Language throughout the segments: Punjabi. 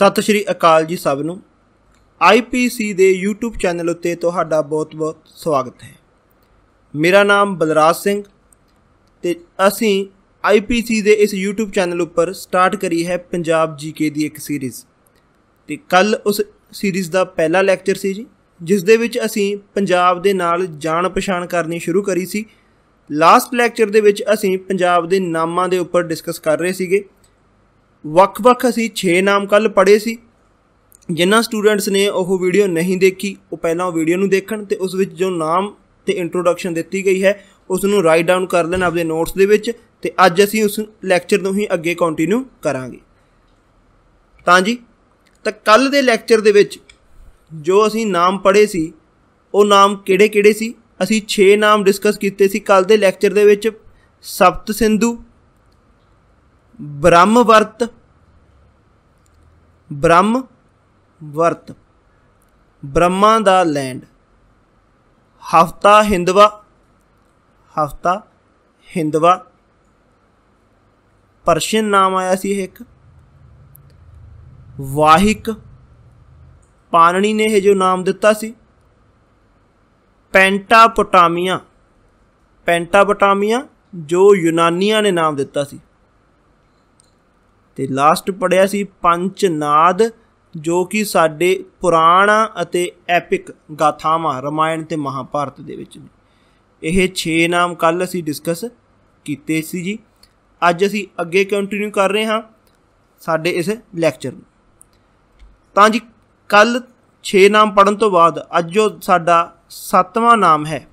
ਸਤਿ ਸ਼੍ਰੀ ਅਕਾਲ ਜੀ ਸਭ ਨੂੰ IPC ਦੇ YouTube ਚੈਨਲ ਉੱਤੇ ਤੁਹਾਡਾ ਬਹੁਤ-ਬਹੁਤ ਸਵਾਗਤ ਹੈ ਮੇਰਾ ਨਾਮ ਬਲਰਾਜ ਸਿੰਘ ਤੇ ਅਸੀਂ IPC ਦੇ ਇਸ YouTube ਚੈਨਲ ਉੱਪਰ ਸਟਾਰਟ ਕਰੀ ਹੈ ਪੰਜਾਬ GK ਦੀ ਇੱਕ ਸੀਰੀਜ਼ ਤੇ ਕੱਲ ਉਸ ਸੀਰੀਜ਼ ਦਾ ਪਹਿਲਾ ਲੈਕਚਰ ਸੀ ਜੀ ਜਿਸ ਦੇ ਵਿੱਚ ਅਸੀਂ ਪੰਜਾਬ ਦੇ ਨਾਲ ਜਾਣ ਪਛਾਣ ਕਰਨੀ ਸ਼ੁਰੂ ਕਰੀ ਸੀ ਲਾਸਟ ਲੈਕਚਰ ਦੇ ਵਿੱਚ ਅਸੀਂ ਪੰਜਾਬ ਦੇ ਨਾਮਾਂ ਦੇ ਉੱਪਰ ਡਿਸਕਸ ਕਰ ਰਹੇ ਸੀਗੇ ਵੱਖ-ਵੱਖ ਅਸੀਂ 6 ਨਾਮ ਕੱਲ ਪੜ੍ਹੇ ਸੀ ਜਿਨ੍ਹਾਂ ਸਟੂਡੈਂਟਸ ਨੇ ਉਹ ਵੀਡੀਓ ਨਹੀਂ ਦੇਖੀ ਉਹ ਪਹਿਲਾਂ ਉਹ ਵੀਡੀਓ ਨੂੰ ਦੇਖਣ ਤੇ ਉਸ ਵਿੱਚ ਜੋ ਨਾਮ ਤੇ ਇੰਟਰੋਡਕਸ਼ਨ ਦਿੱਤੀ ਗਈ ਹੈ ਉਸ ਨੂੰ ਰਾਈਟ ਡਾਊਨ ਕਰ ਲੈਣ ਆਪਣੇ ਨੋਟਸ ਦੇ ਵਿੱਚ ਤੇ ਅੱਜ ਅਸੀਂ ਉਸ ਲੈਕਚਰ ਨੂੰ ਹੀ ਅੱਗੇ ਕੰਟੀਨਿਊ ਕਰਾਂਗੇ ਤਾਂ ਜੀ ਤਾਂ ਕੱਲ ਦੇ ਲੈਕਚਰ ਦੇ ਵਿੱਚ ਜੋ ਅਸੀਂ ਨਾਮ ਪੜ੍ਹੇ ਸੀ ਉਹ ਨਾਮ ਕਿਹੜੇ-ਕਿਹੜੇ ਸੀ ਅਸੀਂ 6 ਨਾਮ ਡਿਸਕਸ ਕੀਤੇ ਸੀ ਕੱਲ ਦੇ ਲੈਕਚਰ ਦੇ ਵਿੱਚ ਸਪਤ ਸਿੰਧੂ ਬ੍ਰਹਮ ਵਰਤ ਬ੍ਰਹਮ ਵਰਤ ਬ੍ਰਹਮਾ ਦਾ ਲੈਂਡ ਹਫਤਾ ਹਿੰਦਵਾ ਹਫਤਾ ਹਿੰਦਵਾ ਪਰਸ਼ਨ ਨਾਮ ਆਇਆ ਸੀ ਇਹ ਇੱਕ ਵਾਹਿਕ ਪਾਣਣੀ ਨੇ ਇਹ ਜੋ ਨਾਮ ਦਿੱਤਾ ਸੀ ਪੈਂਟਾਪੋਟਾਮੀਆ ਪੈਂਟਾਪੋਟਾਮੀਆ ਜੋ ਯੂਨਾਨੀਆਂ ਨੇ ਨਾਮ ਦਿੱਤਾ ਸੀ ਤੇ ਲਾਸਟ ਪੜਿਆ ਸੀ ਪੰਚਨਾਦ ਜੋ ਕਿ ਸਾਡੇ ਪੁਰਾਣਾ ਅਤੇ ਐਪਿਕ ਗਾਥਾਵਾਂ ਰਮਾਇਣ ਤੇ ਮਹਾਭਾਰਤ ਦੇ ਵਿੱਚ ਨੇ ਇਹ 6 ਨਾਮ ਕੱਲ ਅਸੀਂ ਡਿਸਕਸ ਕੀਤੇ ਸੀ ਜੀ ਅੱਜ ਅਸੀਂ ਅੱਗੇ ਕੰਟੀਨਿਊ ਕਰ ਰਹੇ ਹਾਂ ਸਾਡੇ ਇਸ ਲੈਕਚਰ ਨੂੰ ਤਾਂ ਜੀ ਕੱਲ 6 ਨਾਮ ਪੜਨ ਤੋਂ ਬਾਅਦ ਅੱਜ ਜੋ ਸਾਡਾ 7ਵਾਂ ਨਾਮ ਹੈ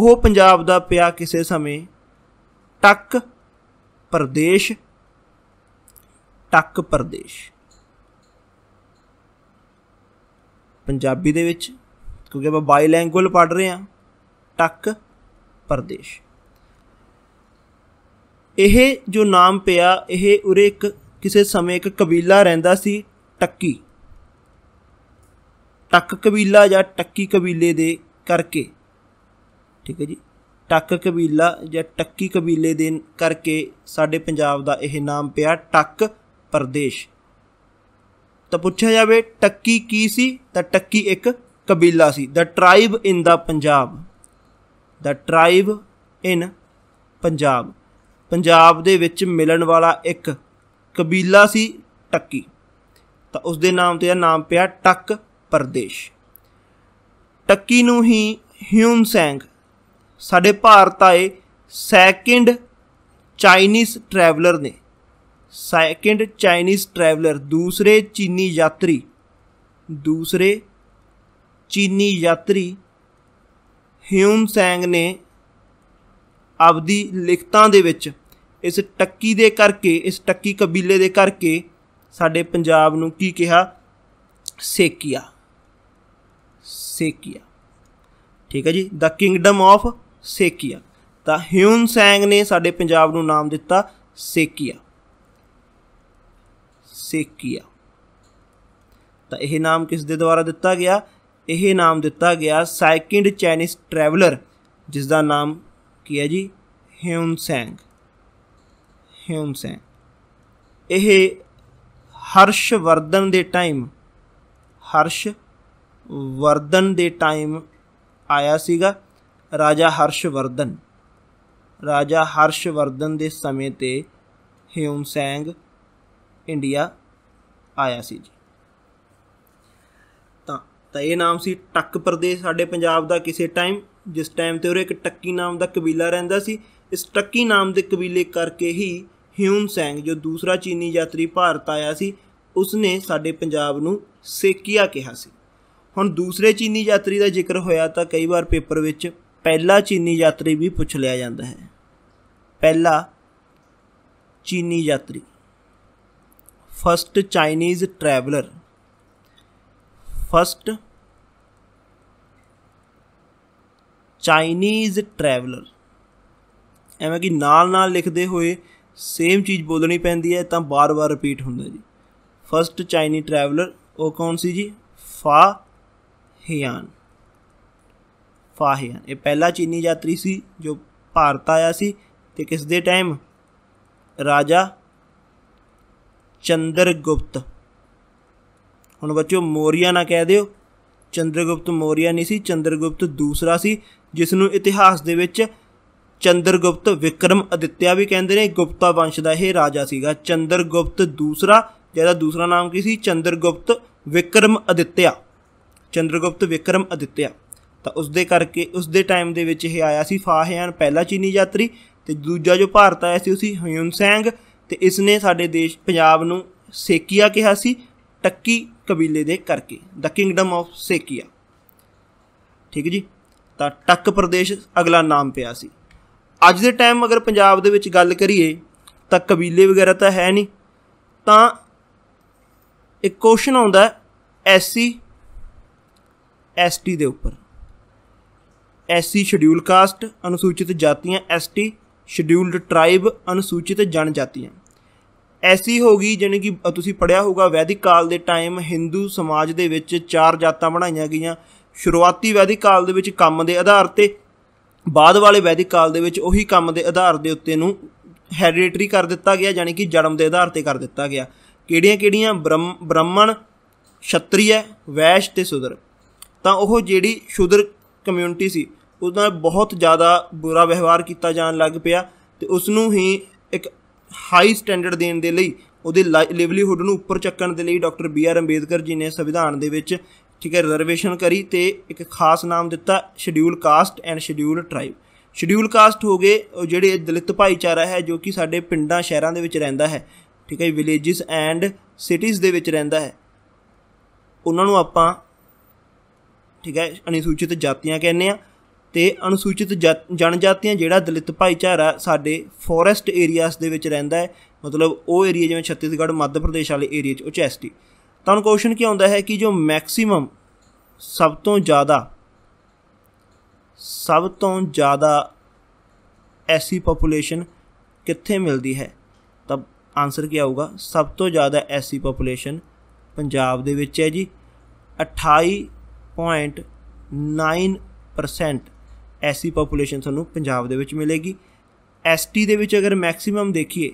ਉਹ ਪੰਜਾਬ ਦਾ ਪਿਆ ਕਿਸੇ ਸਮੇਂ ਟੱਕ ਪ੍ਰਦੇਸ਼ ਟੱਕ ਪ੍ਰਦੇਸ਼ ਪੰਜਾਬੀ ਦੇ ਵਿੱਚ ਕਿਉਂਕਿ ਆਪਾਂ ਬਾਈਲੈਂਗੁਅਲ ਪੜ ਰਹੇ ਆ ਟੱਕ ਪ੍ਰਦੇਸ਼ ਇਹ ਜੋ ਨਾਮ ਪਿਆ ਇਹ ਉਰੇ ਇੱਕ ਕਿਸੇ ਸਮੇਂ ਇੱਕ ਕਬੀਲਾ ਰਹਿੰਦਾ ਸੀ ਟੱਕੀ ਟੱਕ ਕਬੀਲਾ ਜਾਂ ਟੱਕੀ ਕਬੀਲੇ ਦੇ ਕਰਕੇ ਠੀਕ ਹੈ ਜੀ ਟੱਕ ਕਬੀਲਾ ਜਾਂ ਟੱਕੀ ਕਬੀਲੇ ਦੇ ਕਰਕੇ ਸਾਡੇ ਪੰਜਾਬ ਦਾ ਇਹ ਨਾਮ ਪਿਆ ਟੱਕ ਪ੍ਰਦੇਸ਼ ਤਾਂ ਪੁੱਛਿਆ ਜਾਵੇ ਟੱਕੀ ਕੀ ਸੀ ਤਾਂ ਟੱਕੀ ਇੱਕ ਕਬੀਲਾ ਸੀ the tribe in the Punjab ਦਾ ਟ੍ਰਾਈਬ ਇਨ ਪੰਜਾਬ ਪੰਜਾਬ ਦੇ ਵਿੱਚ ਮਿਲਣ ਵਾਲਾ ਇੱਕ ਕਬੀਲਾ ਸੀ ਟੱਕੀ ਤਾਂ ਉਸ ਦੇ ਨਾਮ ਤੇ ਇਹ ਨਾਮ ਪਿਆ ਟੱਕ ਪ੍ਰਦੇਸ਼ ਟੱਕੀ ਨੂੰ ਹੀ ਹਿਊਨ ਸੈਂਗ ਸਾਡੇ ਭਾਰਤ ਆਏ ਸੈਕਿੰਡ ਚਾਈਨੀਜ਼ ਟਰੈਵਲਰ ਨੇ ਸੈਕਿੰਡ ਚਾਈਨੀਜ਼ ਟਰੈਵਲਰ ਦੂਸਰੇ ਚੀਨੀ ਯਾਤਰੀ ਦੂਸਰੇ ਚੀਨੀ ਯਾਤਰੀ ਹਿਊਨ ਸੈਂਗ ਨੇ ਆਪਦੀ ਲਿਖਤਾਂ ਦੇ ਵਿੱਚ ਇਸ ਟੱਕੀ ਦੇ ਕਰਕੇ ਇਸ ਟੱਕੀ ਕਬੀਲੇ ਦੇ ਕਰਕੇ ਸਾਡੇ ਪੰਜਾਬ ਨੂੰ ਕੀ ਕਿਹਾ ਸੇਕੀਆ ਸੇਕੀਆ ਠੀਕ ਹੈ ਜੀ ਦਾ ਕਿੰਗਡਮ ਆਫ ਸੇਕੀਆ ਤਾਂ ਹਿਊਨ ਸੈਂਗ ਨੇ ਸਾਡੇ ਪੰਜਾਬ ਨੂੰ ਨਾਮ ਦਿੱਤਾ ਸੇਕੀਆ ਸੇਕੀਆ ਤਾਂ ਇਹ ਨਾਮ ਕਿਸ ਦੇ ਦੁਆਰਾ ਦਿੱਤਾ ਗਿਆ ਇਹ ਨਾਮ ਦਿੱਤਾ ਗਿਆ ਸਾਈਕਿੰਡ ਚਾਈਨੀਜ਼ ਟਰੈਵਲਰ ਜਿਸ ਦਾ ਨਾਮ ਕੀ ਹੈ ਜੀ ਹਿਉਨ ਸੈਂਗ ਹਿਉਨ ਸੈਂਗ ਇਹ ਹਰਸ਼ਵਰਧਨ ਦੇ ਟਾਈਮ ਹਰਸ਼ ਵਰਧਨ ਦੇ ਟਾਈਮ ਆਇਆ ਸੀਗਾ ਰਾਜਾ ਹਰਸ਼ਵਰਧਨ ਰਾਜਾ ਹਰਸ਼ਵਰਧਨ ਦੇ ਸਮੇਂ ਤੇ ਹਿਉਨ ਸੈਂਗ ਇੰਡੀਆ ਆਇਆ ਸੀ ਜੀ ਤਾਂ ਤਾਂ ਇਹ ਨਾਮ ਸੀ ਟੱਕ ਪ੍ਰਦੇਸ਼ ਸਾਡੇ ਪੰਜਾਬ ਦਾ ਕਿਸੇ ਟਾਈਮ ਜਿਸ ਟਾਈਮ ਤੇ ਉਰੇ ਇੱਕ ਟੱਕੀ ਨਾਮ ਦਾ ਕਬੀਲਾ ਰਹਿੰਦਾ ਸੀ ਇਸ ਟੱਕੀ ਨਾਮ ਦੇ ਕਬੀਲੇ ਕਰਕੇ ਹੀ ਹਿਊਨ ਸੈਂਗ ਜੋ ਦੂਸਰਾ ਚੀਨੀ ਯਾਤਰੀ ਭਾਰਤ ਆਇਆ ਸੀ ਉਸਨੇ ਸਾਡੇ ਪੰਜਾਬ ਨੂੰ ਸੇਕੀਆ ਕਿਹਾ ਸੀ ਹੁਣ ਦੂਸਰੇ ਚੀਨੀ ਯਾਤਰੀ ਦਾ ਜ਼ਿਕਰ ਹੋਇਆ ਤਾਂ ਕਈ ਵਾਰ ਪੇਪਰ ਵਿੱਚ ਪਹਿਲਾ ਚੀਨੀ ਯਾਤਰੀ ਵੀ ਪੁੱਛ ਲਿਆ ਜਾਂਦਾ ਹੈ ਪਹਿਲਾ ਚੀਨੀ ਯਾਤਰੀ first Chinese traveller first Chinese traveller ਐਵੇਂ ਕਿ ਨਾਲ ਨਾਲ ਲਿਖਦੇ ਹੋਏ ਸੇਮ ਚੀਜ਼ ਬੋਲਣੀ ਪੈਂਦੀ ਹੈ ਤਾਂ ਬਾਰ-ਬਾਰ ਰਿਪੀਟ ਹੁੰਦਾ ਜੀ ਫਰਸਟ ਚਾਈਨੀ ਟਰੈਵਲਰ ਉਹ ਕੌਣ ਸੀ ਜੀ ਫਾ ਹਿਆਨ ਫਾ ਹਿਆਨ ਇਹ ਪਹਿਲਾ ਚੀਨੀ ਯਾਤਰੀ ਸੀ ਜੋ ਭਾਰਤ ਆਇਆ ਸੀ ਤੇ ਕਿਸ ਦੇ ਟਾਈਮ ਰਾਜਾ ਚੰਦਰਗੁਪਤ ਹੁਣ ਬੱਚਿਓ ਮੋਰੀਆ ਨਾ ਕਹਿ ਦਿਓ ਚੰਦਰਗੁਪਤ ਮੋਰੀਆ ਨਹੀਂ ਸੀ ਚੰਦਰਗੁਪਤ ਦੂਸਰਾ ਸੀ ਜਿਸ ਨੂੰ ਇਤਿਹਾਸ ਦੇ ਵਿੱਚ ਚੰਦਰਗੁਪਤ ਵਿਕਰਮ ਅਦਿੱਤਿਆ ਵੀ ਕਹਿੰਦੇ ਨੇ ਗੁਪਤਾ ਵੰਸ਼ ਦਾ ਇਹ ਰਾਜਾ ਸੀਗਾ ਚੰਦਰਗੁਪਤ ਦੂਸਰਾ ਜਿਹਦਾ ਦੂਸਰਾ ਨਾਮ ਕੀ ਸੀ ਚੰਦਰਗੁਪਤ ਵਿਕਰਮ ਅਦਿੱਤਿਆ ਚੰਦਰਗੁਪਤ ਵਿਕਰਮ ਅਦਿੱਤਿਆ ਤਾਂ ਉਸ ਦੇ ਕਰਕੇ ਉਸ ਦੇ ਟਾਈਮ ਦੇ ਵਿੱਚ ਇਹ ਆਇਆ ਸੀ ਫਾਹਿਆਨ ਪਹਿਲਾ ਚੀਨੀ ਯਾਤਰੀ ਤੇ ਦੂਜਾ ਜੋ ਭਾਰਤ ਆਇਆ ਸੀ ਉਸੀ ਹਯੂਨ ਸੈਂਗ ਤੇ ਇਸ ਨੇ ਸਾਡੇ ਦੇਸ਼ ਪੰਜਾਬ ਨੂੰ ਸੇਕੀਆ ਕਿਹਾ ਸੀ ਟੱਕੀ ਕਬੀਲੇ ਦੇ ਕਰਕੇ ਦਾ ਕਿੰਗਡਮ ਆਫ ਸੇਕੀਆ ਠੀਕ ਜੀ ਤਾਂ ਟੱਕ ਪ੍ਰਦੇਸ਼ ਅਗਲਾ ਨਾਮ ਪਿਆ ਸੀ ਅੱਜ ਦੇ ਟਾਈਮ ਅਗਰ ਪੰਜਾਬ ਦੇ ਵਿੱਚ ਗੱਲ ਕਰੀਏ ਤਾਂ ਕਬੀਲੇ ਵਗੈਰਾ ਤਾਂ ਹੈ ਨਹੀਂ ਤਾਂ ਇੱਕ ਕੁਐਸਚਨ ਆਉਂਦਾ ਐਸਸੀ ਐਸਟੀ ਦੇ ਉੱਪਰ ਐਸਸੀ ਸ਼ਡਿਊਲ ਕਾਸਟ ਅਨੁਸੂਚਿਤ ਜਾਤੀਆਂ ਐਸਟੀ ਸ਼ਡਿਊਲਡ ਟ੍ਰਾਈਬ ਅਨੁਸੂਚਿਤ ਜਨਜਾਤੀਆਂ ਐਸੀ ਹੋਗੀ ਜਿਵੇਂ ਕਿ ਤੁਸੀਂ ਪੜਿਆ ਹੋਊਗਾ ਵੈਦਿਕ ਕਾਲ ਦੇ ਟਾਈਮ ਹਿੰਦੂ ਸਮਾਜ ਦੇ ਵਿੱਚ ਚਾਰ ਜਾਤਾਂ ਬਣਾਈਆਂ ਗਈਆਂ ਸ਼ੁਰੂਆਤੀ ਵੈਦਿਕ ਕਾਲ ਦੇ ਵਿੱਚ ਕੰਮ ਦੇ ਆਧਾਰ ਤੇ ਬਾਅਦ ਵਾਲੇ ਵੈਦਿਕ ਕਾਲ ਦੇ ਵਿੱਚ ਉਹੀ ਕੰਮ ਦੇ ਆਧਾਰ ਦੇ ਉੱਤੇ ਨੂੰ ਹੈਰੀਟਰੀ ਕਰ ਦਿੱਤਾ ਗਿਆ ਯਾਨੀ ਕਿ ਜਨਮ ਦੇ ਆਧਾਰ ਤੇ ਕਰ ਦਿੱਤਾ ਗਿਆ ਕਿਹੜੀਆਂ-ਕਿਹੜੀਆਂ ਬ੍ਰਾਹਮਣ ਛਤਰੀ ਹੈ ਵੈਸ਼ ਤੇ ਸੁਦਰ ਤਾਂ ਉਹ ਜਿਹੜੀ ਸ਼ੁਦਰ ਕਮਿਊਨਿਟੀ ਸੀ ਉਸ ਨਾਲ ਬਹੁਤ ਜ਼ਿਆਦਾ ਬੁਰਾ ਵਿਵਹਾਰ ਕੀਤਾ ਜਾਣ ਲੱਗ ਪਿਆ ਤੇ ਉਸ ਨੂੰ ਹੀ ਇੱਕ ਹਾਈ ਸਟੈਂਡਰਡ ਦੇਣ ਦੇ ਲਈ ਉਹਦੇ ਲਿਵਲੀਹੂਡ ਨੂੰ ਉੱਪਰ ਚੱਕਣ ਦੇ ਲਈ ਡਾਕਟਰ ਬੀ ਆਰ ਅੰਬੇਦਕਰ ਜੀ ਨੇ ਸੰਵਿਧਾਨ ਦੇ ਵਿੱਚ ਠੀਕ ਹੈ ਰਿਜ਼ਰਵੇਸ਼ਨ ਕਰੀ ਤੇ ਇੱਕ ਖਾਸ ਨਾਮ ਦਿੱਤਾ schedule caste and schedule tribe schedule caste ਹੋ ਗਏ ਉਹ ਜਿਹੜੇ ਦਲਿਤ ਭਾਈਚਾਰਾ ਹੈ ਜੋ ਕਿ ਸਾਡੇ ਪਿੰਡਾਂ ਸ਼ਹਿਰਾਂ ਦੇ ਵਿੱਚ ਰਹਿੰਦਾ ਹੈ ਠੀਕ ਹੈ ਵਿਲੇजेस ਐਂਡ ਸਿਟੀਜ਼ ਦੇ ਵਿੱਚ ਰਹਿੰਦਾ ਹੈ ਉਹਨਾਂ ਨੂੰ ਆਪਾਂ ਠੀਕ ਹੈ ਅਨੁਸੂਚਿਤ ਜਾਤੀਆਂ ਕਹਿੰਦੇ ਆ ਤੇ ਅਨੁਸੂਚਿਤ ਜਨਜਾਤੀਆਂ ਜਿਹੜਾ ਦਲਿਤ ਭਾਈਚਾਰਾ ਸਾਡੇ ਫੋਰੈਸਟ ਏਰੀਆਜ਼ ਦੇ ਵਿੱਚ ਰਹਿੰਦਾ ਹੈ ਮਤਲਬ ਉਹ ਏਰੀਆ ਜਿਵੇਂ ਛੱਤੀਸਗੜ੍ਹ ਮੱਧ ਪ੍ਰਦੇਸ਼ ਵਾਲੇ ਏਰੀਆ 'ਚ ਉਹ ਚੈਸਟੀ ਤਾਂ ਕੁਐਸਚਨ ਕੀ ਆਉਂਦਾ ਹੈ ਕਿ ਜੋ ਮੈਕਸਿਮਮ ਸਭ ਤੋਂ ਜ਼ਿਆਦਾ ਸਭ ਤੋਂ ਜ਼ਿਆਦਾ ਐਸੀ ਪੋਪੂਲੇਸ਼ਨ ਕਿੱਥੇ ਮਿਲਦੀ ਹੈ ਤਾਂ ਆਨਸਰ ਕੀ ਆਊਗਾ ਸਭ ਤੋਂ ਜ਼ਿਆਦਾ ਐਸੀ ਪੋਪੂਲੇਸ਼ਨ ਪੰਜਾਬ ਦੇ ਵਿੱਚ ਹੈ ਜੀ 28.9% ਐਸੀ ਪੋਪੂਲੇਸ਼ਨ ਤੁਹਾਨੂੰ ਪੰਜਾਬ ਦੇ ਵਿੱਚ ਮਿਲੇਗੀ ਐਸਟੀ ਦੇ ਵਿੱਚ ਅਗਰ ਮੈਕਸਿਮਮ ਦੇਖੀਏ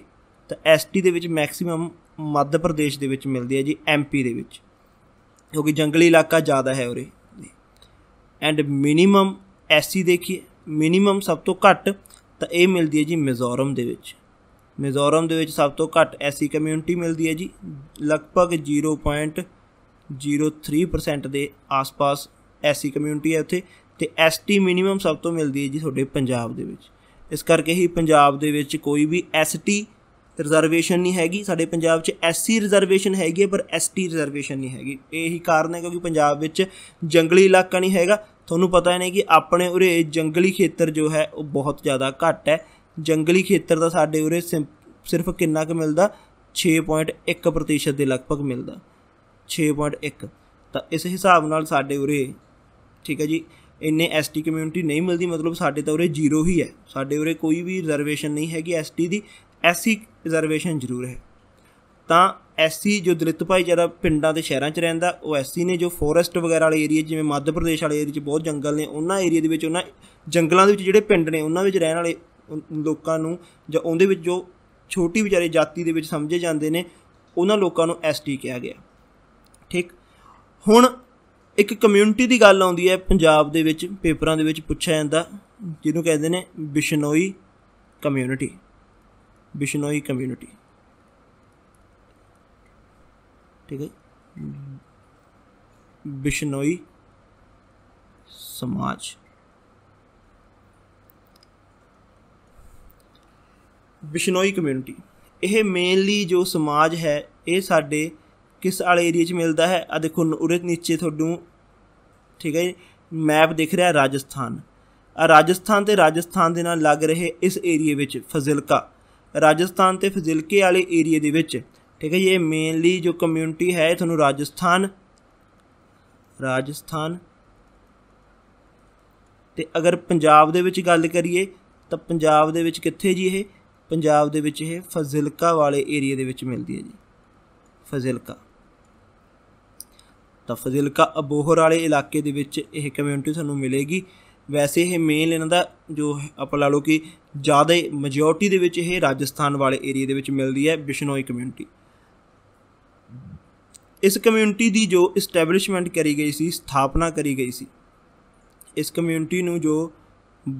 ਤਾਂ ਐਸਟੀ ਦੇ ਵਿੱਚ ਮੈਕਸਿਮਮ ਮੱਧ ਪ੍ਰਦੇਸ਼ ਦੇ ਵਿੱਚ ਮਿਲਦੀ ਹੈ ਜੀ ਐਮਪੀ ਦੇ ਵਿੱਚ ਕਿਉਂਕਿ ਜੰਗਲੀ ਇਲਾਕਾ ਜ਼ਿਆਦਾ ਹੈ ਉਰੇ ਐਂਡ ਮਿਨੀਮਮ ਐਸੀ ਦੇਖੀਏ ਮਿਨੀਮਮ ਸਭ ਤੋਂ ਘੱਟ ਤਾਂ ਇਹ ਮਿਲਦੀ ਹੈ ਜੀ ਮਿਜ਼ੋਰਮ ਦੇ ਵਿੱਚ ਮਿਜ਼ੋਰਮ ਦੇ ਵਿੱਚ ਸਭ ਤੋਂ ਘੱਟ ਐਸੀ ਕਮਿਊਨਿਟੀ ਮਿਲਦੀ ਹੈ ਜੀ ਲਗਭਗ 0.03% ਦੇ ਆਸ-ਪਾਸ ਐਸੀ ਕਮਿਊਨਿਟੀ ਹੈ ਉੱਥੇ ਤੇ ਐਸਟੀ ਮਿਨੀਮਮ ਸਭ ਤੋਂ ਮਿਲਦੀ ਹੈ ਜੀ ਤੁਹਾਡੇ ਪੰਜਾਬ ਦੇ ਵਿੱਚ ਇਸ ਕਰਕੇ ਹੀ ਪੰਜਾਬ ਦੇ ਵਿੱਚ ਕੋਈ ਵੀ ਐਸਟੀ ਰਿਜ਼ਰਵੇਸ਼ਨ ਨਹੀਂ ਹੈਗੀ ਸਾਡੇ ਪੰਜਾਬ 'ਚ ਐਸਸੀ ਰਿਜ਼ਰਵੇਸ਼ਨ ਹੈਗੀ ਪਰ ਐਸਟੀ ਰਿਜ਼ਰਵੇਸ਼ਨ ਨਹੀਂ ਹੈਗੀ ਇਹੀ ਕਾਰਨ ਹੈ ਕਿਉਂਕਿ ਪੰਜਾਬ ਵਿੱਚ ਜੰਗਲੀ ਇਲਾਕਾ ਨਹੀਂ ਹੈਗਾ ਤੁਹਾਨੂੰ ਪਤਾ ਹੈ ਨਹੀਂ ਕਿ ਆਪਣੇ ਉਰੇ ਜੰਗਲੀ ਖੇਤਰ ਜੋ ਹੈ ਉਹ ਬਹੁਤ ਜ਼ਿਆਦਾ ਘੱਟ ਹੈ ਜੰਗਲੀ ਖੇਤਰ ਦਾ ਸਾਡੇ ਉਰੇ ਸਿਰਫ ਕਿੰਨਾ ਕੁ ਮਿਲਦਾ 6.1% ਦੇ ਲਗਭਗ ਮਿਲਦਾ 6.1 ਤਾਂ ਇਸ ਹਿਸਾਬ ਨਾਲ ਸਾਡੇ ਉਰੇ ਠੀਕ ਹੈ ਜੀ ਇੰਨੇ ਐਸਟੀ ਕਮਿਊਨਿਟੀ ਨਹੀਂ ਮਿਲਦੀ ਮਤਲਬ ਸਾਡੇ ਤਾਂ ਉਰੇ ਜ਼ੀਰੋ ਹੀ ਹੈ ਸਾਡੇ ਉਰੇ ਕੋਈ ਵੀ ਰਿਜ਼ਰਵੇਸ਼ਨ ਨਹੀਂ ਹੈਗੀ ਐਸਟੀ ਦੀ ਐਸਸੀ ਰਿਜ਼ਰਵੇਸ਼ਨ ਜ਼ਰੂਰ ਹੈ ਤਾਂ ਐਸਸੀ ਜੋ ਦਲਿਤ ਭਾਈ ਜਿਹੜਾ ਪਿੰਡਾਂ ਤੇ ਸ਼ਹਿਰਾਂ 'ਚ ਰਹਿੰਦਾ ਉਹ ਐਸਸੀ ਨੇ ਜੋ ਫੋਰੈਸਟ ਵਗੈਰਾ ਵਾਲੇ ਏਰੀਆ ਜਿਵੇਂ ਮੱਧ ਪ੍ਰਦੇਸ਼ ਵਾਲੇ ਏਰੀਆ 'ਚ ਬਹੁਤ ਜੰਗਲ ਨੇ ਉਹਨਾਂ ਏਰੀਆ ਦੇ ਵਿੱਚ ਉਹਨਾਂ ਜੰਗਲਾਂ ਦੇ ਵਿੱਚ ਜਿਹੜੇ ਪਿੰਡ ਨੇ ਉਹਨਾਂ ਵਿੱਚ ਰਹਿਣ ਵਾਲੇ ਲੋਕਾਂ ਨੂੰ ਜਾਂ ਉਹਦੇ ਵਿੱਚ ਜੋ ਛੋਟੀ ਵਿਚਾਰੇ ਜਾਤੀ ਦੇ ਵਿੱਚ ਸਮਝੇ ਜਾਂਦੇ ਨੇ ਉਹਨਾਂ ਲੋਕਾਂ ਨੂੰ ਐਸਟੀ ਕਿਹਾ ਗਿਆ ਠੀਕ ਹੁਣ ਇੱਕ ਕਮਿਊਨਿਟੀ ਦੀ ਗੱਲ ਆਉਂਦੀ ਹੈ ਪੰਜਾਬ ਦੇ ਵਿੱਚ ਪੇਪਰਾਂ ਦੇ ਵਿੱਚ ਪੁੱਛਿਆ ਜਾਂਦਾ ਜਿਹਨੂੰ ਕਹਿੰਦੇ ਨੇ ਬਿਸ਼ਨੋਈ ਕਮਿਊਨਿਟੀ ਬਿਸ਼ਨੋਈ ਕਮਿਊਨਿਟੀ ਠੀਕ ਹੈ ਬਿਸ਼ਨੋਈ ਸਮਾਜ ਬਿਸ਼ਨੋਈ ਕਮਿਊਨਿਟੀ ਇਹ ਮੇਨਲੀ ਜੋ ਸਮਾਜ ਹੈ ਇਹ ਸਾਡੇ ਕਿਸ ਵਾਲੇ ਏਰੀਆ 'ਚ ਮਿਲਦਾ ਹੈ ਆ ਦੇਖੋ ਉਰੇ ਨੀਚੇ ਤੁਹਾਨੂੰ ਠੀਕ ਹੈ ਮੈਪ ਦਿਖ ਰਿਹਾ ਰਾਜਸਥਾਨ ਆ ਰਾਜਸਥਾਨ ਤੇ ਰਾਜਸਥਾਨ ਦੇ ਨਾਲ ਲੱਗ ਰਹੇ ਇਸ ਏਰੀਆ ਵਿੱਚ ਫਜ਼ਿਲਕਾ ਰਾਜਸਥਾਨ ਤੇ ਫਜ਼ਿਲਕੇ ਵਾਲੇ ਏਰੀਆ ਦੇ ਵਿੱਚ ਠੀਕ ਹੈ ਇਹ ਮੇਨਲੀ ਜੋ ਕਮਿਊਨਿਟੀ ਹੈ ਤੁਹਾਨੂੰ ਰਾਜਸਥਾਨ ਰਾਜਸਥਾਨ ਤੇ ਅਗਰ ਪੰਜਾਬ ਦੇ ਵਿੱਚ ਗੱਲ ਕਰੀਏ ਤਾਂ ਪੰਜਾਬ ਦੇ ਵਿੱਚ ਕਿੱਥੇ ਜੀ ਇਹ ਪੰਜਾਬ ਦੇ ਵਿੱਚ ਇਹ ਫਜ਼ਿਲਕਾ ਵਾਲੇ ਏਰੀਆ ਦੇ ਵਿੱਚ ਮਿਲਦੀ ਹੈ ਜੀ ਫਜ਼ਿਲਕਾ ਤਾਂ ਫਜ਼ਿਲਕਾ ਅਬੋਹਰ ਵਾਲੇ ਇਲਾਕੇ ਦੇ ਵਿੱਚ ਇਹ ਕਮਿਊਨਿਟੀ ਤੁਹਾਨੂੰ ਮਿਲੇਗੀ ਵੈਸੇ ਇਹ ਮੇਨ ਇਹਨਾਂ ਦਾ ਜੋ ਆਪਾਂ ਲਾ ਲਓ ਕਿ ਜ਼ਿਆਦਾ ਮੈਜੋਰਟੀ ਦੇ ਵਿੱਚ ਇਹ ਰਾਜਸਥਾਨ ਵਾਲੇ ਏਰੀਆ ਦੇ ਵਿੱਚ ਮਿਲਦੀ ਹੈ ਬਿਸ਼ਨੋਈ ਕਮਿਊਨਿਟੀ ਇਸ ਕਮਿਊਨਿਟੀ ਦੀ ਜੋ ਐਸਟੈਬਲਿਸ਼ਮੈਂਟ ਕਰੀ ਗਈ ਸੀ ਸਥਾਪਨਾ ਕਰੀ ਗਈ ਸੀ ਇਸ ਕਮਿਊਨਿਟੀ ਨੂੰ ਜੋ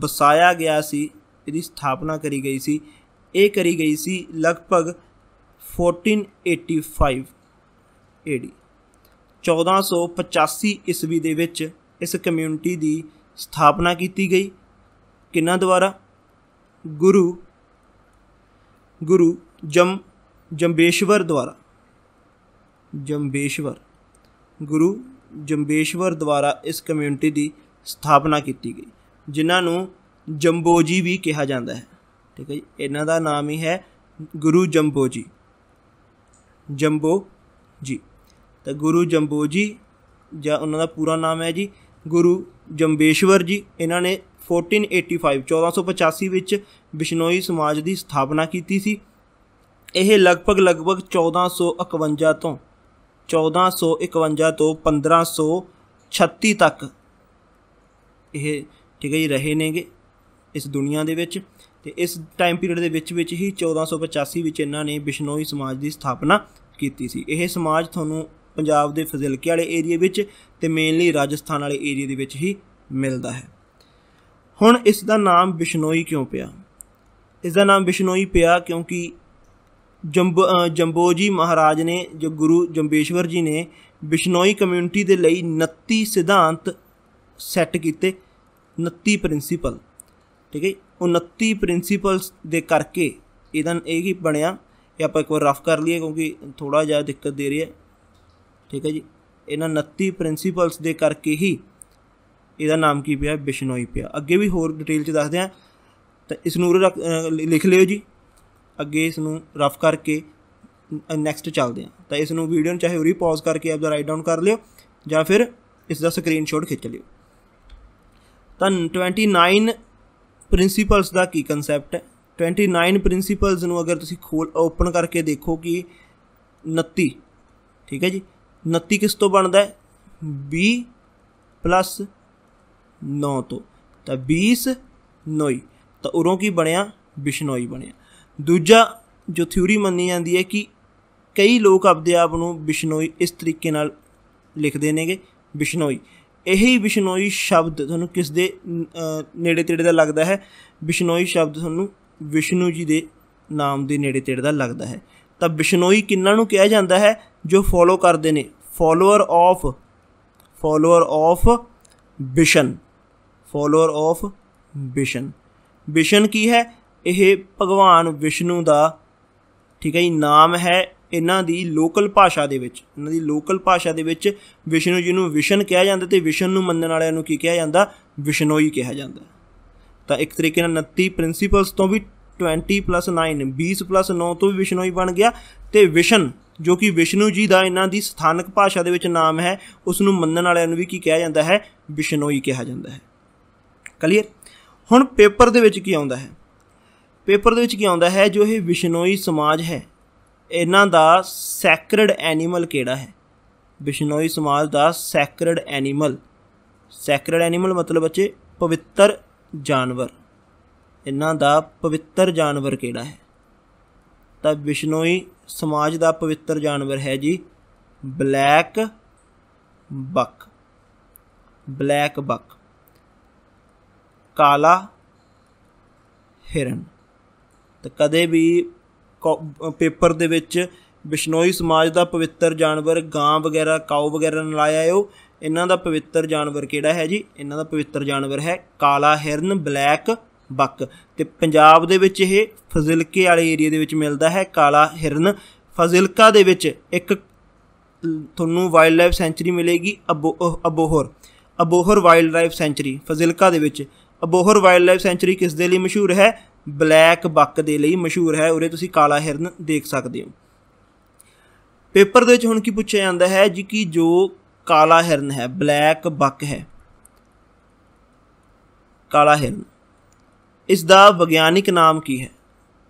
ਬਸਾਇਆ ਗਿਆ ਸੀ ਇਹਦੀ ਸਥਾਪਨਾ ਕਰੀ ਗਈ ਸੀ ਇਹ ਕਰੀ ਗਈ ਸੀ ਲਗਭਗ 1485 ਏਡੀ 1485 ਈਸਵੀ ਦੇ ਵਿੱਚ ਇਸ ਕਮਿਊਨਿਟੀ ਦੀ ਸਥਾਪਨਾ ਕੀਤੀ ਗਈ ਕਿਨਾਂ ਦੁਆਰਾ ਗੁਰੂ ਗੁਰੂ ਜਮ ਜੰਬੇਸ਼ਵਰ ਦੁਆਰਾ ਜੰਬੇਸ਼ਵਰ ਗੁਰੂ ਜੰਬੇਸ਼ਵਰ ਦੁਆਰਾ ਇਸ ਕਮਿਊਨਿਟੀ ਦੀ ਸਥਾਪਨਾ ਕੀਤੀ ਗਈ ਜਿਨ੍ਹਾਂ ਨੂੰ ਜੰਬੋਜੀ ਵੀ ਕਿਹਾ ਜਾਂਦਾ ਹੈ ਠੀਕ ਹੈ ਜੀ ਇਹਨਾਂ ਦਾ ਨਾਮ ਹੀ ਹੈ ਗੁਰੂ ਜੰਬੋਜੀ ਜੰਬੋ ਜੀ ਤਾਂ ਗੁਰੂ ਜੰਬੋ ਜੀ ਜਾਂ ਉਹਨਾਂ ਦਾ ਪੂਰਾ ਨਾਮ ਹੈ ਜੀ ਗੁਰੂ ਜੰਬੇਸ਼ਵਰ ਜੀ ਇਹਨਾਂ ਨੇ 1485 1485 ਵਿੱਚ ਬਿਸ਼ਨੋਈ ਸਮਾਜ ਦੀ ਸਥਾਪਨਾ ਕੀਤੀ ਸੀ ਇਹ ਲਗਭਗ ਲਗਭਗ 1451 ਤੋਂ 1451 ਤੋਂ 1536 ਤੱਕ ਇਹ ਠੀਕ ਹੈ ਜੀ ਰਹੇ ਨੇਗੇ ਇਸ ਦੁਨੀਆ ਦੇ ਵਿੱਚ ਤੇ ਇਸ ਟਾਈਮ ਪੀਰੀਅਡ ਦੇ ਵਿੱਚ ਵਿੱਚ ਹੀ 1485 ਵਿੱਚ ਇਹਨਾਂ ਨੇ ਬਿਸ਼ਨੋਈ ਸਮਾਜ ਦੀ ਸਥਾਪਨਾ ਕੀਤੀ ਸੀ ਇਹ ਸਮਾਜ ਤੁਹਾਨੂੰ ਪੰਜਾਬ ਦੇ ਫਜ਼ਿਲਕੇ ਵਾਲੇ ਏਰੀਆ ਵਿੱਚ ਤੇ ਮੇਨਲੀ ਰਾਜਸਥਾਨ ਵਾਲੇ ਏਰੀਆ ਦੇ ਵਿੱਚ ਹੀ ਮਿਲਦਾ ਹੈ ਹੁਣ ਇਸ ਦਾ ਨਾਮ ਬਿਸ਼ਨੋਈ ਕਿਉਂ ਪਿਆ ਇਸ ਦਾ ਨਾਮ ਬਿਸ਼ਨੋਈ ਪਿਆ ਕਿਉਂਕਿ ਜੰਬੋਜੀ ਮਹਾਰਾਜ ਨੇ ਜੋ ਗੁਰੂ ਜੰਬੇਸ਼ਵਰ ਜੀ ਨੇ ਬਿਸ਼ਨੋਈ ਕਮਿਊਨਿਟੀ ਦੇ ਲਈ 29 ਸਿਧਾਂਤ ਸੈੱਟ ਕੀਤੇ 29 ਪ੍ਰਿੰਸੀਪਲ ਠੀਕ ਹੈ 29 ਪ੍ਰਿੰਸੀਪਲਸ ਦੇ ਕਰਕੇ ਇਹਦਾ ਇਹ ਕੀ ਬਣਿਆ ਇਹ ਆਪਾਂ ਇੱਕ ਵਾਰ ਰਫ ਕਰ ਲਈਏ ਕਿਉਂਕਿ ਥੋੜਾ ਜਿਆਦਾ ਦਿੱਕਤ ਦੇ ਰਹੀ ਹੈ ਠੀਕ ਹੈ ਜੀ ਇਹਨਾਂ 29 ਪ੍ਰਿੰਸੀਪਲਸ ਦੇ ਕਰਕੇ ਹੀ ਇਹਦਾ ਨਾਮ ਕੀ ਪਿਆ ਬਿਸ਼ਨੋਈ ਪਿਆ ਅੱਗੇ ਵੀ ਹੋਰ ਡਿਟੇਲ ਚ ਦੱਸਦੇ ਆ ਤਾਂ ਇਸ ਨੂੰ ਲਿਖ ਲਿਓ ਜੀ ਅੱਗੇ ਇਸ ਨੂੰ ਰਫ ਕਰਕੇ ਨੈਕਸਟ ਚੱਲਦੇ ਆ ਤਾਂ ਇਸ ਨੂੰ ਵੀਡੀਓ ਨੂੰ ਚਾਹੇ ਉਰੀ ਪਾਜ਼ ਕਰਕੇ ਆਪ ਦਾ ਰਾਈਟ ਡਾਊਨ ਕਰ ਲਿਓ ਜਾਂ ਫਿਰ ਇਸ ਦਾ ਸਕਰੀਨਸ਼ਾਟ ਖਿੱਚ ਲਿਓ ਤਾਂ 29 ਪ੍ਰਿੰਸੀਪਲਸ ਦਾ ਕੀ ਕਨਸੈਪਟ ਹੈ 29 ਪ੍ਰਿੰਸੀਪਲਸ ਨੂੰ ਅਗਰ ਤੁਸੀਂ ਖੋਲ ਓਪਨ ਕਰਕੇ ਦੇਖੋ ਕਿ 29 ਠੀਕ ਹੈ ਜੀ 29 ਕਿਸ ਤੋਂ ਬਣਦਾ ਹੈ 20 ਪਲੱਸ 9 ਤੋਂ ਤਾਂ 20 ਨੋਈ ਤਾਂ ਉਰੋਂ ਕੀ ਬਣਿਆ ਬਿਸ਼ਨੋਈ ਬਣਿਆ ਦੂਜਾ ਜੋ ਥਿਉਰੀ ਮੰਨੀ ਜਾਂਦੀ ਹੈ ਕਿ ਕਈ ਲੋਕ ਆਪਦੇ ਆਪ ਨੂੰ ਬਿਸ਼ਨੋਈ ਇਸ ਤਰੀਕੇ ਨਾਲ ਲਿਖਦੇ ਨੇਗੇ ਬਿਸ਼ਨੋਈ ਇਹੀ ਬਿਸ਼ਨੋਈ ਸ਼ਬਦ ਤੁਹਾਨੂੰ ਕਿਸ ਦੇ ਨੇੜੇ ਤੇੜੇ ਦਾ ਲੱਗਦਾ ਹੈ ਬਿਸ਼ਨੋਈ ਸ਼ਬਦ ਤੁਹਾਨੂੰ ਵਿਸ਼ਨੂੰ ਜੀ ਦੇ ਨਾਮ ਦੇ ਨੇੜੇ ਤੇੜੇ ਦਾ ਲੱਗਦਾ ਹੈ ਤਾਂ ਬਿਸ਼ਨੋਈ ਕਿੰਨਾਂ ਨੂੰ ਕਿਹਾ ਜਾਂਦਾ ਹੈ ਜੋ ਫੋਲੋ ਕਰਦੇ ਨੇ follower of follower of Bishan follower of Bishan Bishan ਕੀ ਹੈ ਇਹ ਭਗਵਾਨ ਵਿਸ਼ਨੂੰ ਦਾ ਠੀਕ ਹੈ ਜੀ ਨਾਮ ਹੈ ਇਹਨਾਂ ਦੀ ਲੋਕਲ ਭਾਸ਼ਾ ਦੇ ਵਿੱਚ ਇਹਨਾਂ ਦੀ ਲੋਕਲ ਭਾਸ਼ਾ ਦੇ ਵਿੱਚ ਵਿਸ਼ਨੂੰ ਜੀ ਨੂੰ ਵਿਸ਼ਨ ਕਿਹਾ ਜਾਂਦਾ ਤੇ ਵਿਸ਼ਨ ਨੂੰ ਮੰਨਣ ਵਾਲਿਆਂ ਨੂੰ ਕੀ ਕਿਹਾ ਜਾਂਦਾ ਵਿਸ਼ਨੋਈ ਕਿਹਾ ਜਾਂਦਾ ਤਾਂ ਇੱਕ ਤਰੀਕੇ ਨਾਲ 29 ਪ੍ਰਿੰਸੀਪਲਸ ਤੋਂ ਵੀ 20+9 20+9 ਤੋਂ ਵੀ ਵਿਸ਼ਨੋਈ ਬਣ ਗਿਆ ਤੇ ਵਿਸ਼ਨ ਜੋ ਕਿ ਵਿਸ਼ਨੂੰ ਜੀ ਦਾ ਇਹਨਾਂ ਦੀ ਸਥਾਨਕ ਭਾਸ਼ਾ ਦੇ ਵਿੱਚ ਨਾਮ ਹੈ ਉਸ ਨੂੰ ਮੰਨਣ ਵਾਲਿਆਂ ਨੂੰ ਵੀ ਕੀ ਕਿਹਾ ਜਾਂਦਾ ਹੈ ਵਿਸ਼ਨੋਈ ਕਿਹਾ ਜਾਂਦਾ ਹੈ ਕਲੀਅਰ ਹੁਣ ਪੇਪਰ ਦੇ ਵਿੱਚ ਕੀ ਆਉਂਦਾ ਹੈ ਪੇਪਰ ਦੇ ਵਿੱਚ ਕੀ ਆਉਂਦਾ ਹੈ ਜੋ ਇਹ ਵਿਸ਼ਨੋਈ ਸਮਾਜ ਹੈ ਇਹਨਾਂ ਦਾ ਸੈਕਰਡ ਐਨੀਮਲ ਕਿਹੜਾ ਹੈ ਵਿਸ਼ਨੋਈ ਸਮਾਜ ਦਾ ਸੈਕਰਡ ਐਨੀਮਲ ਸੈਕਰਡ ਐਨੀਮਲ ਮਤਲਬ ਬੱਚੇ ਪਵਿੱਤਰ ਜਾਨਵਰ ਇਹਨਾਂ ਦਾ ਪਵਿੱਤਰ ਜਾਨਵਰ ਕਿਹੜਾ ਹੈ ਤਾਂ ਵਿਸ਼ਨੋਈ ਸਮਾਜ ਦਾ ਪਵਿੱਤਰ ਜਾਨਵਰ ਹੈ ਜੀ ਬਲੈਕ ਬੱਕ ਬਲੈਕ ਬੱਕ ਕਾਲਾ ਹਿਰਨ ਤਾਂ ਕਦੇ ਵੀ ਪੇਪਰ ਦੇ ਵਿੱਚ ਵਿਸ਼ਨੋਈ ਸਮਾਜ ਦਾ ਪਵਿੱਤਰ ਜਾਨਵਰ ਗਾਂ ਵਗੈਰਾ ਕਾਉ ਵਗੈਰਾ ਨਾਲ ਆਇਆ ਹੋ ਇਹਨਾਂ ਦਾ ਪਵਿੱਤਰ ਜਾਨਵਰ ਕਿਹੜਾ ਹੈ ਜੀ ਇਹਨਾਂ ਦਾ ਪਵਿੱਤਰ ਜਾਨਵਰ ਹੈ ਕਾਲਾ ਹਿਰਨ ਬਲੈਕ ਬੱਕ ਤੇ ਪੰਜਾਬ ਦੇ ਵਿੱਚ ਇਹ ਫਜ਼ਿਲਕੇ ਵਾਲੇ ਏਰੀਆ ਦੇ ਵਿੱਚ ਮਿਲਦਾ ਹੈ ਕਾਲਾ ਹਿਰਨ ਫਜ਼ਿਲਕਾ ਦੇ ਵਿੱਚ ਇੱਕ ਤੁਹਾਨੂੰ ਵਾਈਲਡ ਲਾਈਫ ਸੈਂਚਰੀ ਮਿਲੇਗੀ Abohar Abohar wildlife sanctuary Fazilka ਦੇ ਵਿੱਚ ਅਬੋਹਰ ਵਾਈਲਡ ਲਾਈਫ ਸੈਂਚਰੀ ਕਿਸ ਦੇ ਲਈ ਮਸ਼ਹੂਰ ਹੈ ਬਲੈਕ ਬੱਕ ਦੇ ਲਈ ਮਸ਼ਹੂਰ ਹੈ ਉਰੇ ਤੁਸੀਂ ਕਾਲਾ ਹਿਰਨ ਦੇਖ ਸਕਦੇ ਹੋ ਪੇਪਰ ਦੇ ਵਿੱਚ ਹੁਣ ਕੀ ਪੁੱਛਿਆ ਜਾਂਦਾ ਹੈ ਜੀ ਕਿ ਜੋ ਕਾਲਾ ਹਿਰਨ ਹੈ ਬਲੈਕ ਬੱਕ ਹੈ ਕਾਲਾ ਹਿਰਨ ਇਸ ਦਾ ਵਿਗਿਆਨਿਕ ਨਾਮ ਕੀ ਹੈ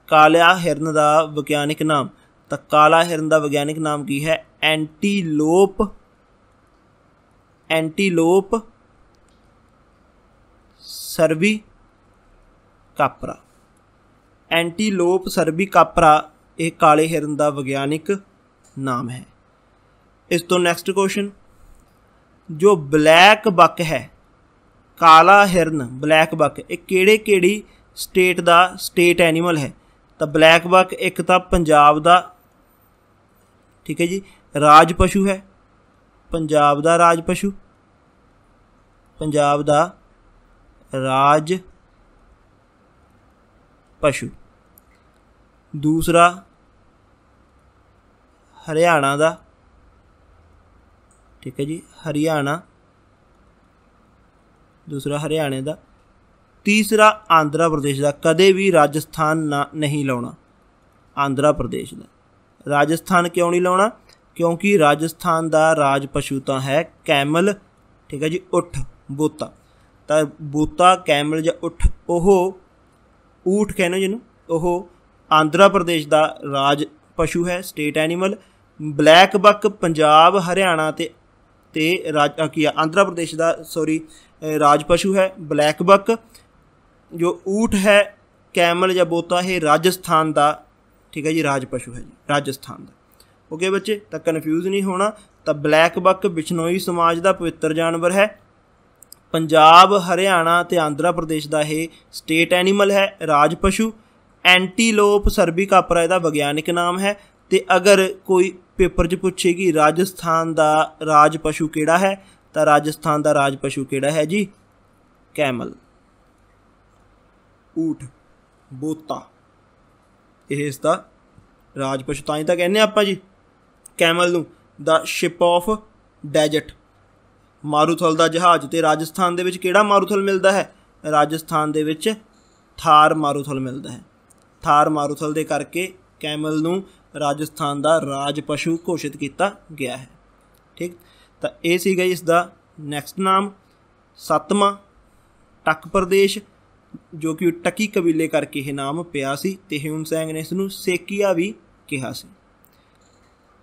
ਕਾਲਾ ਹਿਰਨ ਦਾ ਵਿਗਿਆਨਿਕ ਨਾਮ ਤਾਂ ਕਾਲਾ ਹਿਰਨ ਦਾ ਵਿਗਿਆਨਿਕ ਨਾਮ ਕੀ ਹੈ ਐਂਟੀਲੋਪ ਐਂਟੀਲੋਪ ਸਰਵੀ ਕਾਪਰਾ ਐਂਟੀਲੋਪ ਸਰਵੀ ਕਾਪਰਾ ਇਹ ਕਾਲੇ ਹਿਰਨ ਦਾ ਵਿਗਿਆਨਿਕ ਨਾਮ ਹੈ ਇਸ ਤੋਂ ਨੈਕਸਟ ਕੁਐਸਚਨ ਜੋ ਬਲੈਕ ਬੱਕ ਹੈ ਕਾਲਾ ਹਿਰਨ ਬਲੈਕ ਬਕ ਇਹ ਕਿਹੜੇ ਕਿਹੜੀ ਸਟੇਟ ਦਾ ਸਟੇਟ ਐਨੀਮਲ ਹੈ ਤਾਂ ਬਲੈਕ ਬਕ ਇੱਕ ਤਾਂ ਪੰਜਾਬ ਦਾ ਠੀਕ ਹੈ ਜੀ ਰਾਜ ਪਸ਼ੂ ਹੈ ਪੰਜਾਬ ਦਾ ਰਾਜ ਪਸ਼ੂ ਪੰਜਾਬ ਦਾ ਰਾਜ ਪਸ਼ੂ ਦੂਸਰਾ ਹਰਿਆਣਾ ਦਾ ਠੀਕ ਹੈ ਜੀ ਹਰਿਆਣਾ ਦੂਸਰਾ ਹਰਿਆਣੇ ਦਾ ਤੀਸਰਾ ਆਂਧਰਾ ਪ੍ਰਦੇਸ਼ ਦਾ ਕਦੇ ਵੀ ਰਾਜਸਥਾਨ ਨਾ ਨਹੀਂ ਲਾਉਣਾ ਆਂਧਰਾ ਪ੍ਰਦੇਸ਼ ਦਾ ਰਾਜਸਥਾਨ ਕਿਉਂ ਨਹੀਂ ਲਾਉਣਾ ਕਿਉਂਕਿ ਰਾਜਸਥਾਨ ਦਾ ਰਾਜ ਪਸ਼ੂ ਤਾਂ ਹੈ ਕੈਮਲ ਠੀਕ ਹੈ ਜੀ ਉਠ ਬੋਤਾ ਤਾਂ ਬੋਤਾ ਕੈਮਲ ਜਾਂ ਉਠ ਉਹ ਊਠ ਕਹਿੰਦੇ ਜਿਹਨੂੰ ਉਹ ਆਂਧਰਾ ਪ੍ਰਦੇਸ਼ ਦਾ ਰਾਜ ਪਸ਼ੂ ਹੈ state animal blackbuck Punjab Haryana ਤੇ ਤੇ ਰਾਜ ਕੀ ਆ ਆਂਧਰਾ ਪ੍ਰਦੇਸ਼ ਦਾ ਸੌਰੀ ਰਾਜ ਪਸ਼ੂ ਹੈ ਬਲੈਕ ਬੱਕ ਜੋ ਊਠ ਹੈ ਕੈਮਲ ਜਾਂ ਬੋਤਾ ਹੈ ਰਾਜਸਥਾਨ ਦਾ ਠੀਕ ਹੈ ਜੀ ਰਾਜ ਪਸ਼ੂ ਹੈ ਜੀ ਰਾਜਸਥਾਨ ਦਾ ਓਕੇ ਬੱਚੇ ਤਾਂ ਕਨਫਿਊਜ਼ ਨਹੀਂ ਹੋਣਾ ਤਾਂ ਬਲੈਕ ਬੱਕ ਬਿਸ਼ਨੋਈ ਸਮਾਜ ਦਾ ਪਵਿੱਤਰ ਜਾਨਵਰ ਹੈ ਪੰਜਾਬ ਹਰਿਆਣਾ ਤੇ ਆਂਧਰਾ ਪ੍ਰਦੇਸ਼ ਦਾ ਇਹ ਸਟੇਟ ਐਨੀਮਲ ਹੈ ਰਾਜ ਪਸ਼ੂ ਐਂਟੀਲੋਪ ਸਰਬੀ ਕਾਪਰਾ ਇਹਦਾ ਵਿਗਿਆਨਿਕ ਨਾਮ ਹੈ ਤੇ ਅਗਰ ਕੋਈ ਪੇਪਰ 'ਚ ਪੁੱਛੇਗੀ ਰਾਜਸਥਾਨ ਦਾ ਰਾਜ ਪਸ਼ੂ ਕਿਹੜਾ ਹੈ ਤਾਂ ਰਾਜਸਥਾਨ ਦਾ ਰਾਜ ਪਸ਼ੂ ਕਿਹੜਾ ਹੈ ਜੀ ਕੈਮਲ ਊਠ ਬੋਤਾ ਇਹ ਇਸ ਦਾ ਰਾਜ ਪਸ਼ੂ ਤਾਂ ਹੀ ਤਾਂ ਕਹਿੰਦੇ ਆਪਾਂ ਜੀ ਕੈਮਲ ਨੂੰ ਦਾ ਸ਼ਿਪ ਆਫ ਡੈਜਟ ਮਾਰੂਥਲ ਦਾ ਜਹਾਜ਼ ਤੇ ਰਾਜਸਥਾਨ ਦੇ ਵਿੱਚ ਕਿਹੜਾ ਮਾਰੂਥਲ ਮਿਲਦਾ ਹੈ ਰਾਜਸਥਾਨ ਦੇ ਵਿੱਚ ਥਾਰ ਮਾਰੂਥਲ ਮਿਲਦਾ ਹੈ ਥਾਰ ਮਾਰੂਥਲ ਦੇ ਕਰਕੇ ਕੈਮਲ ਨੂੰ ਰਾਜਸਥਾਨ ਦਾ ਰਾਜ ਪਸ਼ੂ ਘੋਸ਼ਿਤ ਕੀਤਾ ਗਿਆ ਹੈ ਠੀਕ ਤਾਂ ਇਹ ਸੀ ਗਈ ਇਸ ਦਾ ਨੈਕਸਟ ਨਾਮ ਸਤਮਾ ਟੱਕ ਪ੍ਰਦੇਸ਼ ਜੋ ਕਿ ਟੱਕੀ ਕਬੀਲੇ ਕਰਕੇ ਇਹ ਨਾਮ ਪਿਆ ਸੀ ਤੇ ਹਿਊਨ ਸੈਂਗ ਨੇ ਇਸ ਨੂੰ ਸੇਕੀਆ ਵੀ ਕਿਹਾ ਸੀ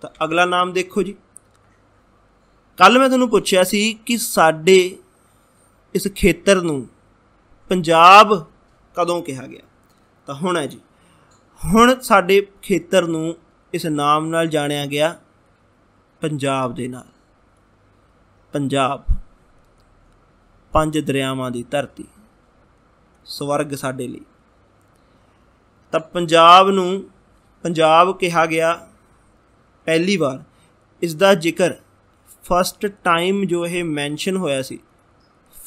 ਤਾਂ ਅਗਲਾ ਨਾਮ ਦੇਖੋ ਜੀ ਕੱਲ ਮੈਂ ਤੁਹਾਨੂੰ ਪੁੱਛਿਆ ਸੀ ਕਿ ਸਾਡੇ ਇਸ ਖੇਤਰ ਨੂੰ ਪੰਜਾਬ ਕਦੋਂ ਕਿਹਾ ਗਿਆ ਤਾਂ ਹੁਣ ਹੈ ਜੀ ਹੁਣ ਸਾਡੇ ਖੇਤਰ ਨੂੰ ਇਸ ਨਾਮ ਨਾਲ ਜਾਣਿਆ ਗਿਆ ਪੰਜਾਬ ਦੇ ਨਾਲ ਪੰਜਾਬ ਪੰਜ ਦਰਿਆਵਾਂ ਦੀ ਧਰਤੀ ਸਵਰਗ ਸਾਡੇ ਲਈ ਤਾਂ ਪੰਜਾਬ ਨੂੰ ਪੰਜਾਬ ਕਿਹਾ ਗਿਆ ਪਹਿਲੀ ਵਾਰ ਇਸ ਦਾ ਜ਼ਿਕਰ ਫਸਟ ਟਾਈਮ ਜੋ ਇਹ ਮੈਂਸ਼ਨ ਹੋਇਆ ਸੀ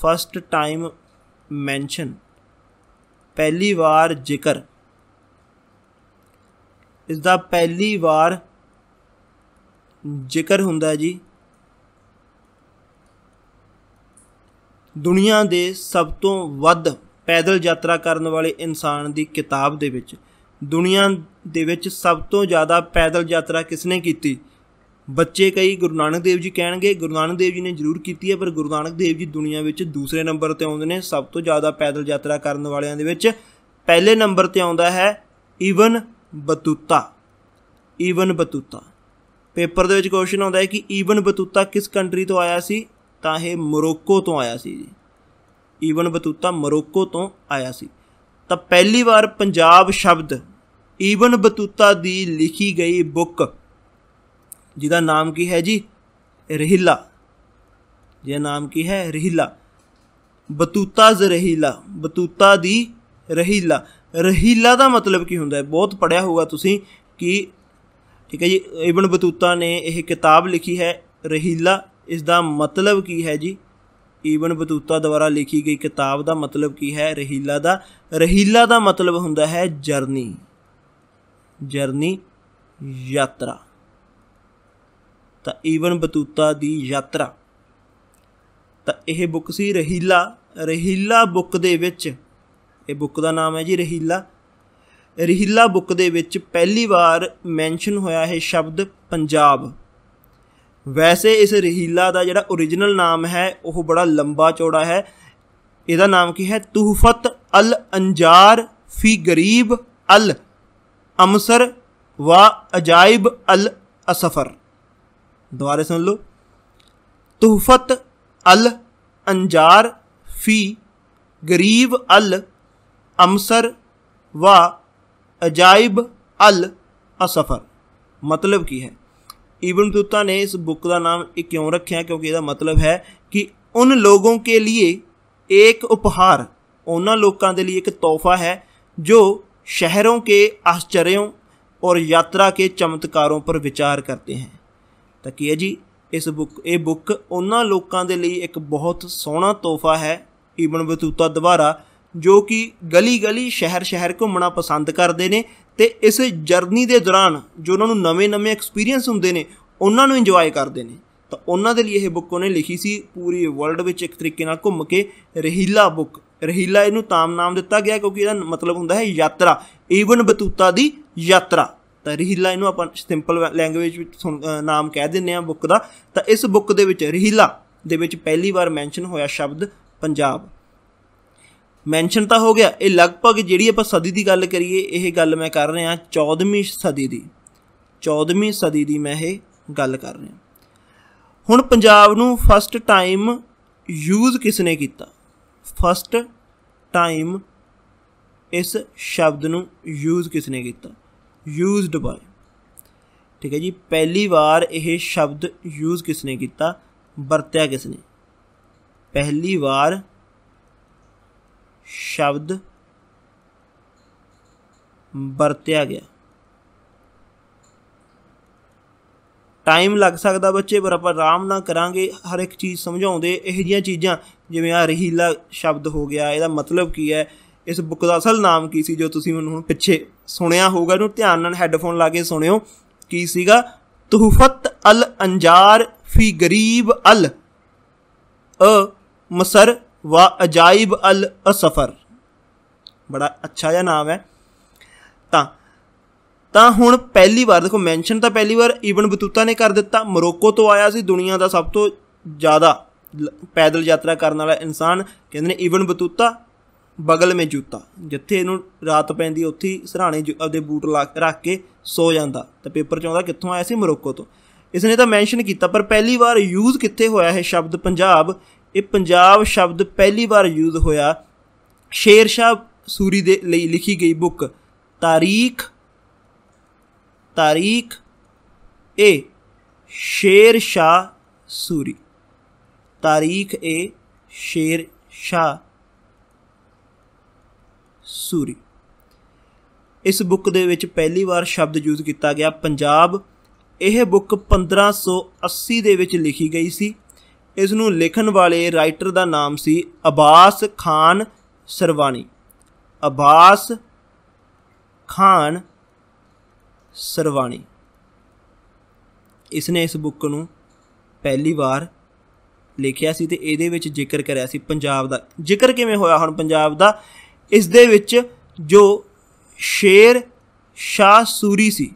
ਫਸਟ ਟਾਈਮ ਮੈਂਸ਼ਨ ਪਹਿਲੀ ਵਾਰ ਜ਼ਿਕਰ ਇਸ ਦਾ ਪਹਿਲੀ ਵਾਰ ਜ਼ਿਕਰ ਹੁੰਦਾ ਜੀ ਦੁਨੀਆ ਦੇ ਸਭ ਤੋਂ ਵੱਧ ਪੈਦਲ ਯਾਤਰਾ ਕਰਨ ਵਾਲੇ ਇਨਸਾਨ ਦੀ ਕਿਤਾਬ ਦੇ ਵਿੱਚ ਦੁਨੀਆ ਦੇ ਵਿੱਚ ਸਭ ਤੋਂ ਜ਼ਿਆਦਾ ਪੈਦਲ ਯਾਤਰਾ ਕਿਸਨੇ ਕੀਤੀ ਬੱਚੇ ਕਈ ਗੁਰੂ ਨਾਨਕ ਦੇਵ ਜੀ ਕਹਿਣਗੇ ਗੁਰੂ ਨਾਨਕ ਦੇਵ ਜੀ ਨੇ ਜ਼ਰੂਰ ਕੀਤੀ ਹੈ ਪਰ ਗੁਰੂ ਨਾਨਕ ਦੇਵ ਜੀ ਦੁਨੀਆ ਵਿੱਚ ਦੂਸਰੇ ਨੰਬਰ ਤੇ ਆਉਂਦੇ ਨੇ ਸਭ ਤੋਂ ਜ਼ਿਆਦਾ ਪੈਦਲ ਯਾਤਰਾ ਕਰਨ ਵਾਲਿਆਂ ਦੇ ਵਿੱਚ ਪਹਿਲੇ ਨੰਬਰ ਤੇ ਆਉਂਦਾ ਹੈ Ibn Battuta Ibn Battuta paper ਦੇ ਵਿੱਚ ਕੁਐਸਚਨ ਆਉਂਦਾ ਹੈ ਕਿ ਈਵਨ ਬਤੂਤਾ ਕਿਸ ਕੰਟਰੀ ਤੋਂ ਆਇਆ ਸੀ ਤਾਂ ਇਹ ਮੋਰੋਕੋ ਤੋਂ ਆਇਆ ਸੀ ਜੀ ਈਵਨ ਬਤੂਤਾ ਮੋਰੋਕੋ ਤੋਂ ਆਇਆ ਸੀ ਤਾਂ ਪਹਿਲੀ ਵਾਰ ਪੰਜਾਬ ਸ਼ਬਦ ਈਵਨ ਬਤੂਤਾ ਦੀ ਲਿਖੀ ਗਈ ਬੁੱਕ ਜਿਹਦਾ ਨਾਮ ਕੀ ਹੈ ਜੀ ਰਹਿਲਾ ਜੇ ਨਾਮ ਕੀ ਹੈ ਰਹਿਲਾ ਬਤੂਤਾ ਜ਼ਰਹਿਲਾ ਬਤੂਤਾ ਦੀ ਰਹਿਲਾ ਰਹੀਲਾ ਦਾ ਮਤਲਬ ਕੀ ਹੁੰਦਾ ਹੈ ਬਹੁਤ ਪੜਿਆ ਹੋਊਗਾ ਤੁਸੀਂ ਕਿ ਠੀਕ ਹੈ ਜੀ ਇਬਨ ਬਤੂਤਾ ਨੇ ਇਹ ਕਿਤਾਬ ਲਿਖੀ ਹੈ ਰਹੀਲਾ ਇਸ ਦਾ ਮਤਲਬ ਕੀ ਹੈ ਜੀ ਇਬਨ ਬਤੂਤਾ ਦੁਆਰਾ ਲਿਖੀ ਗਈ ਕਿਤਾਬ ਦਾ ਮਤਲਬ ਕੀ ਹੈ ਰਹੀਲਾ ਦਾ ਰਹੀਲਾ ਦਾ ਮਤਲਬ ਹੁੰਦਾ ਹੈ ਜਰਨੀ ਜਰਨੀ ਯਾਤਰਾ ਤਾਂ ਇਬਨ ਬਤੂਤਾ ਦੀ ਯਾਤਰਾ ਤਾਂ ਇਹ ਬੁੱਕ ਸੀ ਰਹੀਲਾ ਰਹੀਲਾ ਬੁੱਕ ਦੇ ਵਿੱਚ ਇਹ ਬੁੱਕ ਦਾ ਨਾਮ ਹੈ ਜੀ ਰਹੀਲਾ ਰਹੀਲਾ ਬੁੱਕ ਦੇ ਵਿੱਚ ਪਹਿਲੀ ਵਾਰ ਮੈਂਸ਼ਨ ਹੋਇਆ ਹੈ ਸ਼ਬਦ ਪੰਜਾਬ ਵੈਸੇ ਇਸ ਰਹੀਲਾ ਦਾ ਜਿਹੜਾ origignal ਨਾਮ ਹੈ ਉਹ ਬੜਾ ਲੰਬਾ ਚੌੜਾ ਹੈ ਇਹਦਾ ਨਾਮ ਕੀ ਹੈ ਤੂਹਫਤ ਅਲ ਅੰਜਾਰ ਫੀ ਗਰੀਬ ਅਲ ਅਮਸਰ ਵਾ ਅਜਾਇਬ ਅਲ ਅਸਫਰ ਦੁਬਾਰੇ ਸੁਣ ਲਓ ਤੂਹਫਤ ਅਲ ਅੰਜਾਰ ਫੀ ਗਰੀਬ ਅਲ ਅਮਸਰ व ਅਜਾਇਬ ਅਲ ਅਸਫਰ ਮਤਲਬ ਕੀ ਹੈ ਇਬਨ ਤੁਤਾ ਨੇ ਇਸ ਬੁੱਕ ਦਾ ਨਾਮ ਇਹ ਕਿਉਂ ਰੱਖਿਆ ਕਿਉਂਕਿ ਇਹਦਾ ਮਤਲਬ ਹੈ ਕਿ ਉਨ ਲੋਗੋਂ ਕੇ ਲਈ ਇੱਕ ਉਪਹਾਰ ਉਹਨਾਂ ਲੋਕਾਂ ਦੇ ਲਈ ਇੱਕ ਤੋਹਫਾ ਹੈ ਜੋ जो शहरों के ਯਾਤਰਾ और यात्रा के ਵਿਚਾਰ पर ਹਨ ਤਾਂ ਕੀ ਹੈ ਜੀ ਇਸ ਬੁੱਕ ਇਹ ਬੁੱਕ ਉਹਨਾਂ ਲੋਕਾਂ ਦੇ ਲਈ ਇੱਕ ਬਹੁਤ ਸੋਹਣਾ ਤੋਹਫਾ ਹੈ ਇਬਨ ਬਤੂਤਾ ਦੁਆਰਾ ਜੋ ਕਿ ਗਲੀ ਗਲੀ ਸ਼ਹਿਰ ਸ਼ਹਿਰ ਘੁੰਮਣਾ ਪਸੰਦ ਕਰਦੇ ਨੇ ਤੇ ਇਸ ਜਰਨੀ ਦੇ ਦੌਰਾਨ ਜੋ ਉਹਨਾਂ ਨੂੰ ਨਵੇਂ-ਨਵੇਂ ਐਕਸਪੀਰੀਅੰਸ ਹੁੰਦੇ ਨੇ ਉਹਨਾਂ ਨੂੰ ਇੰਜੋਏ ਕਰਦੇ ਨੇ ਤਾਂ ਉਹਨਾਂ ਦੇ ਲਈ ਇਹ ਬੁੱਕ ਉਹਨੇ ਲਿਖੀ ਸੀ ਪੂਰੀ ਵਰਲਡ ਵਿੱਚ ਇੱਕ ਤਰੀਕੇ ਨਾਲ ਘੁੰਮ ਕੇ ਰਹੀਲਾ ਬੁੱਕ ਰਹੀਲਾ ਇਹਨੂੰ ਤਾਮ ਨਾਮ ਦਿੱਤਾ ਗਿਆ ਕਿਉਂਕਿ ਇਹਦਾ ਮਤਲਬ ਹੁੰਦਾ ਹੈ ਯਾਤਰਾ ਈਵਨ ਬਤੂਤਾ ਦੀ ਯਾਤਰਾ ਤਾਂ ਰਹੀਲਾ ਇਹਨੂੰ ਆਪਾਂ ਸਿੰਪਲ ਲੈਂਗੁਏਜ ਵਿੱਚ ਨਾਮ ਕਹਿ ਦਿੰਨੇ ਆ ਬੁੱਕ ਦਾ ਤਾਂ ਇਸ ਬੁੱਕ ਦੇ ਵਿੱਚ ਰਹੀਲਾ ਦੇ ਵਿੱਚ ਪਹਿਲੀ ਵਾਰ ਮੈਂਸ਼ਨ ਹੋਇਆ ਸ਼ਬਦ ਪੰਜਾਬ ਮੈਂਸ਼ਨ ਤਾਂ ਹੋ ਗਿਆ ਇਹ ਲਗਭਗ ਜਿਹੜੀ ਆਪਾਂ ਸਦੀ ਦੀ ਗੱਲ ਕਰੀਏ ਇਹ ਗੱਲ ਮੈਂ ਕਰ ਰਿਹਾ 14ਵੀਂ ਸਦੀ ਦੀ 14ਵੀਂ ਸਦੀ ਦੀ ਮੈਂ ਇਹ ਗੱਲ ਕਰ ਰਿਹਾ ਹੁਣ ਪੰਜਾਬ ਨੂੰ ਫਸਟ ਟਾਈਮ ਯੂਜ਼ ਕਿਸ ਨੇ ਕੀਤਾ ਫਸਟ ਟਾਈਮ ਇਸ ਸ਼ਬਦ ਨੂੰ ਯੂਜ਼ ਕਿਸ ਨੇ ਕੀਤਾ ਯੂਜ਼ਡ ਬਾਈ ਠੀਕ ਹੈ ਜੀ ਪਹਿਲੀ ਵਾਰ ਇਹ ਸ਼ਬਦ ਯੂਜ਼ ਕਿਸ ਨੇ ਕੀਤਾ ਵਰਤਿਆ ਕਿਸ ਨੇ ਪਹਿਲੀ ਵਾਰ ਸ਼ਬਦ ਵਰਤਿਆ ਗਿਆ ਟਾਈਮ ਲੱਗ ਸਕਦਾ ਬੱਚੇ ਪਰ ਆਪਾਂ ਆਰਾਮ ਨਾਲ ਕਰਾਂਗੇ ਹਰ ਇੱਕ ਚੀਜ਼ ਸਮਝਾਉਂਦੇ ਇਹ ਜੀਆਂ ਚੀਜ਼ਾਂ ਜਿਵੇਂ ਆ ਰਹੀਲਾ ਸ਼ਬਦ ਹੋ ਗਿਆ ਇਹਦਾ ਮਤਲਬ ਕੀ ਹੈ ਇਸ ਬੁੱਕ ਦਾ ਅਸਲ ਨਾਮ ਕੀ ਸੀ ਜੋ ਤੁਸੀਂ ਮੈਨੂੰ ਹੁਣ ਪਿੱਛੇ ਸੁਣਿਆ ਹੋਊਗਾ ਇਹਨੂੰ ਧਿਆਨ ਨਾਲ ਹੈੱਡਫੋਨ ਲਾ ਕੇ ਸੁਣਿਓ ਕੀ ਸੀਗਾ ਤੁਹਫਤ ਅਲ ਅੰਜਾਰ ਫੀ ਗਰੀਬ ਅਲ ਅ ਮਸਰ ਵਾ ਅਜਾਇਬ ਅਲ ਅਸਫਰ ਬੜਾ ਅੱਛਾ ਜਿਹਾ ਨਾਮ ਹੈ ਤਾਂ ਤਾਂ ਹੁਣ ਪਹਿਲੀ ਵਾਰ ਦੇਖੋ ਮੈਂਸ਼ਨ ਤਾਂ ਪਹਿਲੀ ਵਾਰ ਇਬਨ ਬਤੂਤਾ ਨੇ ਕਰ ਦਿੱਤਾ ਮਰੋਕੋ ਤੋਂ ਆਇਆ ਸੀ ਦੁਨੀਆ ਦਾ ਸਭ ਤੋਂ ਜ਼ਿਆਦਾ ਪੈਦਲ ਯਾਤਰਾ ਕਰਨ ਵਾਲਾ ਇਨਸਾਨ ਕਹਿੰਦੇ ਨੇ ਇਬਨ ਬਤੂਤਾ ਬਗਲ ਮੇ ਜੂਤਾ ਜਿੱਥੇ ਇਹਨੂੰ ਰਾਤ ਪੈਂਦੀ ਉੱਥੇ ਹੀ ਸਰਾਣੇ ਆਪਦੇ ਬੂਟ ਲਾ ਕੇ ਰੱਖ ਕੇ ਸੋ ਜਾਂਦਾ ਤਾਂ ਪੇਪਰ ਚ ਆਉਂਦਾ ਕਿੱਥੋਂ ਆਇਆ ਸੀ ਮਰੋਕੋ ਤੋਂ ਇਸ ਨੇ ਤਾਂ ਮੈਂਸ਼ਨ ਕੀਤਾ ਪਰ ਪਹਿਲੀ ਵਾਰ ਯੂਜ਼ ਕਿੱਥੇ ਹੋਇਆ ਹੈ ਸ਼ਬਦ ਪੰਜਾਬ ਇਹ ਪੰਜਾਬ ਸ਼ਬਦ ਪਹਿਲੀ ਵਾਰ ਯੂਜ਼ ਹੋਇਆ ਸ਼ੇਰ ਸ਼ਾਹ ਸੂਰੀ ਦੇ ਲਈ ਲਿਖੀ ਗਈ ਬੁੱਕ ਤਾਰੀਖ ਤਾਰੀਖ ਇਹ ਸ਼ੇਰ ਸ਼ਾਹ ਸੂਰੀ ਤਾਰੀਖ ਇਹ ਸ਼ੇਰ ਸ਼ਾਹ ਸੂਰੀ ਇਸ ਬੁੱਕ ਦੇ ਵਿੱਚ ਪਹਿਲੀ ਵਾਰ ਸ਼ਬਦ ਯੂਜ਼ ਕੀਤਾ ਗਿਆ ਪੰਜਾਬ ਇਹ ਬੁੱਕ 1580 ਦੇ ਵਿੱਚ ਲਿਖੀ ਗਈ ਸੀ ਇਸ ਨੂੰ ਲਿਖਣ ਵਾਲੇ ਰਾਈਟਰ ਦਾ ਨਾਮ ਸੀ ਅਬਾਸ ਖਾਨ ਸਰਵਾਨੀ ਅਬਾਸ ਖਾਨ ਸਰਵਾਨੀ ਇਸ ਨੇ ਇਸ ਬੁੱਕ ਨੂੰ ਪਹਿਲੀ ਵਾਰ ਲਿਖਿਆ ਸੀ ਤੇ ਇਹਦੇ ਵਿੱਚ ਜ਼ਿਕਰ ਕਰਿਆ ਸੀ ਪੰਜਾਬ ਦਾ ਜ਼ਿਕਰ ਕਿਵੇਂ ਹੋਇਆ ਹੁਣ ਪੰਜਾਬ ਦਾ ਇਸ ਦੇ ਵਿੱਚ ਜੋ ਸ਼ੇਰ ਸ਼ਾਹ ਸੂਰੀ ਸੀ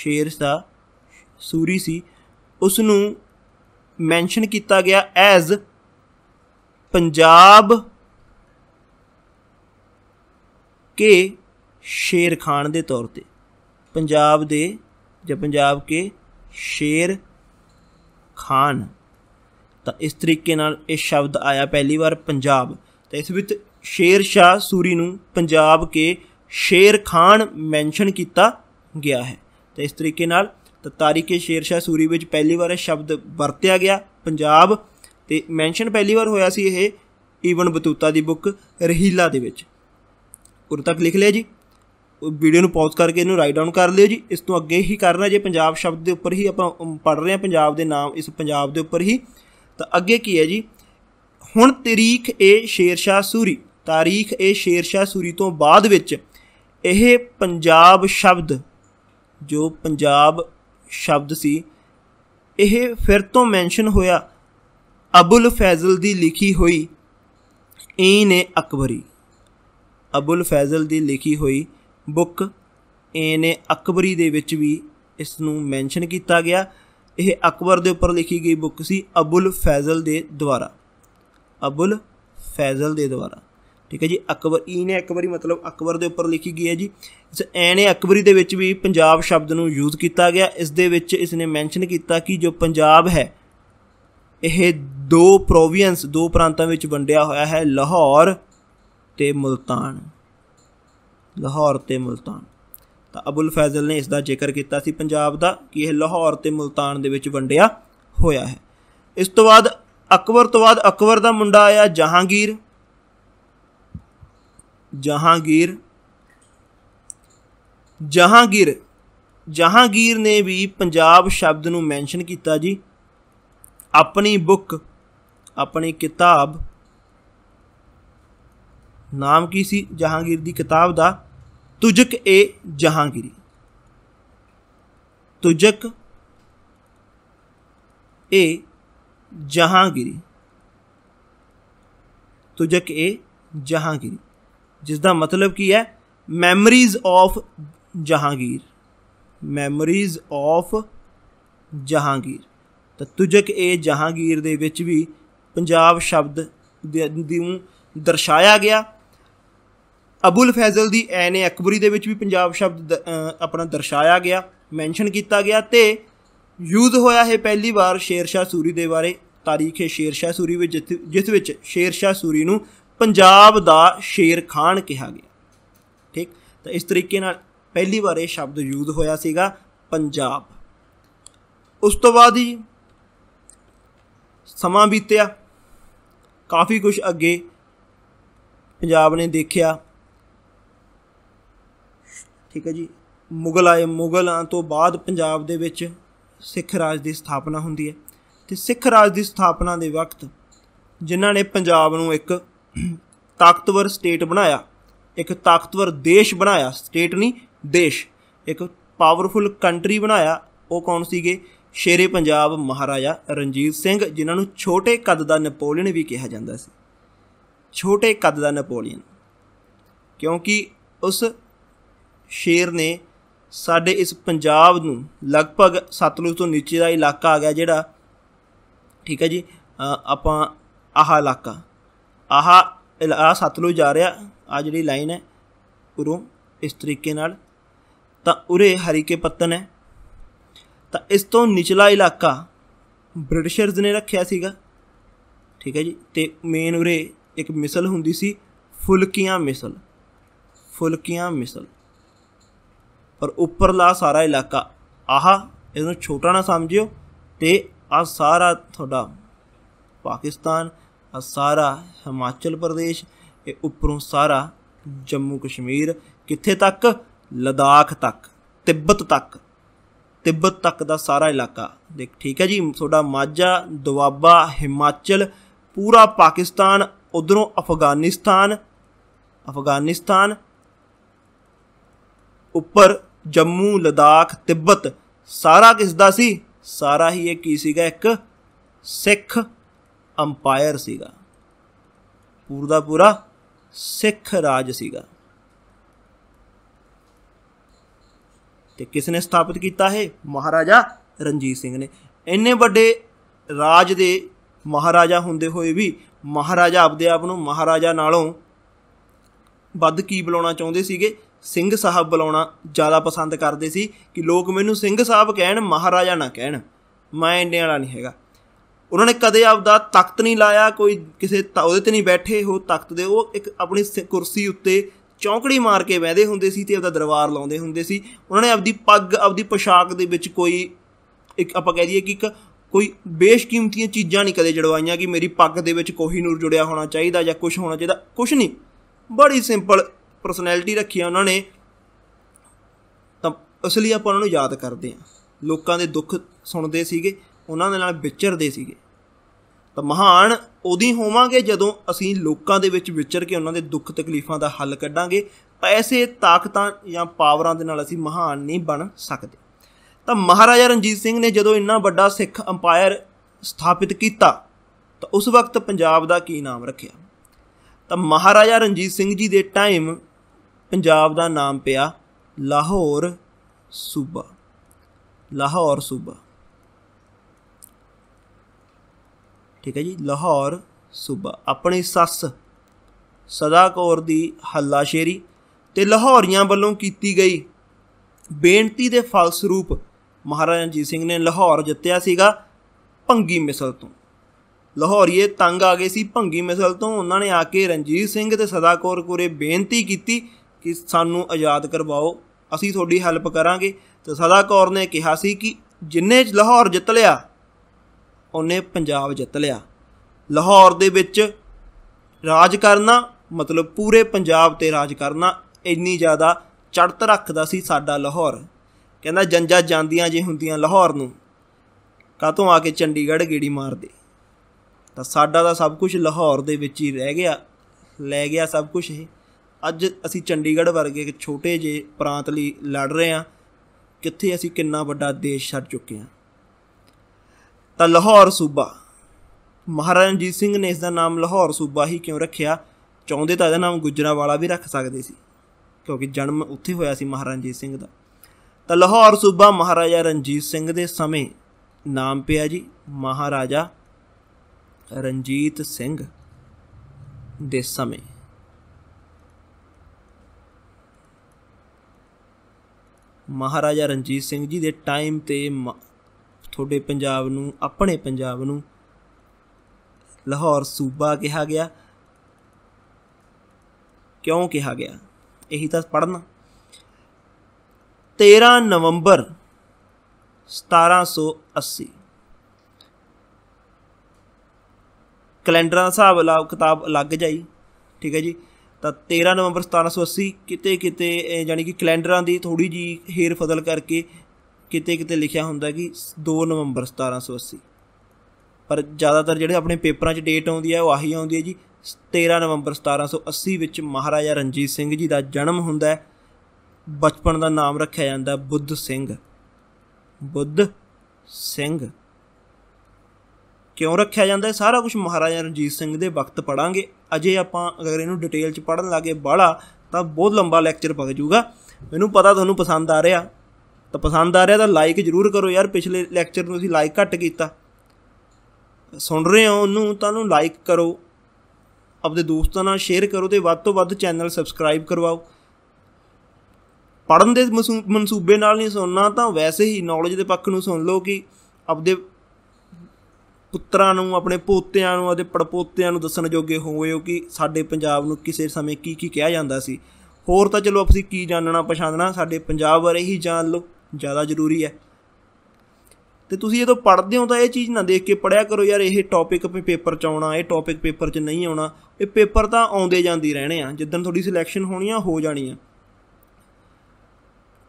ਸ਼ੇਰ ਦਾ ਸੂਰੀ ਸੀ ਉਸ ਨੂੰ ਮੈਂਸ਼ਨ ਕੀਤਾ ਗਿਆ ਐਜ਼ ਪੰਜਾਬ ਕੇ ਸ਼ੇਰ ਖਾਨ ਦੇ ਤੌਰ ਤੇ ਪੰਜਾਬ ਦੇ ਜਾਂ ਪੰਜਾਬ ਕੇ ਸ਼ੇਰ ਖਾਨ ਤਾਂ ਇਸ ਤਰੀਕੇ ਨਾਲ ਇਹ ਸ਼ਬਦ ਆਇਆ ਪਹਿਲੀ ਵਾਰ ਪੰਜਾਬ ਤਾਂ ਇਸ ਵਿੱਚ ਸ਼ੇਰ ਸ਼ਾਹ ਸੂਰੀ ਨੂੰ ਪੰਜਾਬ ਕੇ ਸ਼ੇਰ ਖਾਨ ਮੈਂਸ਼ਨ ਕੀਤਾ ਗਿਆ ਹੈ ਤਾਂ ਇਸ ਤਰੀਕੇ ਨਾਲ ਤਾਂ ਤਾਰੀਖੇ ਸ਼ੇਰਸ਼ਾਹ ਸੂਰੀ ਵਿੱਚ ਪਹਿਲੀ ਵਾਰ ਇਹ ਸ਼ਬਦ ਵਰਤਿਆ ਗਿਆ ਪੰਜਾਬ ਤੇ ਮੈਂਸ਼ਨ ਪਹਿਲੀ ਵਾਰ ਹੋਇਆ ਸੀ ਇਹ ਈਵਨ ਬਤੂਤਾ ਦੀ ਬੁੱਕ ਰਹੀਲਾ ਦੇ ਵਿੱਚ ਉਰ ਤੱਕ ਲਿਖ ਲਿਆ ਜੀ ਵੀਡੀਓ ਨੂੰ ਪਾਜ਼ ਕਰਕੇ ਇਹਨੂੰ ਰਾਈਟ ਡਾਊਨ ਕਰ ਲਿਓ ਜੀ ਇਸ ਤੋਂ ਅੱਗੇ ਹੀ ਕਰਨਾ ਜੇ ਪੰਜਾਬ ਸ਼ਬਦ ਦੇ ਉੱਪਰ ਹੀ ਆਪਾਂ ਪੜ ਰਹੇ ਹਾਂ ਪੰਜਾਬ ਦੇ ਨਾਮ ਇਸ ਪੰਜਾਬ ਦੇ ਉੱਪਰ ਹੀ ਤਾਂ ਅੱਗੇ ਕੀ ਹੈ ਜੀ ਹੁਣ ਤਾਰੀਖ ਇਹ ਸ਼ੇਰਸ਼ਾਹ ਸੂਰੀ ਤਾਰੀਖ ਇਹ ਸ਼ੇਰਸ਼ਾਹ ਸੂਰੀ ਤੋਂ ਬਾਅਦ ਵਿੱਚ ਇਹ ਪੰਜਾਬ ਸ਼ਬਦ ਜੋ ਪੰਜਾਬ ਸ਼ਬਦ ਸੀ ਇਹ ਫਿਰ ਤੋਂ ਮੈਂਸ਼ਨ ਹੋਇਆ ਅਬੁਲ ਫੈਜ਼ਲ ਦੀ ਲਿਖੀ ਹੋਈ ਈਨ ਏ ਅਕਬਰੀ ਅਬੁਲ ਫੈਜ਼ਲ ਦੀ ਲਿਖੀ ਹੋਈ ਬੁੱਕ ਈਨ ਏ ਅਕਬਰੀ ਦੇ ਵਿੱਚ ਵੀ ਇਸ ਨੂੰ ਮੈਂਸ਼ਨ ਕੀਤਾ ਗਿਆ ਇਹ ਅਕਬਰ ਦੇ ਉੱਪਰ ਲਿਖੀ ਗਈ ਬੁੱਕ ਸੀ ਅਬੁਲ ਫੈਜ਼ਲ ਦੇ ਦੁਆਰਾ ਅਬੁਲ ਫੈਜ਼ਲ ਦੇ ਦੁਆਰਾ ਠੀਕ ਹੈ ਜੀ ਅਕਬਰ ਈ ਨੇ ਇੱਕ ਵਾਰੀ ਮਤਲਬ ਅਕਬਰ ਦੇ ਉੱਪਰ ਲਿਖੀ ਗਈ ਹੈ ਜੀ ਇਸ ਐ ਨੇ ਅਕਬਰੀ ਦੇ ਵਿੱਚ ਵੀ ਪੰਜਾਬ ਸ਼ਬਦ ਨੂੰ ਯੂਜ਼ ਕੀਤਾ ਗਿਆ ਇਸ ਦੇ ਵਿੱਚ ਇਸ ਨੇ ਮੈਂਸ਼ਨ ਕੀਤਾ ਕਿ ਜੋ ਪੰਜਾਬ ਹੈ ਇਹ ਦੋ ਪ੍ਰੋਵਿੰਸ ਦੋ ਪ੍ਰਾਂਤਾਂ ਵਿੱਚ ਵੰਡਿਆ ਹੋਇਆ ਹੈ ਲਾਹੌਰ ਤੇ ਮਲਤਾਨ ਲਾਹੌਰ ਤੇ ਮਲਤਾਨ ਤਾਂ ਅਬੁਲ ਫੈਜ਼ਲ ਨੇ ਇਸ ਦਾ ਜ਼ਿਕਰ ਕੀਤਾ ਸੀ ਪੰਜਾਬ ਦਾ ਕਿ ਇਹ ਲਾਹੌਰ ਤੇ ਮਲਤਾਨ ਦੇ ਵਿੱਚ ਵੰਡਿਆ ਹੋਇਆ ਹੈ ਇਸ ਤੋਂ ਬਾਅਦ ਅਕਬਰ ਤੋਂ ਬਾਅਦ ਅਕਬਰ ਦਾ ਮੁੰਡਾ ਆਇਆ ਜਹਾਂਗੀਰ ਜਹਾਂਗੀਰ ਜਹਾਂਗੀਰ ਜਹਾਂਗੀਰ ਨੇ ਵੀ ਪੰਜਾਬ ਸ਼ਬਦ ਨੂੰ ਮੈਂਸ਼ਨ ਕੀਤਾ ਜੀ ਆਪਣੀ ਬੁੱਕ ਆਪਣੀ ਕਿਤਾਬ ਨਾਮ ਕੀ ਸੀ ਜਹਾਂਗੀਰ ਦੀ ਕਿਤਾਬ ਦਾ ਤੁਜਕ ਏ ਜਹਾਂਗੀਰੀ ਤੁਜਕ ਏ ਜਹਾਂਗੀਰੀ ਤੁਜਕ ਏ ਜਹਾਂਗੀਰੀ ਜਿਸ ਦਾ ਮਤਲਬ ਕੀ ਹੈ memories of Jahangir memories of Jahangir ਤਾਂ ਤੁਜਕ ਇਹ ਜਹਾਂਗੀਰ ਦੇ ਵਿੱਚ ਵੀ ਪੰਜਾਬ ਸ਼ਬਦ ਨੂੰ ਦਰਸਾਇਆ ਗਿਆ ਅਬੂਲ ਫੈਜ਼ਲ ਦੀ ਐਨ ਅਕਬਰੀ ਦੇ ਵਿੱਚ ਵੀ ਪੰਜਾਬ ਸ਼ਬਦ ਆਪਣਾ ਦਰਸਾਇਆ ਗਿਆ ਮੈਂਸ਼ਨ ਕੀਤਾ ਗਿਆ ਤੇ ਯੂਜ਼ ਹੋਇਆ ਹੈ ਪਹਿਲੀ ਵਾਰ ਸ਼ੇਰ ਸ਼ਾਹ ਸੂਰੀ ਦੇ ਬਾਰੇ ਤਾਰੀਖੇ ਸ਼ੇਰ ਸ਼ਾਹ ਸੂਰੀ ਵਿੱਚ ਜਿਸ ਵਿੱਚ ਸ਼ੇਰ ਸ਼ਾਹ ਸੂਰੀ ਨੂੰ ਪੰਜਾਬ ਦਾ ਸ਼ੇਰ ਖਾਨ ਕਿਹਾ ਗਿਆ ਠੀਕ ਤਾਂ ਇਸ ਤਰੀਕੇ ਨਾਲ ਪਹਿਲੀ ਵਾਰ ਇਹ ਸ਼ਬਦ ਯੂਜ਼ ਹੋਇਆ ਸੀਗਾ ਪੰਜਾਬ ਉਸ ਤੋਂ ਬਾਅਦ ਹੀ ਸਮਾਂ ਬੀਤਿਆ ਕਾਫੀ ਕੁਝ ਅੱਗੇ ਪੰਜਾਬ ਨੇ ਦੇਖਿਆ ਠੀਕ ਹੈ ਜੀ ਮੁਗਲ ਆਏ ਮੁਗਲਾਂ ਤੋਂ ਬਾਅਦ ਪੰਜਾਬ ਦੇ ਵਿੱਚ ਸਿੱਖ ਰਾਜ ਦੀ ਸਥਾਪਨਾ ਹੁੰਦੀ ਹੈ ਤੇ ਸਿੱਖ ਰਾਜ ਦੀ ਸਥਾਪਨਾ ਦੇ ਵਕਤ ਜਿਨ੍ਹਾਂ ਨੇ ਪੰਜਾਬ ਨੂੰ ਇੱਕ ਤਾਕਤਵਰ ਸਟੇਟ ਬਣਾਇਆ ਇੱਕ ਤਾਕਤਵਰ ਦੇਸ਼ ਬਣਾਇਆ ਸਟੇਟ ਨਹੀਂ ਦੇਸ਼ ਇੱਕ ਪਾਵਰਫੁਲ ਕੰਟਰੀ ਬਣਾਇਆ ਉਹ ਕੌਣ ਸੀਗੇ ਸ਼ੇਰੇ ਪੰਜਾਬ ਮਹਾਰਾਜਾ ਰਣਜੀਤ ਸਿੰਘ ਜਿਨ੍ਹਾਂ ਨੂੰ ਛੋਟੇ ਕੱਦ ਦਾ ਨੈਪੋਲੀਅਨ ਵੀ ਕਿਹਾ ਜਾਂਦਾ ਸੀ ਛੋਟੇ ਕੱਦ ਦਾ ਨੈਪੋਲੀਅਨ ਕਿਉਂਕਿ ਉਸ ਸ਼ੇਰ ਨੇ ਸਾਡੇ ਇਸ ਪੰਜਾਬ ਨੂੰ ਲਗਭਗ ਸਤਲੁਜ ਤੋਂ ਨੀਚੇ ਦਾ ਇਲਾਕਾ ਆ ਗਿਆ ਜਿਹੜਾ ਠੀਕ ਹੈ ਜੀ ਆਪਾਂ ਆਹ ਇਲਾਕਾ ਆਹ ਆ ਸਤਲੁਜ ਜਾ ਰਿਹਾ ਆ ਜਿਹੜੀ ਲਾਈਨ ਹੈ ਉਰੋਂ ਇਸ ਤਰੀਕੇ ਨਾਲ ਤਾਂ ਉਰੇ ਹਰੀਕੇ ਪੱਤਨ ਹੈ ਤਾਂ ਇਸ ਤੋਂ ਨਿਚਲਾ ਇਲਾਕਾ ਬ੍ਰਿਟਿਸ਼ਰਜ਼ ਨੇ ਰੱਖਿਆ ਸੀਗਾ ਠੀਕ ਹੈ ਜੀ ਤੇ ਮੇਨ ਉਰੇ ਇੱਕ ਮਿਸਲ ਹੁੰਦੀ ਸੀ ਫੁਲਕੀਆਂ ਮਿਸਲ ਫੁਲਕੀਆਂ ਮਿਸਲ ਪਰ ਉੱਪਰਲਾ ਸਾਰਾ ਇਲਾਕਾ ਆਹ ਇਹਨੂੰ ਛੋਟਾ ਨਾ ਸਮਝਿਓ ਤੇ ਆ ਸਾਰਾ ਤੁਹਾਡਾ ਪਾਕਿਸਤਾਨ ਸਾਰਾ ਹਿਮਾਚਲ ਪ੍ਰਦੇਸ਼ ਇਹ ਉੱਪਰੋਂ ਸਾਰਾ ਜੰਮੂ ਕਸ਼ਮੀਰ ਕਿੱਥੇ ਤੱਕ ਲਦਾਖ ਤੱਕ ਤਿੱਬਤ ਤੱਕ ਤਿੱਬਤ ਤੱਕ ਦਾ ਸਾਰਾ ਇਲਾਕਾ ਦੇਖ ਠੀਕ ਹੈ ਜੀ ਤੁਹਾਡਾ ਮਾਝਾ ਦੁਆਬਾ ਹਿਮਾਚਲ ਪੂਰਾ ਪਾਕਿਸਤਾਨ ਉਧਰੋਂ ਅਫਗਾਨਿਸਤਾਨ ਅਫਗਾਨਿਸਤਾਨ ਉੱਪਰ ਜੰਮੂ ਲਦਾਖ ਤਿੱਬਤ ਸਾਰਾ ਕਿਸ ਦਾ ਸੀ ਸਾਰਾ ਹੀ ਇਹ ਕੀ ਸੀਗਾ ਇੱਕ ਸਿੱਖ ਅੰਪਾਇਰ ਸੀਗਾ ਪੂਰ ਦਾ ਪੂਰਾ ਸਿੱਖ ਰਾਜ ਸੀਗਾ ਤੇ ਕਿਸ ਨੇ ਸਥਾਪਿਤ ਕੀਤਾ ਹੈ ਮਹਾਰਾਜਾ ਰਣਜੀਤ ਸਿੰਘ ਨੇ ਇੰਨੇ ਵੱਡੇ ਰਾਜ ਦੇ ਮਹਾਰਾਜਾ ਹੁੰਦੇ ਹੋਏ ਵੀ ਮਹਾਰਾਜਾ ਆਪਦੇ ਆਪ ਨੂੰ ਮਹਾਰਾਜਾ ਨਾਲੋਂ ਵੱਧ ਕੀ ਬੁਲਾਉਣਾ ਚਾਹੁੰਦੇ ਸੀਗੇ ਸਿੰਘ ਸਾਹਿਬ ਬੁਲਾਉਣਾ ਜ਼ਿਆਦਾ ਪਸੰਦ ਕਰਦੇ ਸੀ ਕਿ ਲੋਕ ਮੈਨੂੰ ਸਿੰਘ ਸਾਹਿਬ ਕਹਿਣ ਮਹਾਰਾਜਾ ਨਾ ਕਹਿਣ ਮੈਂ ਇੰਨੇ ਵਾਲਾ ਨਹੀਂ ਹੈਗਾ ਉਹਨਾਂ ਨੇ ਕਦੇ ਆਪਦਾ ਤਖਤ ਨਹੀਂ ਲਾਇਆ ਕੋਈ ਕਿਸੇ ਉਹਦੇ ਤੇ ਨਹੀਂ ਬੈਠੇ ਹੋ ਤਖਤ ਦੇ ਉਹ ਇੱਕ ਆਪਣੀ ਕੁਰਸੀ ਉੱਤੇ ਚੌਂਕੜੀ ਮਾਰ ਕੇ ਬਹਿਦੇ ਹੁੰਦੇ ਸੀ ਤੇ ਆਪਦਾ ਦਰਬਾਰ ਲਾਉਂਦੇ ਹੁੰਦੇ ਸੀ ਉਹਨਾਂ ਨੇ ਆਪਦੀ ਪੱਗ ਆਪਦੀ ਪੋਸ਼ਾਕ ਦੇ ਵਿੱਚ ਕੋਈ ਇੱਕ ਆਪਾਂ ਕਹਿ ਦਈਏ ਕਿ ਇੱਕ ਕੋਈ ਬੇਸ਼ਕੀਮਤੀਆਂ ਚੀਜ਼ਾਂ ਨਹੀਂ ਕਦੇ ਜੜਵਾਈਆਂ ਕਿ ਮੇਰੀ ਪੱਗ ਦੇ ਵਿੱਚ ਕੋਹੀਨੂਰ ਜੁੜਿਆ ਹੋਣਾ ਚਾਹੀਦਾ ਜਾਂ ਕੁਝ ਹੋਣਾ ਚਾਹੀਦਾ ਕੁਝ ਨਹੀਂ ਬੜੀ ਸਿੰਪਲ ਪਰਸਨੈਲਿਟੀ ਰੱਖੀ ਆ ਉਹਨਾਂ ਨੇ ਤਾਂ ਅਸਲੀ ਆਪਾਂ ਉਹਨਾਂ ਨੂੰ ਯਾਦ ਕਰਦੇ ਆ ਲੋਕਾਂ ਦੇ ਦੁੱਖ ਸੁਣਦੇ ਸੀਗੇ ਉਹਨਾਂ ਦੇ ਨਾਲ ਵਿਚਰਦੇ ਸੀਗੇ ਤਾਂ ਮਹਾਨ ਉਦੋਂ ਹੋਵਾਂਗੇ ਜਦੋਂ ਅਸੀਂ ਲੋਕਾਂ ਦੇ ਵਿੱਚ ਵਿਚਰ ਕੇ ਉਹਨਾਂ ਦੇ ਦੁੱਖ ਤਕਲੀਫਾਂ ਦਾ ਹੱਲ ਕੱਢਾਂਗੇ ਪੈਸੇ ਤਾਕਤਾਂ ਜਾਂ ਪਾਵਰਾਂ ਦੇ ਨਾਲ ਅਸੀਂ ਮਹਾਨ ਨਹੀਂ ਬਣ ਸਕਦੇ ਤਾਂ ਮਹਾਰਾਜਾ ਰਣਜੀਤ ਸਿੰਘ ਨੇ ਜਦੋਂ ਇੰਨਾ ਵੱਡਾ ਸਿੱਖ ਅੰਪਾਇਰ ਸਥਾਪਿਤ ਕੀਤਾ ਤਾਂ ਉਸ ਵਕਤ ਪੰਜਾਬ ਦਾ ਕੀ ਨਾਮ ਰੱਖਿਆ ਤਾਂ ਮਹਾਰਾਜਾ ਰਣਜੀਤ ਸਿੰਘ ਜੀ ਦੇ ਟਾਈਮ ਪੰਜਾਬ ਦਾ ਨਾਮ ਪਿਆ ਲਾਹੌਰ ਸੂਬਾ ਲਾਹੌਰ ਸੂਬਾ ਠੀਕ ਹੈ ਜੀ ਲਾਹੌਰ ਸੂਬਾ ਆਪਣੀ ਸੱਸ ਸਦਾ ਕੌਰ ਦੀ ਹੱਲਾਸ਼ੇਰੀ ਤੇ ਲਾਹੌਰੀਆਂ ਵੱਲੋਂ ਕੀਤੀ ਗਈ ਬੇਨਤੀ ਦੇ ਫਲਸਰੂਪ ਮਹਾਰਾਜਾ ਰਣਜੀਤ ਸਿੰਘ ਨੇ ਲਾਹੌਰ ਜਿੱਤਿਆ ਸੀਗਾ ਭੰਗੀ ਮਿਸਲ ਤੋਂ ਲਾਹੌਰੀਏ ਤੰਗ ਆ ਗਏ ਸੀ ਭੰਗੀ ਮਿਸਲ ਤੋਂ ਉਹਨਾਂ ਨੇ ਆ ਕੇ ਰਣਜੀਤ ਸਿੰਘ ਤੇ ਸਦਾ ਕੌਰ ਕੋਰੇ ਬੇਨਤੀ ਕੀਤੀ ਕਿ ਸਾਨੂੰ ਆਜ਼ਾਦ ਕਰਵਾਓ ਅਸੀਂ ਤੁਹਾਡੀ ਹੈਲਪ ਕਰਾਂਗੇ ਤੇ ਸਦਾ ਕੌਰ ਨੇ ਕਿਹਾ ਸੀ ਕਿ ਜਿੰਨੇ ਲਾਹੌਰ ਜਿੱਤ ਲਿਆ ਉਹਨੇ ਪੰਜਾਬ ਜਿੱਤ ਲਿਆ ਲਾਹੌਰ ਦੇ ਵਿੱਚ ਰਾਜ ਕਰਨਾ ਮਤਲਬ ਪੂਰੇ ਪੰਜਾਬ ਤੇ ਰਾਜ ਕਰਨਾ ਇੰਨੀ ਜ਼ਿਆਦਾ ਚੜਤ ਰੱਖਦਾ ਸੀ ਸਾਡਾ ਲਾਹੌਰ ਕਹਿੰਦਾ ਜੰਜਾ ਜਾਂਦੀਆਂ ਜੇ ਹੁੰਦੀਆਂ ਲਾਹੌਰ ਨੂੰ ਕਾਤੋਂ ਆ ਕੇ ਚੰਡੀਗੜ੍ਹ ਗੇੜੀ ਮਾਰਦੇ ਤਾਂ ਸਾਡਾ ਤਾਂ ਸਭ ਕੁਝ ਲਾਹੌਰ ਦੇ ਵਿੱਚ ਹੀ ਰਹਿ ਗਿਆ ਲੈ ਗਿਆ ਸਭ ਕੁਝ ਇਹ ਅੱਜ ਅਸੀਂ ਚੰਡੀਗੜ੍ਹ ਵਰਗੇ ਇੱਕ ਛੋਟੇ ਜਿਹੇ ਪ੍ਰਾਂਤ ਲਈ ਲੜ ਰਹੇ ਹਾਂ ਕਿੱਥੇ ਅਸੀਂ ਕਿੰਨਾ ਵੱਡਾ ਦੇਸ਼ ਛੱਡ ਚੁੱਕੇ ਹਾਂ ਤਾਂ ਲਾਹੌਰ ਸੂਬਾ ਮਹਾਰਾਜਾ ਰਣਜੀਤ ਸਿੰਘ ਨੇ ਇਸ ਦਾ ਨਾਮ ਲਾਹੌਰ ਸੂਬਾ ਹੀ ਕਿਉਂ ਰੱਖਿਆ ਚਾਹੁੰਦੇ ਤਾਂ ਇਹਦਾ ਨਾਮ ਗੁਜਰਾਵਾਲਾ ਵੀ ਰੱਖ ਸਕਦੇ ਸੀ ਕਿਉਂਕਿ ਜਨਮ ਉੱਥੇ ਹੋਇਆ ਸੀ ਮਹਾਰਾਜਾ ਰਣਜੀਤ ਸਿੰਘ ਦਾ ਤਾਂ ਲਾਹੌਰ ਸੂਬਾ ਮਹਾਰਾਜਾ ਰਣਜੀਤ ਸਿੰਘ ਦੇ ਸਮੇਂ ਨਾਮ ਪਿਆ ਜੀ ਮਹਾਰਾਜਾ ਰਣਜੀਤ ਸਿੰਘ ਦੇ ਸਮੇਂ ਮਹਾਰਾਜਾ ਰਣਜੀਤ ਸਿੰਘ ਜੀ ਦੇ ਟਾਈਮ ਤੇ ਤੁਹਾਡੇ ਪੰਜਾਬ ਨੂੰ ਆਪਣੇ ਪੰਜਾਬ ਨੂੰ ਲਾਹੌਰ ਸੂਬਾ ਕਿਹਾ ਗਿਆ ਕਿਉਂ ਕਿਹਾ ਗਿਆ ਇਹੀ ਤਾਂ ਪੜਨਾ 13 ਨਵੰਬਰ 1780 ਕੈਲੰਡਰ ਦਾ ਹਿਸਾਬ ਲਾ ਕਿਤਾਬ ਅਲੱਗ ਜਾਈ ਠੀਕ ਹੈ ਜੀ ਤਾਂ 13 ਨਵੰਬਰ 1780 ਕਿਤੇ ਕਿਤੇ ਜਾਨੀ ਕਿ ਕੈਲੰਡਰਾਂ ਦੀ ਥੋੜੀ ਜੀ ਹੇਰ ਫਦਲ ਕਰਕੇ ਕਿਤੇ ਕਿਤੇ ਲਿਖਿਆ ਹੁੰਦਾ ਕਿ 2 ਨਵੰਬਰ 1780 ਪਰ ਜ਼ਿਆਦਾਤਰ ਜਿਹੜੇ ਆਪਣੇ ਪੇਪਰਾਂ 'ਚ ਡੇਟ ਆਉਂਦੀ ਹੈ ਉਹ ਆਹੀ ਆਉਂਦੀ ਹੈ ਜੀ 13 ਨਵੰਬਰ 1780 ਵਿੱਚ ਮਹਾਰਾਜਾ ਰਣਜੀਤ ਸਿੰਘ ਜੀ ਦਾ ਜਨਮ ਹੁੰਦਾ ਹੈ ਬਚਪਨ ਦਾ ਨਾਮ ਰੱਖਿਆ ਜਾਂਦਾ ਬੁੱਧ ਸਿੰਘ ਬੁੱਧ ਸਿੰਘ ਕਿਉਂ ਰੱਖਿਆ ਜਾਂਦਾ ਹੈ ਸਾਰਾ ਕੁਝ ਮਹਾਰਾਜਾ ਰਣਜੀਤ ਸਿੰਘ ਦੇ ਵਕਤ ਪੜਾਂਗੇ ਅਜੇ ਆਪਾਂ ਅਗਰ ਇਹਨੂੰ ਡਿਟੇਲ 'ਚ ਪੜਨ ਲੱਗੇ ਬਾਲਾ ਤਾਂ ਬਹੁਤ ਲੰਬਾ ਲੈਕਚਰ ਪਗ ਜਾਊਗਾ ਮੈਨੂੰ ਪਤਾ ਤੁਹਾਨੂੰ ਪਸੰਦ ਆ ਰਿਹਾ ਤਾਂ ਪਸੰਦ ਆ ਰਿਹਾ ਤਾਂ ਲਾਈਕ ਜਰੂਰ ਕਰੋ ਯਾਰ ਪਿਛਲੇ ਲੈਕਚਰ ਨੂੰ ਅਸੀਂ ਲਾਈਕ ਘੱਟ ਕੀਤਾ ਸੁਣ ਰਹੇ ਹੋ ਉਹਨੂੰ ਤਾਂ ਉਹਨੂੰ ਲਾਈਕ ਕਰੋ ਆਪਣੇ ਦੋਸਤਾਂ ਨਾਲ ਸ਼ੇਅਰ ਕਰੋ ਤੇ ਵੱਧ ਤੋਂ ਵੱਧ ਚੈਨਲ ਸਬਸਕ੍ਰਾਈਬ ਕਰਵਾਓ ਪੜਨ ਦੇ ਮਨਸੂਬੇ ਨਾਲ ਨਹੀਂ ਸੁਣਨਾ ਤਾਂ ਵੈਸੇ ਹੀ ਨੌਲੇਜ ਦੇ ਪੱਖ ਨੂੰ ਸੁਣ ਲਓ ਕਿ ਆਪਣੇ ਪੁੱਤਰਾਂ ਨੂੰ ਆਪਣੇ ਪੋਤਿਆਂ ਨੂੰ ਆਪਣੇ ਪੜਪੋਤਿਆਂ ਨੂੰ ਦੱਸਣ ਜੋਗੇ ਹੋਵੋ ਕਿ ਸਾਡੇ ਪੰਜਾਬ ਨੂੰ ਕਿਸੇ ਸਮੇਂ ਕੀ ਕੀ ਕਿਹਾ ਜਾਂਦਾ ਸੀ ਹੋਰ ਤਾਂ ਚਲੋ ਅਸੀਂ ਕੀ ਜਾਣਨਾ ਪਛਾਣਨਾ ਸਾਡੇ ਪੰਜਾਬ ਬਾਰੇ ਹੀ ਜਾਣ ਲਓ ਜ਼ਿਆਦਾ ਜ਼ਰੂਰੀ ਹੈ ਤੇ ਤੁਸੀਂ ਜਦੋਂ ਪੜ੍ਹਦੇ ਹੋ ਤਾਂ ਇਹ ਚੀਜ਼ ਨਾ ਦੇਖ ਕੇ ਪੜਿਆ ਕਰੋ ਯਾਰ ਇਹ ਟੌਪਿਕ ਪੇਪਰ 'ਚ ਆਉਣਾ ਇਹ ਟੌਪਿਕ ਪੇਪਰ 'ਚ ਨਹੀਂ ਆਉਣਾ ਇਹ ਪੇਪਰ ਤਾਂ ਆਉਂਦੇ ਜਾਂਦੀ ਰਹਿਣੇ ਆ ਜਿੱਦਣ ਤੁਹਾਡੀ ਸਿਲੈਕਸ਼ਨ ਹੋਣੀ ਆ ਹੋ ਜਾਣੀ ਆ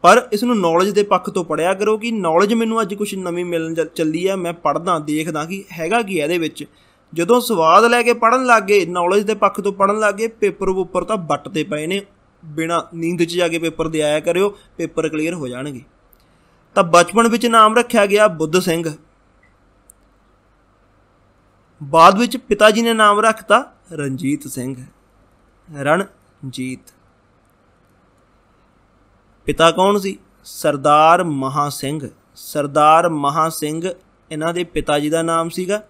ਪਰ ਇਸ ਨੂੰ ਨੌਲੇਜ ਦੇ ਪੱਖ ਤੋਂ ਪੜਿਆ ਕਰੋ ਕਿ ਨੌਲੇਜ ਮੈਨੂੰ ਅੱਜ ਕੁਝ ਨਵੀਂ ਮਿਲਣ ਚੱਲੀ ਆ ਮੈਂ ਪੜਦਾ ਦੇਖਦਾ ਕਿ ਹੈਗਾ ਕੀ ਇਹਦੇ ਵਿੱਚ ਜਦੋਂ ਸਵਾਦ ਲੈ ਕੇ ਪੜਨ ਲੱਗੇ ਨੌਲੇਜ ਦੇ ਪੱਖ ਤੋਂ ਪੜਨ ਲੱਗੇ ਪੇਪਰ ਉੱਪਰ ਤਾਂ ਤੇ ਪਏ ਨੇ ਬਿਨਾ ਨੀਂਦ 'ਚ ਜਾ ਕੇ ਪੇਪਰ ਦੇ ਆਇਆ ਕਰਿਓ ਪੇਪਰ ਕਲੀਅਰ ਹੋ ਜਾਣਗੇ ਤਾਂ ਬਚਪਨ ਵਿੱਚ ਨਾਮ ਰੱਖਿਆ ਗਿਆ ਬੁੱਧ ਸਿੰਘ ਬਾਅਦ ਵਿੱਚ ਪਿਤਾ ਜੀ ਨੇ ਨਾਮ ਰੱਖਤਾ ਰਣਜੀਤ ਸਿੰਘ ਰਣਜੀਤ ਪਿਤਾ ਕੌਣ ਸੀ ਸਰਦਾਰ ਮਹਾ ਸਿੰਘ ਸਰਦਾਰ ਮਹਾ ਸਿੰਘ ਇਹਨਾਂ ਦੇ ਪਿਤਾ ਜੀ ਦਾ ਨਾਮ ਸੀਗਾ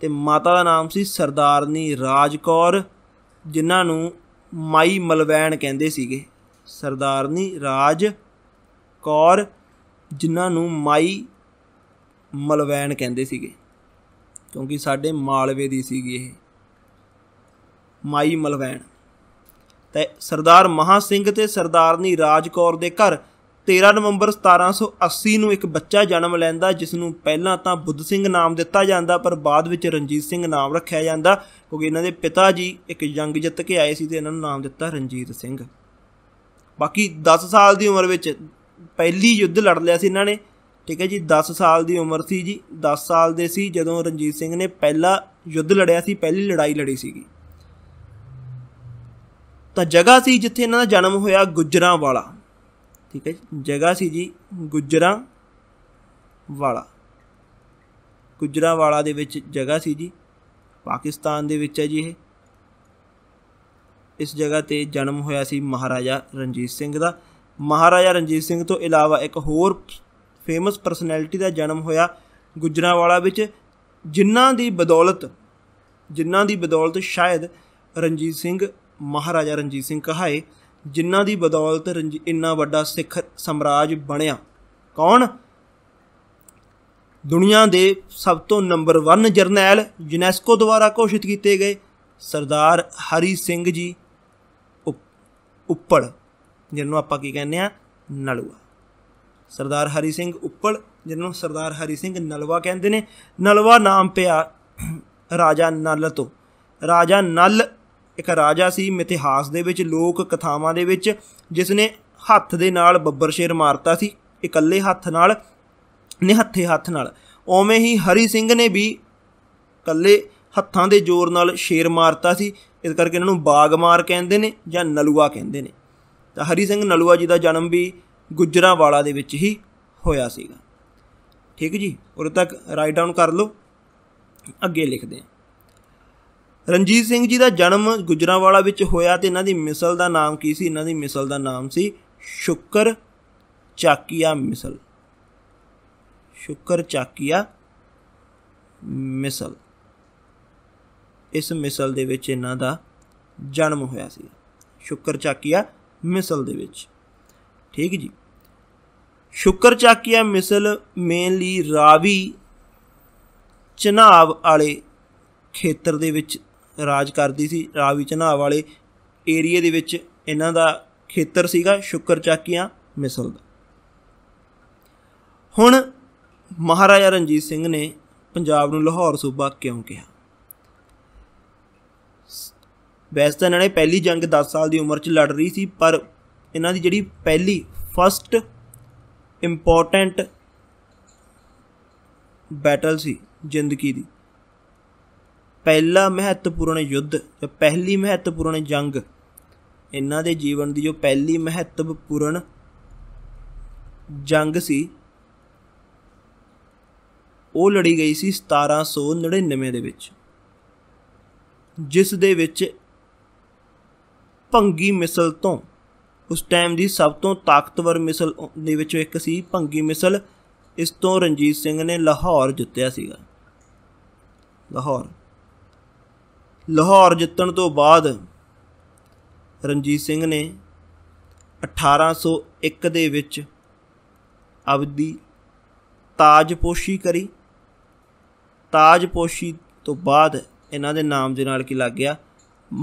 ਤੇ ਮਾਤਾ ਦਾ ਨਾਮ ਸੀ ਸਰਦਾਰਨੀ ਰਾਜਕੌਰ ਜਿਨ੍ਹਾਂ ਨੂੰ ਮਾਈ ਮਲਵੈਣ ਕਹਿੰਦੇ ਸੀਗੇ ਸਰਦਾਰਨੀ ਰਾਜ ਕੌਰ ਜਿਨ੍ਹਾਂ ਨੂੰ ਮਾਈ ਮਲਵੈਣ ਕਹਿੰਦੇ ਸੀਗੇ ਕਿਉਂਕਿ ਸਾਡੇ ਮਾਲਵੇ ਦੀ ਸੀਗੀ ਇਹ ਮਾਈ ਮਲਵੈਣ ਤੇ ਸਰਦਾਰ ਮਹਾ ਸਿੰਘ ਤੇ ਸਰਦਾਰਨੀ ਰਾਜਕੌਰ ਦੇ ਘਰ 13 ਨਵੰਬਰ 1780 ਨੂੰ ਇੱਕ ਬੱਚਾ ਜਨਮ ਲੈਂਦਾ ਜਿਸ ਨੂੰ ਪਹਿਲਾਂ ਤਾਂ ਬੁੱਧ ਸਿੰਘ ਨਾਮ ਦਿੱਤਾ ਜਾਂਦਾ ਪਰ ਬਾਅਦ ਵਿੱਚ ਰਣਜੀਤ ਸਿੰਘ ਨਾਮ ਰੱਖਿਆ ਜਾਂਦਾ ਕਿਉਂਕਿ ਇਹਨਾਂ ਦੇ ਪਿਤਾ ਜੀ ਇੱਕ ਜੰਗ ਜਿੱਤ ਕੇ ਆਏ ਸੀ ਤੇ ਇਹਨਾਂ ਨੂੰ ਨਾਮ ਦਿੱਤਾ ਰਣਜੀਤ ਸਿੰਘ ਬਾਕੀ 10 ਸਾਲ ਦੀ ਉਮਰ ਵਿੱਚ ਪਹਿਲੀ ਯੁੱਧ ਲੜ ਲਿਆ ਸੀ ਇਹਨਾਂ ਨੇ ਠੀਕ ਹੈ ਜੀ 10 ਸਾਲ ਦੀ ਉਮਰ ਸੀ ਜੀ 10 ਸਾਲ ਦੇ ਸੀ ਜਦੋਂ ਰਣਜੀਤ ਸਿੰਘ ਨੇ ਪਹਿਲਾ ਯੁੱਧ ਲੜਿਆ ਸੀ ਪਹਿਲੀ ਲੜਾਈ ਲੜੀ ਸੀਗੀ ਤਾਂ ਜਗ੍ਹਾ ਸੀ ਜਿੱਥੇ ਇਹਨਾਂ ਦਾ ਜਨਮ ਹੋਇਆ ਗੁਜਰਾਂ ਵਾਲਾ ਠੀਕ ਹੈ ਜਗ੍ਹਾ ਸੀ ਜੀ ਗੁਜਰਾਂ ਵਾਲਾ ਗੁਜਰਾਂ ਵਾਲਾ ਦੇ ਵਿੱਚ ਜਗ੍ਹਾ ਸੀ ਜੀ ਪਾਕਿਸਤਾਨ ਦੇ ਵਿੱਚ ਹੈ ਜੀ ਇਹ ਇਸ ਜਗ੍ਹਾ ਤੇ ਜਨਮ ਹੋਇਆ ਸੀ ਮਹਾਰਾਜਾ ਰਣਜੀਤ ਸਿੰਘ ਦਾ ਮਹਾਰਾਜਾ ਰਣਜੀਤ ਸਿੰਘ ਤੋਂ ਇਲਾਵਾ ਇੱਕ ਹੋਰ ਫੇਮਸ ਪਰਸਨੈਲਿਟੀ ਦਾ ਜਨਮ ਹੋਇਆ ਗੁਜਰਾਵਾਲਾ ਵਿੱਚ ਜਿਨ੍ਹਾਂ ਦੀ ਬਦੌਲਤ ਜਿਨ੍ਹਾਂ ਦੀ ਬਦੌਲਤ ਸ਼ਾਇਦ ਰਣਜੀਤ ਸਿੰਘ ਮਹਾਰਾਜਾ ਰਣਜੀਤ ਸਿੰਘ ਕਹਾਏ ਜਿਨ੍ਹਾਂ ਦੀ ਬਦੌਲਤ ਇੰਨਾ ਵੱਡਾ ਸਿੱਖ ਸਮਰਾਜ ਬਣਿਆ ਕੌਣ ਦੁਨੀਆ ਦੇ ਸਭ ਤੋਂ ਨੰਬਰ 1 ਜਰਨੈਲ ਯੂਨੈਸਕੋ ਦੁਆਰਾ ਘੋਸ਼ਿਤ ਕੀਤੇ ਗਏ ਸਰਦਾਰ ਹਰੀ ਸਿੰਘ ਜੀ ਉੱਪਰ ਜਿਹਨੂੰ ਆਪਾਂ ਕੀ ਕਹਿੰਦੇ ਆ ਨਲੂਆ ਸਰਦਾਰ ਹਰੀ ਸਿੰਘ ਉੱਪਲ ਜਿਹਨੂੰ ਸਰਦਾਰ ਹਰੀ ਸਿੰਘ ਨਲਵਾ ਕਹਿੰਦੇ ਨੇ ਨਲਵਾ ਨਾਮ ਪਿਆ ਰਾਜਾ ਨਲ ਤੋਂ ਰਾਜਾ ਨਲ ਇੱਕ ਰਾਜਾ ਸੀ ਇਤਿਹਾਸ ਦੇ ਵਿੱਚ ਲੋਕ ਕਥਾਵਾਂ ਦੇ ਵਿੱਚ ਜਿਸ ਨੇ ਹੱਥ ਦੇ ਨਾਲ ਬੱਬਰ ਸ਼ੇਰ ਮਾਰਤਾ ਸੀ ਇਕੱਲੇ ਹੱਥ ਨਾਲ ਨਿਹੱਥੇ ਹੱਥ ਨਾਲ ਉਵੇਂ ਹੀ ਹਰੀ ਸਿੰਘ ਨੇ ਵੀ ਇਕੱਲੇ ਹੱਥਾਂ ਦੇ ਜ਼ੋਰ ਨਾਲ ਸ਼ੇਰ ਮਾਰਤਾ ਸੀ ਇਸ ਕਰਕੇ ਇਹਨਾਂ ਨੂੰ ਬਾਗਮਾਰ ਕਹਿੰਦੇ ਨੇ ਜਾਂ ਨਲੂਆ ਕਹਿੰਦੇ ਨੇ ਤਾਂ ਹਰੀ ਸਿੰਘ ਨਲੂਆ ਜੀ ਦਾ ਜਨਮ ਵੀ ਗੁਜਰਾਵਾਲਾ ਦੇ ਵਿੱਚ ਹੀ ਹੋਇਆ ਸੀਗਾ ਠੀਕ ਜੀ ਉਰ ਤੱਕ ਰਾਈਟ ਡਾਊਨ ਕਰ ਲਓ ਅੱਗੇ ਲਿਖਦੇ ਹਾਂ ਰਣਜੀਤ ਸਿੰਘ ਜੀ ਦਾ ਜਨਮ ਗੁਜਰਾਵਾਲਾ ਵਿੱਚ ਹੋਇਆ ਤੇ ਇਹਨਾਂ ਦੀ ਮਿਸਲ ਦਾ ਨਾਮ ਕੀ ਸੀ ਇਹਨਾਂ ਦੀ ਮਿਸਲ ਦਾ ਨਾਮ ਸੀ ਸ਼ੁਕਰ ਚਾਕੀਆ ਮਿਸਲ ਸ਼ੁਕਰ ਚਾਕੀਆ ਮਿਸਲ ਇਸ ਮਿਸਲ ਦੇ ਵਿੱਚ ਇਹਨਾਂ ਦਾ ਜਨਮ ਹੋਇਆ ਸੀ ਸ਼ੁਕਰ ਚਾਕੀਆ ਮਿਸਲ ਦੇ ਵਿੱਚ ਠੀਕ ਜੀ ਸ਼ੁਕਰ ਚਾਕੀਆ ਮਿਸਲ ਮੇਨਲੀ ਰਾਵੀ ਚਨਾਬ ਵਾਲੇ ਖੇਤਰ ਦੇ ਵਿੱਚ ਰਾਜ ਕਰਦੀ ਸੀ ਰਾਵੀ ਚਨਾਬ ਵਾਲੇ ਏਰੀਆ ਦੇ ਵਿੱਚ ਇਹਨਾਂ ਦਾ ਖੇਤਰ ਸੀਗਾ ਸ਼ੁਕਰ ਚਾਕੀਆਂ ਮਿਸਲ ਦਾ ਹੁਣ ਮਹਾਰਾਜਾ ਰਣਜੀਤ ਸਿੰਘ ਨੇ ਪੰਜਾਬ ਨੂੰ ਲਾਹੌਰ ਸੂਬਾ ਕਿਉਂ ਕਿਹਾ ਵੈਸੇ ਤਾਂ ਇਹਨਾਂ ਨੇ ਪਹਿਲੀ ਜੰਗ 10 ਸਾਲ ਦੀ ਉਮਰ 'ਚ ਲੜ ਰਹੀ ਸੀ ਪਰ ਇਹਨਾਂ ਦੀ ਜਿਹੜੀ ਪਹਿਲੀ ਫਸਟ ਇੰਪੋਰਟੈਂਟ ਬੈਟਲ ਸੀ ਜ਼ਿੰਦਗੀ ਦੀ ਪਹਿਲਾ ਮਹੱਤਵਪੂਰਨ ਯੁੱਧ ਜਾਂ ਪਹਿਲੀ ਮਹੱਤਵਪੂਰਨ ਜੰਗ ਇਹਨਾਂ ਦੇ ਜੀਵਨ ਦੀ ਜੋ ਪਹਿਲੀ ਮਹੱਤਵਪੂਰਨ ਜੰਗ ਸੀ ਉਹ ਲੜੀ ਗਈ ਸੀ 1799 ਦੇ ਵਿੱਚ ਜਿਸ ਦੇ ਵਿੱਚ ਭੰਗੀ ਮਿਸਲ ਤੋਂ ਉਸ ਟਾਈਮ ਦੀ ਸਭ ਤੋਂ ਤਾਕਤਵਰ ਮਿਸਲ ਦੇ ਵਿੱਚੋਂ ਇੱਕ ਸੀ ਭੰਗੀ ਮਿਸਲ ਇਸ ਤੋਂ ਰਣਜੀਤ ਸਿੰਘ ਨੇ ਲਾਹੌਰ ਜਿੱਤਿਆ ਸੀਗਾ ਲਾਹੌਰ ਲਾਹੌਰ ਜਿੱਤਣ ਤੋਂ ਬਾਅਦ ਰਣਜੀਤ ਸਿੰਘ ਨੇ 1801 ਦੇ ਵਿੱਚ ਅਬਦੀ ਤਾਜਪੋਸ਼ੀ ਕਰੀ ਤਾਜਪੋਸ਼ੀ ਤੋਂ ਬਾਅਦ ਇਹਨਾਂ ਦੇ ਨਾਮ ਦੇ ਨਾਲ ਕੀ ਲੱਗ ਗਿਆ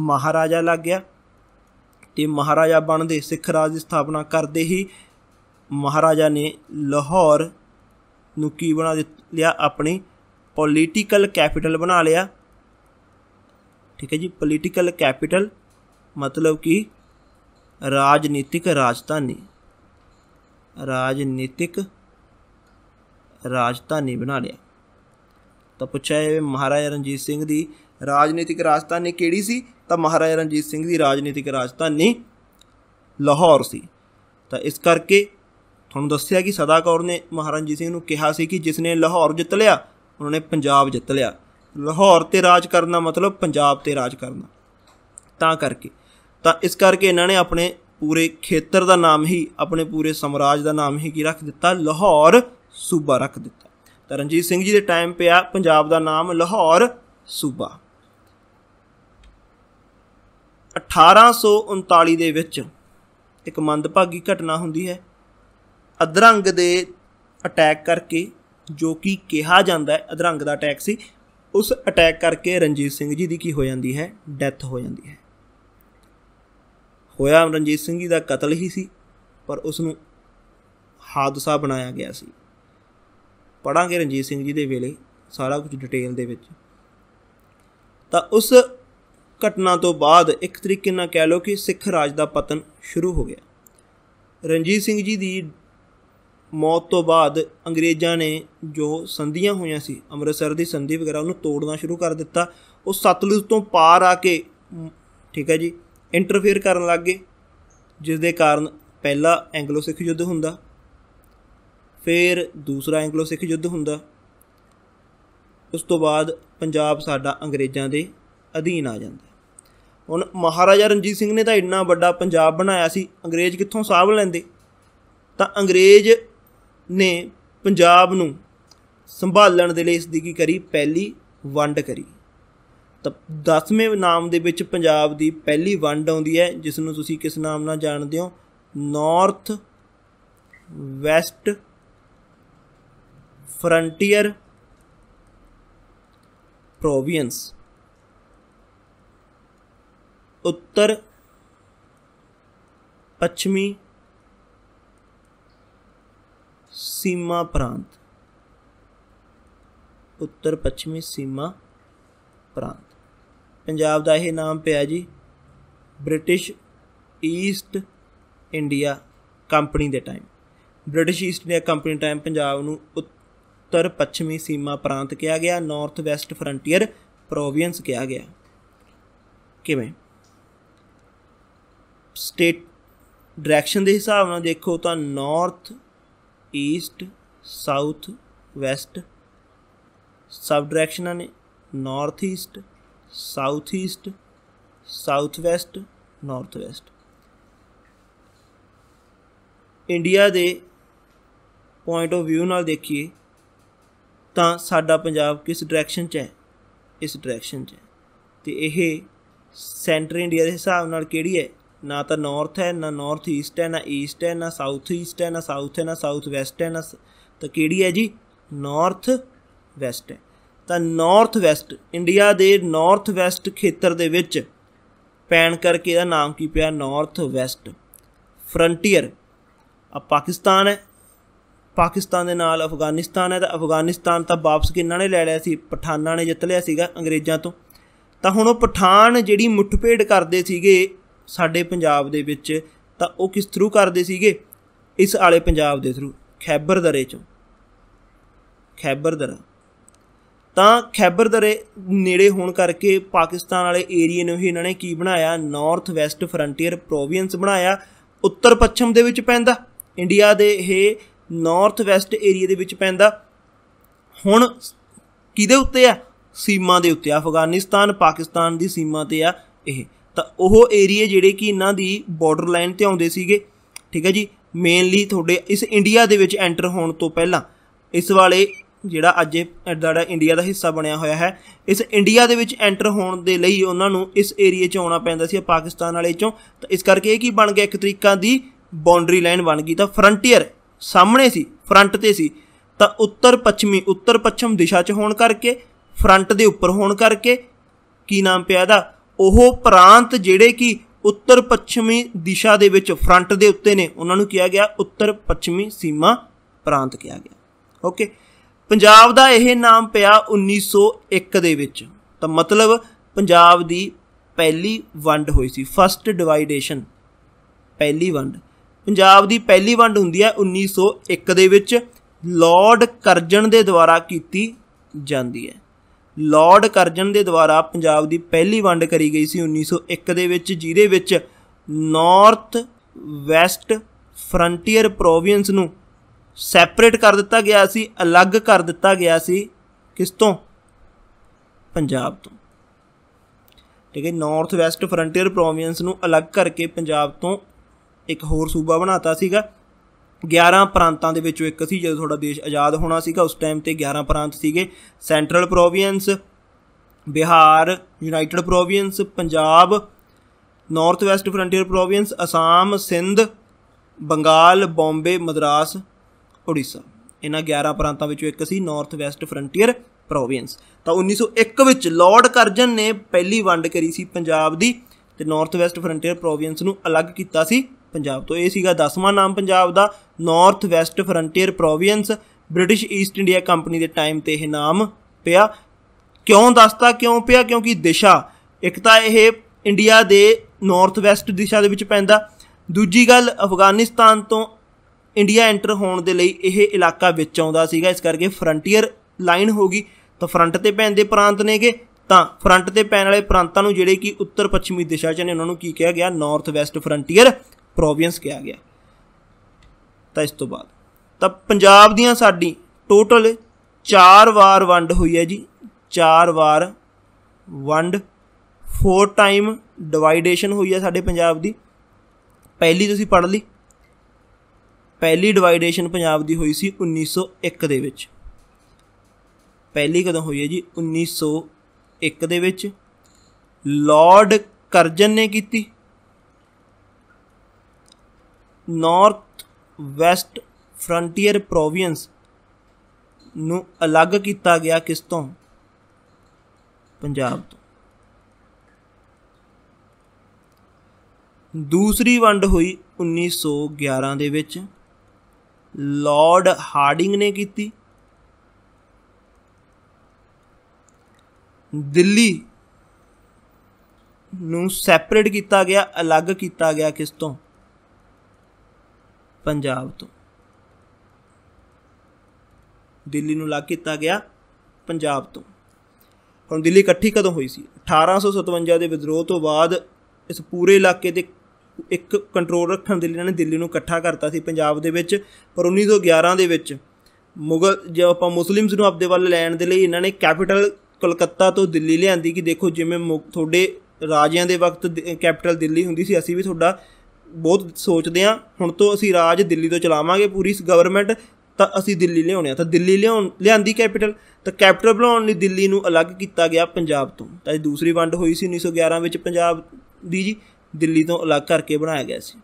ਮਹਾਰਾਜਾ ਲੱਗ ਗਿਆ ਤੇ ਮਹਾਰਾਜਾ ਬਣਦੇ ਸਿੱਖ ਰਾਜ ਦੀ ਸਥਾਪਨਾ ਕਰਦੇ ਹੀ ਮਹਾਰਾਜਾ ਨੇ ਲਾਹੌਰ ਨੂੰ ਕੀ ਬਣਾ ਲਿਆ ਆਪਣੀ ਪੋਲੀਟੀਕਲ ਕੈਪੀਟਲ ਬਣਾ ਲਿਆ ਠੀਕ ਹੈ ਜੀ ਪੋਲੀਟੀਕਲ ਕੈਪੀਟਲ ਮਤਲਬ ਕਿ ਰਾਜਨੀਤਿਕ ਰਾਜਧਾਨੀ ਰਾਜਨੀਤਿਕ ਰਾਜਧਾਨੀ ਬਣਾ ਲਿਆ ਤਾਂ ਪੁੱਛਿਆ ਇਹ ਮਹਾਰਾਜਾ ਰਣਜੀਤ ਸਿੰਘ ਦੀ ਰਾਜਨੀਤਿਕ ਰਾਜਧਾਨੀ ਕਿਹੜੀ ਸੀ ਤਾਂ ਮਹਾਰਾਜਾ ਰਣਜੀਤ ਸਿੰਘ ਦੀ ਰਾਜਨੀਤਿਕ ਰਾਜਧਾਨੀ ਲਾਹੌਰ ਸੀ ਤਾਂ ਇਸ ਕਰਕੇ ਤੁਹਾਨੂੰ ਦੱਸਿਆ ਕਿ ਸਦਾ ਕੌਰ ਨੇ ਮਹਾਰਾਜਾ ਰਣਜੀਤ ਸਿੰਘ ਨੂੰ ਕਿਹਾ ਸੀ ਕਿ ਜਿਸ ਨੇ ਲਾਹੌਰ ਜਿੱਤ ਲਿਆ ਉਹਨਾਂ ਨੇ ਪੰਜਾਬ ਜਿੱਤ ਲਿਆ ਲਾਹੌਰ ਤੇ ਰਾਜ ਕਰਨਾ ਮਤਲਬ ਪੰਜਾਬ ਤੇ ਰਾਜ ਕਰਨਾ ਤਾਂ ਕਰਕੇ ਤਾਂ ਇਸ ਕਰਕੇ ਇਹਨਾਂ ਨੇ ਆਪਣੇ ਪੂਰੇ ਖੇਤਰ ਦਾ ਨਾਮ ਹੀ ਆਪਣੇ ਪੂਰੇ ਸਮਰਾਜ ਦਾ ਨਾਮ ਹੀ ਕੀ ਰੱਖ ਦਿੱਤਾ ਲਾਹੌਰ ਸੂਬਾ ਰੱਖ ਦਿੱਤਾ ਤਾਂ ਰਣਜੀਤ ਸਿੰਘ ਜੀ ਦੇ ਟਾਈਮ ਪਿਆ ਪੰਜਾਬ ਦਾ ਨਾਮ ਲਾਹੌਰ ਸੂਬਾ 1839 ਦੇ ਵਿੱਚ ਇੱਕ ਮੰਦਭਾਗੀ ਘਟਨਾ ਹੁੰਦੀ ਹੈ ਅਧਰੰਗ ਦੇ ਅਟੈਕ ਕਰਕੇ ਜੋ ਕਿ ਕਿਹਾ ਜਾਂਦਾ ਹੈ ਅਧਰੰਗ ਦਾ ਅਟੈਕ ਸੀ ਉਸ ਅਟੈਕ ਕਰਕੇ ਰਣਜੀਤ ਸਿੰਘ ਜੀ ਦੀ ਕੀ ਹੋ ਜਾਂਦੀ ਹੈ ਡੈਥ ਹੋ ਜਾਂਦੀ ਹੈ ਹੋਇਆ ਰਣਜੀਤ ਸਿੰਘ ਜੀ ਦਾ ਕਤਲ ਹੀ ਸੀ ਪਰ ਉਸ ਨੂੰ ਹਾਦਸਾ ਬਣਾਇਆ ਗਿਆ ਸੀ ਪੜਾਂਗੇ ਰਣਜੀਤ ਸਿੰਘ ਜੀ ਦੇ ਵੇਲੇ ਸਾਰਾ ਕੁਝ ਡਿਟੇਲ ਦੇ ਵਿੱਚ ਤਾਂ ਉਸ ਘਟਨਾ ਤੋਂ ਬਾਅਦ ਇੱਕ ਤਰੀਕੇ ਨਾਲ ਕਹਿ ਲਓ ਕਿ ਸਿੱਖ ਰਾਜ ਦਾ ਪਤਨ ਸ਼ੁਰੂ ਹੋ ਗਿਆ ਰਣਜੀਤ ਸਿੰਘ ਜੀ ਦੀ ਮੌਤ ਤੋਂ ਬਾਅਦ ਅੰਗਰੇਜ਼ਾਂ ਨੇ ਜੋ ਸੰਧੀਆਂ ਹੋਈਆਂ ਸੀ ਅੰਮ੍ਰਿਤਸਰ ਦੀ ਸੰਧੀ ਵਗੈਰਾ ਉਹਨੂੰ ਤੋੜਨਾ ਸ਼ੁਰੂ ਕਰ ਦਿੱਤਾ ਉਹ ਸਤਲੁਜ ਤੋਂ ਪਾਰ ਆ ਕੇ ਠੀਕ ਹੈ ਜੀ ਇੰਟਰਫੇਅਰ ਕਰਨ ਲੱਗ ਗਏ ਜਿਸ ਦੇ ਕਾਰਨ ਪਹਿਲਾ ਐਂਗਲੋ ਸਿੱਖ ਯੁੱਧ ਹੁੰਦਾ ਫਿਰ ਦੂਸਰਾ ਐਂਗਲੋ ਸਿੱਖ ਯੁੱਧ ਹੁੰਦਾ ਉਸ ਤੋਂ ਬਾਅਦ ਪੰਜਾਬ ਸਾਡਾ ਅੰਗਰੇਜ਼ਾਂ ਦੇ ਅਧੀਨ ਆ ਜਾਂਦਾ ਹੁਣ ਮਹਾਰਾਜਾ ਰਣਜੀਤ ਸਿੰਘ ਨੇ ਤਾਂ ਇੰਨਾ ਵੱਡਾ ਪੰਜਾਬ ਬਣਾਇਆ ਸੀ ਅੰਗਰੇਜ਼ ਕਿੱਥੋਂ ਸਾਬ ਲੈਂਦੇ ਤਾਂ ਅੰਗਰੇਜ਼ ਨੇ ਪੰਜਾਬ ਨੂੰ ਸੰਭਾਲਣ ਦੇ ਲਈ ਇਸ ਦੀ ਕੀ ਕਰੀ ਪਹਿਲੀ ਵੰਡ ਕਰੀ ਤਾਂ 10ਵੇਂ ਨਾਮ ਦੇ ਵਿੱਚ ਪੰਜਾਬ ਦੀ ਪਹਿਲੀ ਵੰਡ ਆਉਂਦੀ ਹੈ ਜਿਸ ਨੂੰ ਤੁਸੀਂ ਕਿਸ ਨਾਮ ਨਾਲ ਜਾਣਦੇ ਹੋ ਨਾਰਥ ਵੈਸਟ ਫਰੰਟੀਅਰ ਪ੍ਰੋਵਿੰਸ ਉੱਤਰ ਪੱਛਮੀ ਸੀਮਾ ਪ੍ਰਾਂਤ ਉੱਤਰ ਪੱਛਮੀ ਸੀਮਾ ਪ੍ਰਾਂਤ ਪੰਜਾਬ ਦਾ ਇਹ ਨਾਮ ਪਿਆ ਜੀ ਬ੍ਰਿਟਿਸ਼ ਈਸਟ ਇੰਡੀਆ ਕੰਪਨੀ ਦੇ time British East India company ਦੇ ਟਾਈਮ ਪੰਜਾਬ ਨੂੰ ਉੱਤਰ ਪੱਛਮੀ ਸੀਮਾ ਪ੍ਰਾਂਤ ਕਿਹਾ ਗਿਆ ਨਾਰਥ ਵੈਸਟ ਫਰੰਟੀਅਰ ਪ੍ਰੋਵਿੰਸ ਕਿਹਾ ਗਿਆ ਕਿਵੇਂ ਸਟੇਟ ਡਾਇਰੈਕਸ਼ਨ ਦੇ ਹਿਸਾਬ ਨਾਲ ਦੇਖੋ ਤਾਂ ਨਾਰਥ ਈਸਟ ਸਾਊਥ ਵੈਸਟ ਸਬ ਡਾਇਰੈਕਸ਼ਨਾਂ ਨੇ north east south east south west north west India ਦੇ ਪੁਆਇੰਟ ਆਫ View ਨਾਲ ਦੇਖੀਏ ਤਾਂ ਸਾਡਾ ਪੰਜਾਬ ਕਿਸ ਡਾਇਰੈਕਸ਼ਨ 'ਚ ਹੈ ਇਸ ਡਾਇਰੈਕਸ਼ਨ 'ਚ ਹੈ ਤੇ ਇਹ ਸੈਂਟਰ ਇੰਡੀਆ ਦੇ ਹਿਸਾਬ ਨਾਲ ਕਿਹੜੀ ਹੈ ਨਾ ਤਾਂ ਨਾਰਥ ਹੈ ਨਾ ਨਾਰਥ ਈਸਟ ਹੈ ਨਾ ਈਸਟ ਹੈ ਨਾ ਸਾਊਥ ਈਸਟ ਹੈ ਨਾ ਸਾਊਥ ਹੈ ਨਾ ਸਾਊਥ ਵੈਸਟ ਹੈ ਨਾ ਤਾਂ ਕਿਹੜੀ ਹੈ ਜੀ ਨਾਰਥ ਵੈਸਟ ਹੈ ਤਾਂ ਨਾਰਥ ਵੈਸਟ ਇੰਡੀਆ ਦੇ ਨਾਰਥ ਵੈਸਟ ਖੇਤਰ ਦੇ ਵਿੱਚ ਪੈਣ ਕਰਕੇ ਇਹਦਾ ਨਾਮ ਕੀ ਪਿਆ ਨਾਰਥ ਵੈਸਟ ਫਰੰਟੀਅਰ ਆ ਪਾਕਿਸਤਾਨ ਹੈ ਪਾਕਿਸਤਾਨ ਦੇ ਨਾਲ ਅਫਗਾਨਿਸਤਾਨ ਹੈ ਤਾਂ ਅਫਗਾਨਿਸਤਾਨ ਤਾਂ ਵਾਪਸ ਕਿੰਨਾਂ ਨੇ ਲੈ ਲਿਆ ਸੀ ਪਠਾਨਾਂ ਨੇ ਜਿੱਤ ਲਿਆ ਸੀਗਾ ਅੰਗਰੇਜ਼ਾਂ ਤੋਂ ਤਾਂ ਹੁਣ ਉਹ ਪਠਾਨ ਜਿਹੜੀ ਮੁੱਠਭੇੜ ਕਰਦੇ ਸੀਗੇ ਸਾਡੇ ਪੰਜਾਬ ਦੇ ਵਿੱਚ ਤਾਂ ਉਹ ਕਿਸ ਥਰੂ ਕਰਦੇ ਸੀਗੇ ਇਸ ਆਲੇ ਪੰਜਾਬ ਦੇ ਥਰੂ ਖੈਬਰ ਦਰੇ ਚੋਂ ਖੈਬਰ ਦਰਾ ਤਾਂ ਖੈਬਰ ਦਰੇ ਨੇੜੇ ਹੋਣ ਕਰਕੇ ਪਾਕਿਸਤਾਨ ਵਾਲੇ ਏਰੀਆ ਨੂੰ ਹੀ ਇਹਨਾਂ ਨੇ ਕੀ ਬਣਾਇਆ ਨਾਰਥ ਵੈਸਟ ਫਰੰਟੀਅਰ ਪ੍ਰੋਵਿੰਸ ਬਣਾਇਆ ਉੱਤਰ ਪੱਛਮ ਦੇ ਵਿੱਚ ਪੈਂਦਾ ਇੰਡੀਆ ਦੇ ਇਹ ਨਾਰਥ ਵੈਸਟ ਏਰੀਆ ਦੇ ਵਿੱਚ ਪੈਂਦਾ ਹੁਣ ਕਿਹਦੇ ਉੱਤੇ ਆ ਸੀਮਾ ਦੇ ਉੱਤੇ ਆ ਅਫਗਾਨਿਸਤਾਨ ਪਾਕਿਸਤਾਨ ਦੀ ਸੀਮਾ ਤੇ ਆ ਇਹ ਤਾਂ ਉਹ ਏਰੀਆ ਜਿਹੜੇ ਕਿ ਇਹਨਾਂ ਦੀ ਬਾਰਡਰ ਲਾਈਨ ਤੇ ਆਉਂਦੇ ਸੀਗੇ ਠੀਕ ਹੈ ਜੀ ਮੇਨਲੀ ਤੁਹਾਡੇ ਇਸ ਇੰਡੀਆ ਦੇ ਵਿੱਚ ਐਂਟਰ ਹੋਣ ਤੋਂ ਪਹਿਲਾਂ ਇਸ ਵਾਲੇ ਜਿਹੜਾ ਅੱਜ ਜਿਹੜਾ ਇੰਡੀਆ ਦਾ ਹਿੱਸਾ ਬਣਿਆ ਹੋਇਆ ਹੈ ਇਸ ਇੰਡੀਆ ਦੇ ਵਿੱਚ ਐਂਟਰ ਹੋਣ ਦੇ ਲਈ ਉਹਨਾਂ ਨੂੰ ਇਸ ਏਰੀਆ 'ਚ ਆਉਣਾ ਪੈਂਦਾ ਸੀ ਪਾਕਿਸਤਾਨ ਵਾਲੇ 'ਚੋਂ ਤਾਂ ਇਸ ਕਰਕੇ ਇਹ ਕੀ ਬਣ ਗਿਆ ਇੱਕ ਤਰੀਕਾ ਦੀ ਬਾਉਂਡਰੀ ਲਾਈਨ ਬਣ ਗਈ ਤਾਂ ਫਰੰਟੀਅਰ ਸਾਹਮਣੇ ਸੀ ਫਰੰਟ ਤੇ ਸੀ ਤਾਂ ਉੱਤਰ ਪੱਛਮੀ ਉੱਤਰ ਪੱਛਮ ਦਿਸ਼ਾ 'ਚ ਹੋਣ ਕਰਕੇ ਫਰੰਟ ਦੇ ਉੱਪਰ ਹੋਣ ਕਰਕੇ ਕੀ ਨਾਮ ਪਿਆ ਇਹਦਾ ਉਹ ਪ੍ਰਾਂਤ ਜਿਹੜੇ ਕਿ ਉੱਤਰ ਪੱਛਮੀ ਦਿਸ਼ਾ ਦੇ ਵਿੱਚ ਫਰੰਟ ਦੇ ਉੱਤੇ ਨੇ ਉਹਨਾਂ ਨੂੰ ਕਿਹਾ ਗਿਆ ਉੱਤਰ ਪੱਛਮੀ ਸੀਮਾ ਪ੍ਰਾਂਤ ਕਿਹਾ ਗਿਆ ਓਕੇ ਪੰਜਾਬ ਦਾ ਇਹ ਨਾਮ ਪਿਆ 1901 ਦੇ ਵਿੱਚ ਤਾਂ ਮਤਲਬ ਪੰਜਾਬ ਦੀ ਪਹਿਲੀ ਵੰਡ ਹੋਈ ਸੀ ਫਸਟ ਡਿਵਾਈਡੇਸ਼ਨ ਪਹਿਲੀ ਵੰਡ ਪੰਜਾਬ ਦੀ ਪਹਿਲੀ ਵੰਡ ਹੁੰਦੀ ਹੈ 1901 ਦੇ ਵਿੱਚ ਲਾਰਡ ਕਰਜਨ ਦੇ ਦੁਆਰਾ ਕੀਤੀ ਜਾਂਦੀ ਹੈ ਲਾਰਡ ਕਰਜਨ ਦੇ ਦੁਆਰਾ ਪੰਜਾਬ ਦੀ ਪਹਿਲੀ ਵੰਡ ਕਰੀ ਗਈ ਸੀ 1901 ਦੇ ਵਿੱਚ ਜਿਹਦੇ ਵਿੱਚ ਨਾਰਥ ਵੈਸਟ ਫਰੰਟੀਅਰ ਪ੍ਰੋਵਿੰਸ ਨੂੰ ਸੈਪਰੇਟ ਕਰ ਦਿੱਤਾ ਗਿਆ ਸੀ ਅਲੱਗ ਕਰ ਦਿੱਤਾ ਗਿਆ ਸੀ ਕਿਸ ਤੋਂ ਪੰਜਾਬ ਤੋਂ ਠੀਕ ਹੈ ਨਾਰਥ ਵੈਸਟ ਫਰੰਟੀਅਰ ਪ੍ਰੋਵਿੰਸ ਨੂੰ ਅਲੱਗ ਕਰਕੇ ਪੰਜਾਬ ਤੋਂ ਇੱਕ ਹੋਰ ਸੂਬਾ ਬਣਾਤਾ ਸੀਗਾ 11 ਪ੍ਰਾਂਤਾਂ ਦੇ ਵਿੱਚੋਂ ਇੱਕ ਸੀ ਜਦੋਂ ਤੁਹਾਡਾ ਦੇਸ਼ ਆਜ਼ਾਦ ਹੋਣਾ ਸੀਗਾ ਉਸ ਟਾਈਮ ਤੇ 11 ਪ੍ਰਾਂਤ ਸੀਗੇ central province Bihar united province Punjab north west frontier province Assam Sindh Bengal Bombay Madras Odisha ਇਹਨਾਂ 11 ਪ੍ਰਾਂਤਾਂ ਵਿੱਚੋਂ ਇੱਕ ਸੀ ਨਾਰਥ ਵੈਸਟ ਫਰੰਟੀਅਰ ਪ੍ਰੋਵਿੰਸ ਤਾਂ 1901 ਵਿੱਚ ਲਾਰਡ ਕਰਜਨ ਨੇ ਪਹਿਲੀ ਵੰਡ ਕਰੀ ਸੀ ਪੰਜਾਬ ਦੀ ਤੇ ਨਾਰਥ ਵੈਸਟ ਫਰੰਟੀਅਰ ਪ੍ਰੋਵਿੰਸ ਨੂੰ ਅਲੱਗ ਕੀਤਾ ਸੀ ਪੰਜਾਬ ਤੋਂ ਇਹ ਸੀਗਾ 10ਵਾਂ ਨਾਮ ਪੰਜਾਬ ਦਾ north west frontier province British East India company ਦੇ ਟਾਈਮ ਤੇ ਇਹ ਨਾਮ ਪਿਆ ਕਿਉਂ ਦੱਸਤਾ ਕਿਉਂ ਪਿਆ ਕਿਉਂਕਿ ਦਿਸ਼ਾ ਇੱਕ ਤਾਂ ਇਹ ਇੰਡੀਆ ਦੇ ਨਾਰਥ ਵੈਸਟ ਦਿਸ਼ਾ ਦੇ ਵਿੱਚ ਪੈਂਦਾ ਦੂਜੀ ਗੱਲ ਅਫਗਾਨਿਸਤਾਨ ਤੋਂ ਇੰਡੀਆ ਐਂਟਰ ਹੋਣ ਦੇ ਲਈ ਇਹ ਇਲਾਕਾ ਵਿੱਚ ਆਉਂਦਾ ਸੀਗਾ ਇਸ ਕਰਕੇ ਫਰੰਟੀਅਰ ਲਾਈਨ ਹੋਗੀ ਤਾਂ ਫਰੰਟ ਤੇ ਪੈਂਦੇ ਪ੍ਰਾਂਤ ਨੇਗੇ ਤਾਂ ਫਰੰਟ ਤੇ ਪੈਣ ਵਾਲੇ ਪ੍ਰਾਂਤਾਂ ਨੂੰ ਜਿਹੜੇ ਕਿ ਉੱਤਰ ਪੱਛਮੀ ਦਿਸ਼ਾ 'ਚ ਨੇ ਉਹਨਾਂ ਨੂੰ ਕੀ ਕਿਹਾ ਗਿਆ ਨਾਰਥ ਵੈਸਟ ਫਰੰਟੀਅਰ ਪ੍ਰੋਵਿੰਸ ਕਿਹਾ ਗਿਆ ਤਾਂ ਇਸ ਤੋਂ ਬਾਅਦ ਤਾਂ ਪੰਜਾਬ ਦੀਆਂ ਸਾਡੀ ਟੋਟਲ 4 ਵਾਰ ਵੰਡ ਹੋਈ ਹੈ ਜੀ 4 ਵਾਰ ਵੰਡ 4 ਟਾਈਮ ਡਿਵਾਈਡੇਸ਼ਨ ਹੋਈ ਹੈ ਸਾਡੇ ਪੰਜਾਬ ਦੀ ਪਹਿਲੀ ਤੁਸੀਂ ਪੜ੍ਹ ਲਈ ਪਹਿਲੀ ਡਿਵਾਈਡੇਸ਼ਨ ਪੰਜਾਬ ਦੀ ਹੋਈ ਸੀ 1901 ਦੇ ਵਿੱਚ ਪਹਿਲੀ ਕਦੋਂ ਹੋਈ ਹੈ ਜੀ 1901 ਦੇ ਵਿੱਚ ਲਾਰਡ ਕਰਜਨ ਨੇ ਕੀਤੀ ਨਾਰਥ ਵੈਸਟ ਫਰੰਟੀਅਰ ਪ੍ਰੋਵਿੰਸ ਨੂੰ ਅਲੱਗ ਕੀਤਾ ਗਿਆ ਕਿਸ ਤੋਂ ਪੰਜਾਬ ਤੋਂ ਦੂਸਰੀ ਵੰਡ ਹੋਈ 1911 ਦੇ ਵਿੱਚ ਲਾਰਡ ਹਾਰਡਿੰਗ ਨੇ ਕੀਤੀ ਦਿੱਲੀ ਨੂੰ ਸੈਪਰੇਟ ਕੀਤਾ ਗਿਆ ਅਲੱਗ ਕੀਤਾ ਗਿਆ ਕਿਸ ਤੋਂ ਪੰਜਾਬ ਤੋਂ ਦਿੱਲੀ ਨੂੰ ਅਲੱਗ ਕੀਤਾ ਗਿਆ ਪੰਜਾਬ ਤੋਂ ਹੁਣ ਦਿੱਲੀ ਇਕੱਠੀ ਕਦੋਂ ਹੋਈ ਸੀ 1857 ਦੇ ਵਿਦਰੋਹ ਤੋਂ ਬਾਅਦ ਇਸ ਪੂਰੇ ਇਲਾਕੇ ਦੇ ਇੱਕ ਕੰਟਰੋਲ ਰੱਖਣ ਦੇ ਲਈ ਇਹਨਾਂ ਨੇ ਦਿੱਲੀ ਨੂੰ ਇਕੱਠਾ ਕਰਤਾ ਸੀ ਪੰਜਾਬ ਦੇ ਵਿੱਚ ਪਰ 1911 ਦੇ ਵਿੱਚ ਮੁਗਲ ਜੇ ਆਪਾਂ ਮੁਸਲਿਮਸ ਨੂੰ ਆਪਦੇ ਵੱਲ ਲੈਣ ਦੇ ਲਈ ਇਹਨਾਂ ਨੇ ਕੈਪੀਟਲ ਕਲਕੱਤਾ ਤੋਂ ਦਿੱਲੀ ਲਿਆਂਦੀ ਕਿ ਦੇਖੋ ਜਿਵੇਂ ਤੁਹਾਡੇ ਰਾਜਿਆਂ ਦੇ ਵਕਤ ਕੈਪੀਟਲ ਦਿੱਲੀ ਹੁੰਦੀ ਸੀ ਅਸੀਂ ਵੀ ਤੁਹਾਡਾ ਬਹੁਤ ਸੋਚਦੇ ਆ ਹੁਣ ਤੋਂ ਅਸੀਂ ਰਾਜ ਦਿੱਲੀ ਤੋਂ ਚਲਾਵਾਂਗੇ ਪੂਰੀ ਗਵਰਨਮੈਂਟ ਤਾਂ ਅਸੀਂ ਦਿੱਲੀ ਲਿਆਉਣੇ ਆ ਤਾਂ ਦਿੱਲੀ ਲਿਆਉਣ ਲਿਆਂਦੀ ਕੈਪੀਟਲ ਤਾਂ ਕੈਪੀਟਲ ਬਣਾਉਣ ਲਈ ਦਿੱਲੀ ਨੂੰ ਅਲੱਗ ਕੀਤਾ ਗਿਆ ਪੰਜਾਬ ਤੋਂ ਤਾਂ ਇਹ ਦੂਸਰੀ ਵੰਡ ਹੋਈ ਸੀ 1911 ਵਿੱਚ ਪੰਜਾਬ ਦੀ ਜੀ ਦਿੱਲੀ ਤੋਂ ਅਲੱਗ ਕਰਕੇ ਬਣਾਇਆ ਗਿਆ ਸੀ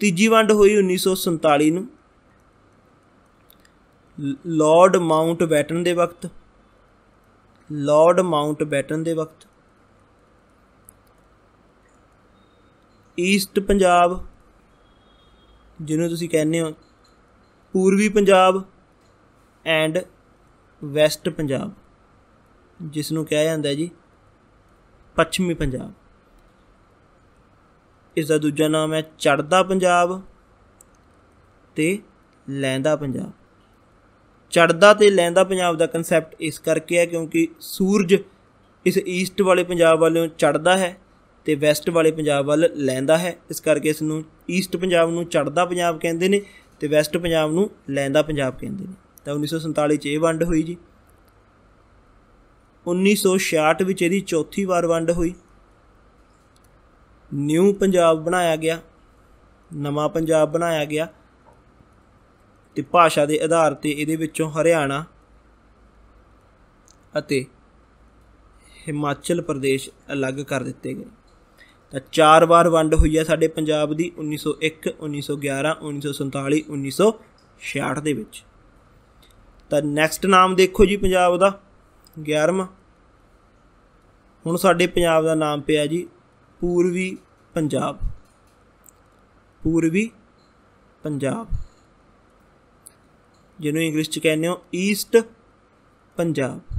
ਤੀਜੀ ਵੰਡ ਹੋਈ 1947 ਨੂੰ ਲਾਰਡ ਮਾਉਂਟ ਬੈਟਨ ਦੇ ਵਕਤ ਲਾਰਡ ਮਾਉਂਟ ਬੈਟਨ ਦੇ ਵਕਤ ਈਸਟ ਪੰਜਾਬ ਜਿਹਨੂੰ ਤੁਸੀਂ ਕਹਿੰਦੇ ਹੋ ਪੂਰਬੀ ਪੰਜਾਬ ਐਂਡ ਵੈਸਟ ਪੰਜਾਬ ਜਿਸ ਨੂੰ ਕਿਹਾ ਜਾਂਦਾ ਜੀ ਪੱਛਮੀ ਪੰਜਾਬ ਇਸ ਦਾ ਦੂਜਾ ਨਾਮ ਹੈ ਚੜਦਾ ਪੰਜਾਬ ਤੇ ਲੈਂਦਾ ਪੰਜਾਬ ਚੜਦਾ ਤੇ ਲੈਂਦਾ ਪੰਜਾਬ ਦਾ ਕਨਸੈਪਟ ਇਸ ਕਰਕੇ ਹੈ ਕਿਉਂਕਿ ਸੂਰਜ ਇਸ ਈਸਟ ਵਾਲੇ ਪੰਜਾਬ ਵੱਲੋਂ ਚੜਦਾ ਹੈ ਤੇ ਵੈਸਟ ਵਾਲੇ ਪੰਜਾਬ ਵੱਲ ਲੈਂਦਾ ਹੈ ਇਸ ਕਰਕੇ ਇਸ ਨੂੰ ਈਸਟ ਪੰਜਾਬ ਨੂੰ ਚੜਦਾ ਪੰਜਾਬ ਕਹਿੰਦੇ ਨੇ ਤੇ ਵੈਸਟ ਪੰਜਾਬ ਨੂੰ ਲੈਂਦਾ ਪੰਜਾਬ ਕਹਿੰਦੇ ਨੇ ਤਾਂ 1947 ਚ ਇਹ ਵੰਡ ਹੋਈ ਜੀ 1966 ਵਿੱਚ ਇਹਦੀ ਚੌਥੀ ਵਾਰ ਵੰਡ ਹੋਈ ਨਿਊ ਪੰਜਾਬ ਬਣਾਇਆ ਗਿਆ ਨਵਾਂ ਪੰਜਾਬ ਬਣਾਇਆ ਗਿਆ ਤੇ ਭਾਸ਼ਾ ਦੇ ਆਧਾਰ ਤੇ ਇਹਦੇ ਵਿੱਚੋਂ ਹਰਿਆਣਾ ਅਤੇ ਹਿਮਾਚਲ ਪ੍ਰਦੇਸ਼ ਅਲੱਗ ਕਰ ਦਿੱਤੇ ਗਏ ਤਾਂ ਚਾਰ ਵਾਰ ਵੰਡ ਹੋਈ ਹੈ ਸਾਡੇ ਪੰਜਾਬ ਦੀ 1901 1911 1947 1966 ਦੇ ਵਿੱਚ ਤਾਂ ਨੈਕਸਟ ਨਾਮ ਦੇਖੋ ਜੀ ਪੰਜਾਬ ਦਾ 11ਵਾਂ ਹੁਣ ਸਾਡੇ ਪੰਜਾਬ ਦਾ ਨਾਮ ਪਿਆ ਜੀ ਪੂਰਬੀ ਪੰਜਾਬ ਪੂਰਬੀ ਪੰਜਾਬ ਜਿਹਨੂੰ ਇੰਗਲਿਸ਼ ਚ ਕਹਿੰਦੇ ਹੋ ਈਸਟ ਪੰਜਾਬ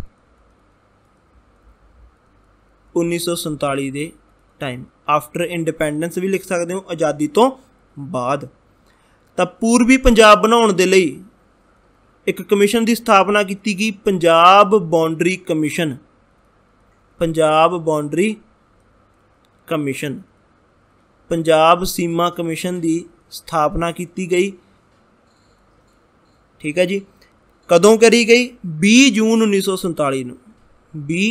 1947 ਦੇ ਟਾਈਮ ਆਫਟਰ ਇੰਡੀਪੈਂਡੈਂਸ ਵੀ ਲਿਖ ਸਕਦੇ ਹੋ ਆਜ਼ਾਦੀ ਤੋਂ ਬਾਅਦ ਤਾਂ ਪੂਰਬੀ ਪੰਜਾਬ ਬਣਾਉਣ ਦੇ ਲਈ ਇੱਕ ਕਮਿਸ਼ਨ ਦੀ ਸਥਾਪਨਾ ਕੀਤੀ ਗਈ Punjab boundary commission Punjab boundary commission Punjab ਸੀਮਾ ਕਮਿਸ਼ਨ ਦੀ ਸਥਾਪਨਾ ਕੀਤੀ ਗਈ ਠੀਕ ਹੈ ਜੀ ਕਦੋਂ ਕਰੀ ਗਈ 20 ਜੂਨ 1947 ਨੂੰ 20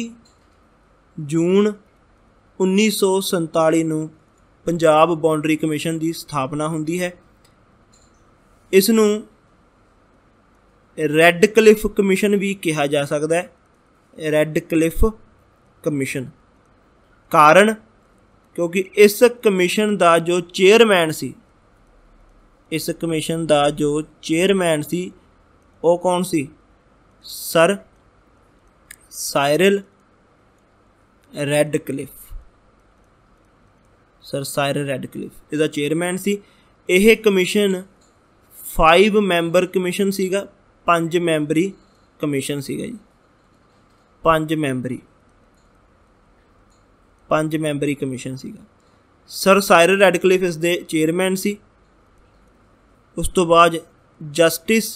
ਜੂਨ 1947 ਨੂੰ ਪੰਜਾਬ ਬਾਉਂਡਰੀ ਕਮਿਸ਼ਨ ਦੀ ਸਥਾਪਨਾ ਹੁੰਦੀ ਹੈ ਇਸ ਨੂੰ ਰੈੱਡ ਕਲਿਫ ਕਮਿਸ਼ਨ ਵੀ ਕਿਹਾ ਜਾ ਸਕਦਾ ਹੈ ਰੈੱਡ ਕਲਿਫ ਕਮਿਸ਼ਨ ਕਾਰਨ ਕਿਉਂਕਿ ਇਸ ਕਮਿਸ਼ਨ ਦਾ ਜੋ ਚੇਅਰਮੈਨ ਸੀ ਇਸ ਕਮਿਸ਼ਨ ਦਾ ਜੋ ਚੇਅਰਮੈਨ ਸੀ ਉਹ ਕੌਣ ਸੀ sir Cyril Radcliffe sir Cyril Radcliffe ਇਹਦਾ ਚੇਅਰਮੈਨ ਸੀ ਇਹ ਕਮਿਸ਼ਨ 5 ਮੈਂਬਰ ਕਮਿਸ਼ਨ ਸੀਗਾ 5 ਮੈਂਬਰੀ ਕਮਿਸ਼ਨ ਸੀਗਾ ਜੀ 5 ਮੈਂਬਰੀ 5 ਮੈਂਬਰੀ ਕਮਿਸ਼ਨ ਸੀਗਾ ਸਰ ਸਾਇਰ ਰੈਡਕਲਿਫ ਇਸ ਦੇ ਚੇਅਰਮੈਨ ਸੀ ਉਸ ਤੋਂ ਬਾਅਦ ਜਸਟਿਸ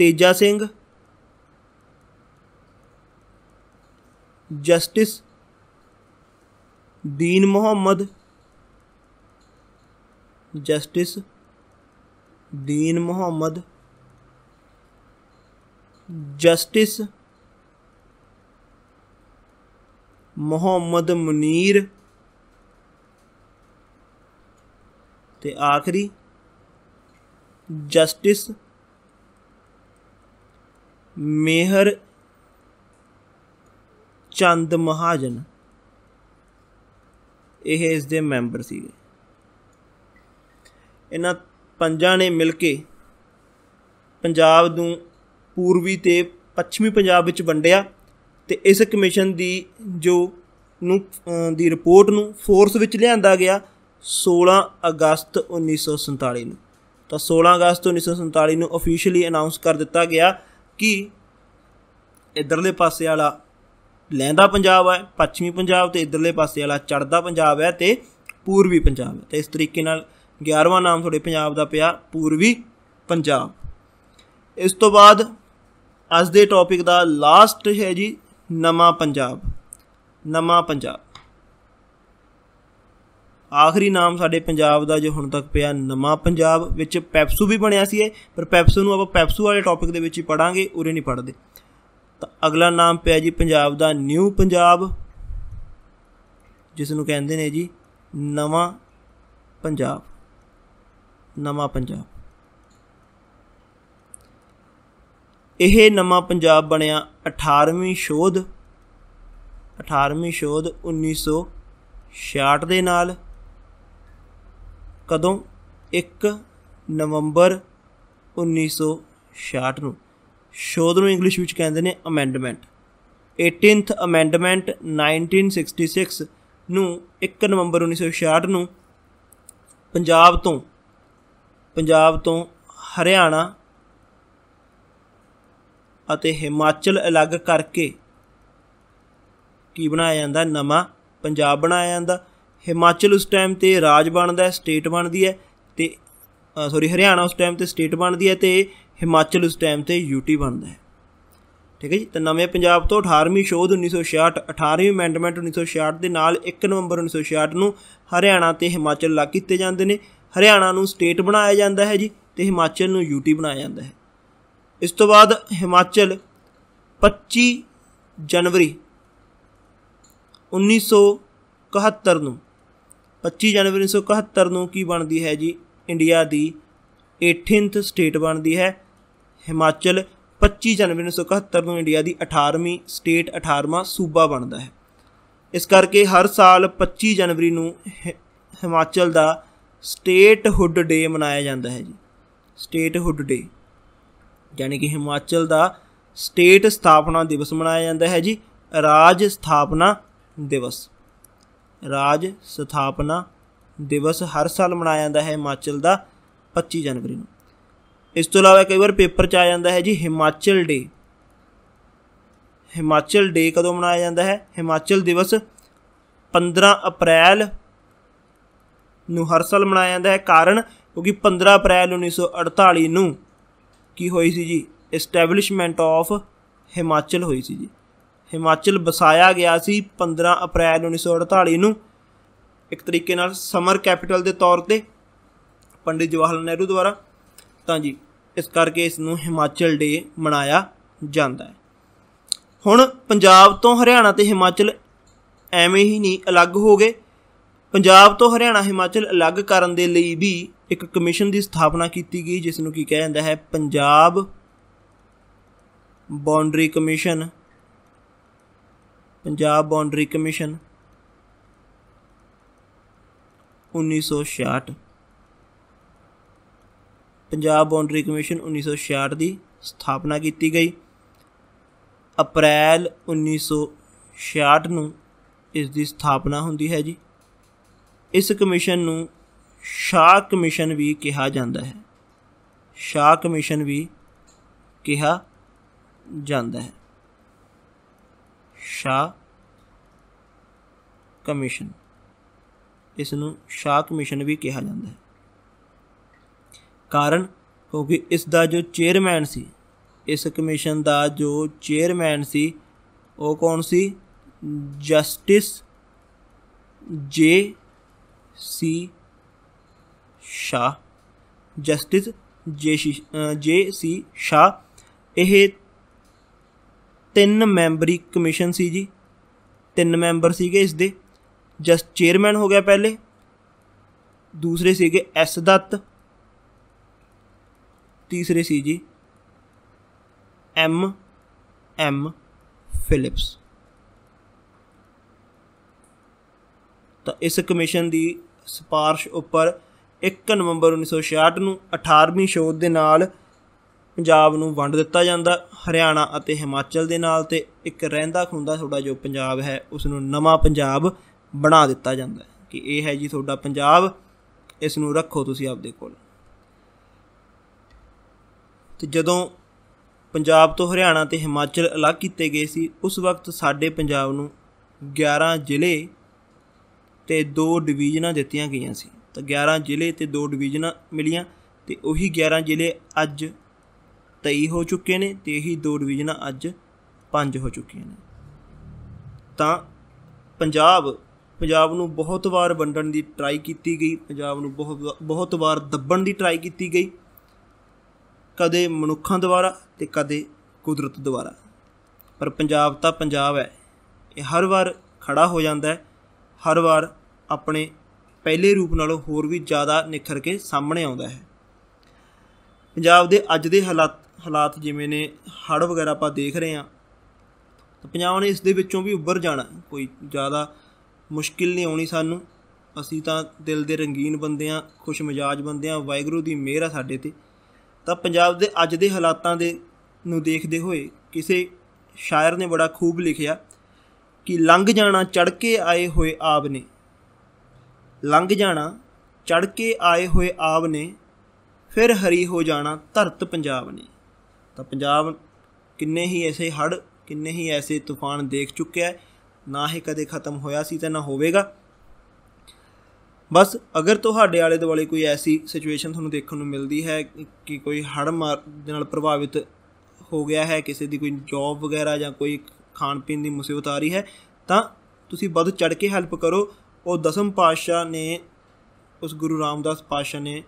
ਤੇਜਾ ਸਿੰਘ ਜਸਟਿਸ दीन मोहम्मद जस्टिस दीन मोहम्मद जस्टिस मोहम्मद मुनीर ते आखरी जस्टिस मेहर चंद महाजन ਇਹ ਇਸ ਦੇ ਮੈਂਬਰ ਸੀ ਇਹਨਾਂ ਪੰਜਾਂ ਨੇ ਮਿਲ ਕੇ ਪੰਜਾਬ ਨੂੰ ਪੂਰਬੀ ਤੇ ਪੱਛਮੀ ਪੰਜਾਬ ਵਿੱਚ ਵੰਡਿਆ ਤੇ ਇਸ ਕਮਿਸ਼ਨ ਦੀ ਜੋ ਨੂੰ ਦੀ ਰਿਪੋਰਟ ਨੂੰ ਫੋਰਸ ਵਿੱਚ ਲਿਆਂਦਾ ਗਿਆ 16 ਅਗਸਤ 1947 ਨੂੰ ਤਾਂ 16 ਅਗਸਤ 1947 ਨੂੰ ਅਫੀਸ਼ੀਅਲੀ ਅਨਾਉਂਸ ਕਰ ਦਿੱਤਾ ਗਿਆ ਕਿ ਇਧਰਲੇ ਪਾਸੇ ਵਾਲਾ ਲੈਂਦਾ ਪੰਜਾਬ ਹੈ ਪੱਛਮੀ ਪੰਜਾਬ ਤੇ ਇਧਰਲੇ ਪਾਸੇ ਵਾਲਾ ਚੜਦਾ ਪੰਜਾਬ ਹੈ ਤੇ ਪੂਰਬੀ ਪੰਜਾਬ ਹੈ ਤੇ ਇਸ ਤਰੀਕੇ ਨਾਲ 11ਵਾਂ ਨਾਮ ਤੁਹਾਡੇ ਪੰਜਾਬ ਦਾ ਪਿਆ ਪੂਰਬੀ ਪੰਜਾਬ ਇਸ ਤੋਂ ਬਾਅਦ ਅੱਜ ਦੇ ਟੌਪਿਕ ਦਾ ਲਾਸਟ ਹੈ ਜੀ ਨਵਾਂ ਪੰਜਾਬ ਨਵਾਂ ਪੰਜਾਬ ਆਖਰੀ ਨਾਮ ਸਾਡੇ ਪੰਜਾਬ ਦਾ ਜੋ ਹੁਣ ਤੱਕ ਪਿਆ ਨਵਾਂ ਪੰਜਾਬ ਵਿੱਚ ਪੈਪਸੂ ਵੀ ਬਣਿਆ ਸੀ ਇਹ ਪਰ ਪੈਪਸੂ ਨੂੰ ਆਪਾਂ ਪੈਪਸੂ ਵਾਲੇ ਟੌਪਿਕ ਦੇ ਵਿੱਚ ਹੀ ਪੜਾਂਗੇ ਉਰੇ ਨਹੀਂ ਪੜਦੇ ਤਾਂ ਅਗਲਾ ਨਾਮ ਪਿਆ ਜੀ ਪੰਜਾਬ ਦਾ ਨਿਊ ਪੰਜਾਬ ਜਿਸ ਨੂੰ ਕਹਿੰਦੇ ਨੇ ਜੀ ਨਵਾਂ ਪੰਜਾਬ ਨਵਾਂ ਪੰਜਾਬ ਇਹ ਨਵਾਂ ਪੰਜਾਬ ਬਣਿਆ 18ਵੀਂ ਸ਼ੋਧ 18ਵੀਂ ਸ਼ੋਧ 1966 ਦੇ ਨਾਲ ਕਦੋਂ 1 ਨਵੰਬਰ 1966 ਨੂੰ ਸ਼ੋਧ ਨੂੰ ਇੰਗਲਿਸ਼ ਵਿੱਚ ਕਹਿੰਦੇ ਨੇ ਅਮੈਂਡਮੈਂਟ 18th ਅਮੈਂਡਮੈਂਟ 1966 ਨੂੰ 1 ਨਵੰਬਰ 1966 ਨੂੰ ਪੰਜਾਬ ਤੋਂ ਪੰਜਾਬ ਤੋਂ ਹਰਿਆਣਾ ਅਤੇ ਹਿਮਾਚਲ ਅਲੱਗ ਕਰਕੇ ਕੀ ਬਣਾਇਆ ਜਾਂਦਾ ਨਵਾਂ ਪੰਜਾਬ ਬਣਾਇਆ ਜਾਂਦਾ ਹਿਮਾਚਲ ਉਸ ਟਾਈਮ ਤੇ ਰਾਜ ਬਣਦਾ ਹੈ ਸਟੇਟ ਬਣਦੀ ਹੈ ਤੇ ਸੌਰੀ ਹਰਿਆਣਾ ਉਸ ਟਾਈਮ ਤੇ ਸਟੇਟ ਬਣਦੀ ਹੈ ਤੇ ਹਿਮਾਚਲ ਉਸ ਟਾਈਮ ਤੇ ਯੂਟੀ ਬਣਦਾ ਹੈ ਠੀਕ ਹੈ ਜੀ ਤਾਂ ਨਵੇਂ ਪੰਜਾਬ ਤੋਂ 18ਵੀਂ ਸ਼ੋਧ 1966 18ਵੀਂ ਅਮੈਂਡਮੈਂਟ 1966 ਦੇ ਨਾਲ 1 ਨਵੰਬਰ 1966 ਨੂੰ ਹਰਿਆਣਾ ਤੇ ਹਿਮਾਚਲ ਲਾ ਕੀਤੇ ਜਾਂਦੇ ਨੇ ਹਰਿਆਣਾ ਨੂੰ ਸਟੇਟ ਬਣਾਇਆ ਜਾਂਦਾ ਹੈ ਜੀ ਤੇ ਹਿਮਾਚਲ ਨੂੰ ਯੂਟੀ ਬਣਾਇਆ ਜਾਂਦਾ ਹੈ ਇਸ ਤੋਂ ਬਾਅਦ ਹਿਮਾਚਲ 25 ਜਨਵਰੀ 1971 ਨੂੰ 25 ਜਨਵਰੀ 1971 ਨੂੰ ਕੀ ਬਣਦੀ ਹੈ ਜੀ ਇੰਡੀਆ ਦੀ 18th ਸਟੇਟ ਬਣਦੀ ਹੈ ਹਿਮਾਚਲ 25 ਜਨਵਰੀ 1971 ਨੂੰ ਇੰਡੀਆ ਦੀ 18ਵੀਂ ਸਟੇਟ 18ਵਾਂ ਸੂਬਾ ਬਣਦਾ ਹੈ ਇਸ ਕਰਕੇ ਹਰ ਸਾਲ 25 ਜਨਵਰੀ ਨੂੰ ਹਿਮਾਚਲ ਦਾ ਸਟੇਟ ਹੁੱਡ ਡੇ ਮਨਾਇਆ ਜਾਂਦਾ ਹੈ ਜੀ ਸਟੇਟ ਹੁੱਡ ਡੇ ਯਾਨੀ ਕਿ ਹਿਮਾਚਲ ਦਾ ਸਟੇਟ ਸਥਾਪਨਾ ਦਿਵਸ ਮਨਾਇਆ ਜਾਂਦਾ ਹੈ ਜੀ ਰਾਜ ਸਥਾਪਨਾ ਦਿਵਸ ਰਾਜ ਸਥਾਪਨਾ ਦਿਵਸ ਹਰ ਸਾਲ ਮਨਾਇਆ ਜਾਂਦਾ ਹੈ ਹਿਮਾਚਲ ਦਾ 25 ਜਨਵਰੀ ਨੂੰ ਇਸ ਤੋਂ ਇਲਾਵਾ ਕਈ ਵਾਰ ਪੇਪਰ 'ਚ ਆ ਜਾਂਦਾ ਹੈ ਜੀ ਹਿਮਾਚਲ ਡੇ ਹਿਮਾਚਲ ਡੇ ਕਦੋਂ ਮਨਾਇਆ ਜਾਂਦਾ ਹੈ ਹਿਮਾਚਲ ਦਿਵਸ 15 ਅਪ੍ਰੈਲ ਨੂੰ ਹਰ ਸਾਲ ਮਨਾਇਆ ਜਾਂਦਾ ਹੈ ਕਾਰਨ ਕਿਉਂਕਿ 15 ਅਪ੍ਰੈਲ 1948 ਨੂੰ ਕੀ ਹੋਈ ਸੀ ਜੀ ਐਸਟੈਬਲਿਸ਼ਮੈਂਟ ਆਫ ਹਿਮਾਚਲ ਹੋਈ ਸੀ ਜੀ ਹਿਮਾਚਲ ਬਸਾਇਆ ਗਿਆ ਸੀ 15 ਅਪ੍ਰੈਲ 1948 ਨੂੰ ਇੱਕ ਤਰੀਕੇ ਨਾਲ ਸਮਰ ਕੈਪੀਟਲ ਦੇ ਤੌਰ ਤੇ ਪੰਡਿਤ ਜਵਾਹਰ ਲਾਲ ਨਹਿਰੂ ਦੁਆਰਾ ਤਾਂ ਜੀ ਇਸ ਕਰਕੇ ਇਸ ਨੂੰ ਹਿਮਾਚਲ ਡੇ ਮਨਾਇਆ ਜਾਂਦਾ ਹੈ ਹੁਣ ਪੰਜਾਬ ਤੋਂ ਹਰਿਆਣਾ ਤੇ ਹਿਮਾਚਲ ਐਵੇਂ ਹੀ ਨਹੀਂ ਅਲੱਗ ਹੋ ਗਏ ਪੰਜਾਬ ਤੋਂ ਹਰਿਆਣਾ ਹਿਮਾਚਲ ਅਲੱਗ ਕਰਨ ਦੇ ਲਈ ਵੀ ਇੱਕ ਕਮਿਸ਼ਨ ਦੀ ਸਥਾਪਨਾ ਕੀਤੀ ਗਈ ਜਿਸ ਨੂੰ ਕੀ ਕਿਹਾ ਜਾਂਦਾ ਹੈ Punjab boundary commission Punjab boundary commission 1966 Punjab boundary commission 1966 ਦੀ ਸਥਾਪਨਾ ਕੀਤੀ ਗਈ ਅਪ੍ਰੈਲ 1966 ਨੂੰ ਇਸ ਦੀ ਸਥਾਪਨਾ ਹੁੰਦੀ ਹੈ ਜੀ ਇਸ ਕਮਿਸ਼ਨ ਨੂੰ ਸ਼ਾਹ ਕਮਿਸ਼ਨ ਵੀ ਕਿਹਾ ਜਾਂਦਾ ਹੈ ਸ਼ਾਹ ਕਮਿਸ਼ਨ ਵੀ ਕਿਹਾ ਜਾਂਦਾ ਹੈ ਸ਼ਾਹ ਕਮਿਸ਼ਨ ਇਸ ਨੂੰ ਸ਼ਾਹ ਕਮਿਸ਼ਨ ਵੀ ਕਿਹਾ ਜਾਂਦਾ ਹੈ ਕਾਰਨ ਕਿਉਂਕਿ ਇਸ ਦਾ ਜੋ ਚੇਅਰਮੈਨ ਸੀ ਇਸ ਕਮਿਸ਼ਨ ਦਾ ਜੋ ਚੇਅਰਮੈਨ ਸੀ ਉਹ ਕੌਣ ਸੀ ਜਸਟਿਸ ਜੇ ਸੀ ਸ਼ਾ ਜਸਟਿਸ ਜੇ ਸੀ ਸ਼ਾ ਇਹ ਤਿੰਨ ਮੈਂਬਰੀ ਕਮਿਸ਼ਨ ਸੀ ਜੀ ਤਿੰਨ ਮੈਂਬਰ ਸੀਗੇ ਇਸ ਦੇ ਜਸਟ ਚੇਅਰਮੈਨ ਹੋ ਗਿਆ ਪਹਿਲੇ ਦੂਸਰੇ ਸੀਗੇ ਐਸ ਦੱਤ ਤੀਸਰੇ ਸੀ ਜੀ ਐਮ ਐਮ ਫਿਲਿਪਸ ਤਾਂ ਇਸ ਕਮਿਸ਼ਨ ਦੀ ਸਿਫਾਰਿਸ਼ ਉੱਪਰ 1 ਨਵੰਬਰ 1966 ਨੂੰ 18ਵੀਂ ਸ਼ੋਧ ਦੇ ਨਾਲ ਪੰਜਾਬ ਨੂੰ ਵੰਡ ਦਿੱਤਾ ਜਾਂਦਾ ਹਰਿਆਣਾ ਅਤੇ ਹਿਮਾਚਲ ਦੇ ਨਾਲ ਤੇ ਇੱਕ ਰਹਿੰਦਾ ਖੁੰਦਾ ਤੁਹਾਡਾ ਜੋ ਪੰਜਾਬ ਹੈ ਉਸ ਨੂੰ ਨਵਾਂ ਪੰਜਾਬ ਬਣਾ ਦਿੱਤਾ ਜਾਂਦਾ ਕਿ ਇਹ ਹੈ ਜੀ ਤੁਹਾਡਾ ਪੰਜਾਬ ਇਸ ਨੂੰ ਰੱਖੋ ਤੁਸੀਂ ਆਪਦੇ ਕੋਲ ਤੇ ਜਦੋਂ ਪੰਜਾਬ ਤੋਂ ਹਰਿਆਣਾ ਤੇ ਹਿਮਾਚਲ ਅਲੱਗ ਕੀਤੇ ਗਏ ਸੀ ਉਸ ਵਕਤ ਸਾਡੇ ਪੰਜਾਬ ਨੂੰ 11 ਜ਼ਿਲ੍ਹੇ ਤੇ 2 ਡਿਵੀਜ਼ਨਾਂ ਦਿੱਤੀਆਂ ਗਈਆਂ ਸੀ ਤਾਂ 11 ਜ਼ਿਲ੍ਹੇ ਤੇ 2 ਡਿਵੀਜ਼ਨਾਂ ਮਿਲੀਆਂ ਤੇ ਉਹੀ 11 ਜ਼ਿਲ੍ਹੇ ਅੱਜ 23 ਹੋ ਚੁੱਕੇ ਨੇ ਤੇ ਇਹੀ 2 ਡਿਵੀਜ਼ਨਾਂ ਅੱਜ 5 ਹੋ ਚੁੱਕੀਆਂ ਨੇ ਤਾਂ ਪੰਜਾਬ ਪੰਜਾਬ ਨੂੰ ਬਹੁਤ ਵਾਰ ਵੰਡਣ ਦੀ ਟਰਾਈ ਕੀਤੀ ਗਈ ਪੰਜਾਬ ਨੂੰ ਬਹੁਤ ਬਹੁਤ ਵਾਰ ਦੱਬਣ ਦੀ ਟਰਾਈ ਕੀਤੀ ਗਈ ਕਦੇ ਮਨੁੱਖਾਂ ਦੁਆਰਾ ਤੇ ਕਦੇ ਕੁਦਰਤ ਦੁਆਰਾ ਪਰ ਪੰਜਾਬ ਤਾਂ ਪੰਜਾਬ ਹੈ ਇਹ ਹਰ ਵਾਰ ਖੜਾ ਹੋ ਜਾਂਦਾ ਹੈ ਹਰ ਵਾਰ ਆਪਣੇ ਪਹਿਲੇ ਰੂਪ ਨਾਲੋਂ ਹੋਰ ਵੀ ਜ਼ਿਆਦਾ ਨਿਖਰ ਕੇ ਸਾਹਮਣੇ ਆਉਂਦਾ ਹੈ ਪੰਜਾਬ ਦੇ ਅੱਜ ਦੇ ਹਾਲਾਤ ਹਾਲਾਤ ਜਿਵੇਂ ਨੇ ਹੜ ਵਗੈਰਾ ਆਪਾਂ ਦੇਖ ਰਹੇ ਹਾਂ ਤਾਂ ਪੰਜਾਬ ਨੇ ਇਸ ਦੇ ਵਿੱਚੋਂ ਵੀ ਉੱਭਰ ਜਾਣਾ ਕੋਈ ਜ਼ਿਆਦਾ ਮੁਸ਼ਕਿਲ ਨਹੀਂ ਆਉਣੀ ਸਾਨੂੰ ਅਸੀਂ ਤਾਂ ਦਿਲ ਦੇ ਰੰਗੀਨ ਬੰਦੇ ਆ ਖੁਸ਼ ਬੰਦੇ ਆ ਵਾਇਗਰੂ ਦੀ ਮਿਹਰ ਆ ਸਾਡੇ ਤੇ ਤਾਂ ਪੰਜਾਬ ਦੇ ਅੱਜ ਦੇ ਹਾਲਾਤਾਂ ਦੇ ਨੂੰ ਦੇਖਦੇ ਹੋਏ ਕਿਸੇ ਸ਼ਾਇਰ ਨੇ ਬੜਾ ਖੂਬ ਲਿਖਿਆ ਕਿ ਲੰਘ ਜਾਣਾ ਚੜ ਕੇ ਆਏ ਹੋਏ ਆਬ ਨੇ ਲੰਘ ਜਾਣਾ ਚੜ ਕੇ ਆਏ ਹੋਏ ਆਬ ਨੇ ਫਿਰ ਹਰੀ ਹੋ ਜਾਣਾ ਧਰਤ ਪੰਜਾਬ ਨੇ ਤਾਂ ਪੰਜਾਬ ਕਿੰਨੇ ਹੀ ਐਸੇ ਹੜ ਕਿੰਨੇ ਹੀ ਐਸੇ ਤੂਫਾਨ ਦੇਖ ਚੁੱਕਿਆ ਹੈ ਨਾ ਹੀ ਕਦੇ ਖਤਮ ਹੋਇਆ ਸੀ ਤੇ ਨਾ ਹੋਵੇਗਾ ਬਸ ਅਗਰ ਤੁਹਾਡੇ ਆਲੇ ਦੁਆਲੇ ਕੋਈ ਐਸੀ ਸਿਚੁਏਸ਼ਨ ਤੁਹਾਨੂੰ ਦੇਖਣ ਨੂੰ ਮਿਲਦੀ ਹੈ ਕਿ ਕੋਈ ਹੜ ਮਾਰ ਦੇ ਨਾਲ ਪ੍ਰਭਾਵਿਤ ਹੋ ਗਿਆ ਹੈ ਕਿਸੇ ਦੀ ਕੋਈ ਜੌਬ ਵਗੈਰਾ ਜਾਂ ਕੋਈ ਖਾਣ ਪੀਣ ਦੀ ਮੁਸੀਬਤ ਆ ਰਹੀ ਹੈ ਤਾਂ ਤੁਸੀਂ ਵੱਧ ਚੜ ਕੇ ਹੈਲਪ ਕਰੋ ਉਹ ਦਸਮ ਪਾਤਸ਼ਾਹ ਨੇ ਉਸ ਗੁਰੂ ਰਾਮਦਾਸ ਪਾਤਸ਼ਾਹ ਨੇ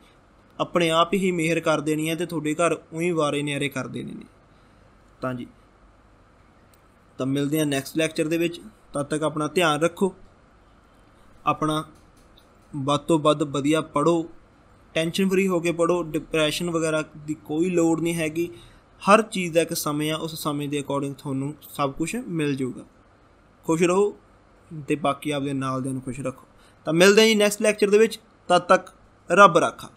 ਆਪਣੇ ਆਪ ਹੀ ਮਿਹਰ ਕਰ ਦੇਣੀ ਹੈ ਤੇ ਤੁਹਾਡੇ ਘਰ ਉਹੀ ਵਾਰੇ ਨਿਆਰੇ ਕਰ ਦੇਣੇ ਨੇ ਤਾਂ ਜੀ ਤਾਂ ਮਿਲਦੇ ਹਾਂ ਨੈਕਸਟ ਲੈਕਚਰ ਦੇ ਵਿੱਚ ਤਦ ਤੱਕ ਆਪਣਾ ਧਿਆਨ ਰੱਖੋ ਆਪਣਾ ਵੱਧ ਤੋਂ ਵੱਧ ਵਧੀਆ ਪੜੋ ਟੈਨਸ਼ਨ ਫਰੀ ਹੋ ਕੇ ਪੜੋ ਡਿਪਰੈਸ਼ਨ ਵਗੈਰਾ ਦੀ ਕੋਈ ਲੋੜ ਨਹੀਂ ਹੈਗੀ ਹਰ ਚੀਜ਼ ਦਾ ਇੱਕ ਸਮੇਂ ਆ ਉਸ ਸਮੇਂ ਦੇ ਅਕੋਰਡਿੰਗ ਤੁਹਾਨੂੰ ਸਭ ਕੁਝ ਮਿਲ ਜਾਊਗਾ ਖੁਸ਼ ਰਹੋ ਤੇ ਬਾਕੀ ਆਪਦੇ ਨਾਲ ਦੇ ਨੂੰ ਖੁਸ਼ ਰੱਖੋ ਤਾਂ ਮਿਲਦੇ ਹਾਂ ਜੀ ਨੈਕਸਟ ਲੈਕਚਰ ਦੇ ਵਿੱਚ ਤਦ ਤੱਕ ਰੱਬ ਰਾਖਾ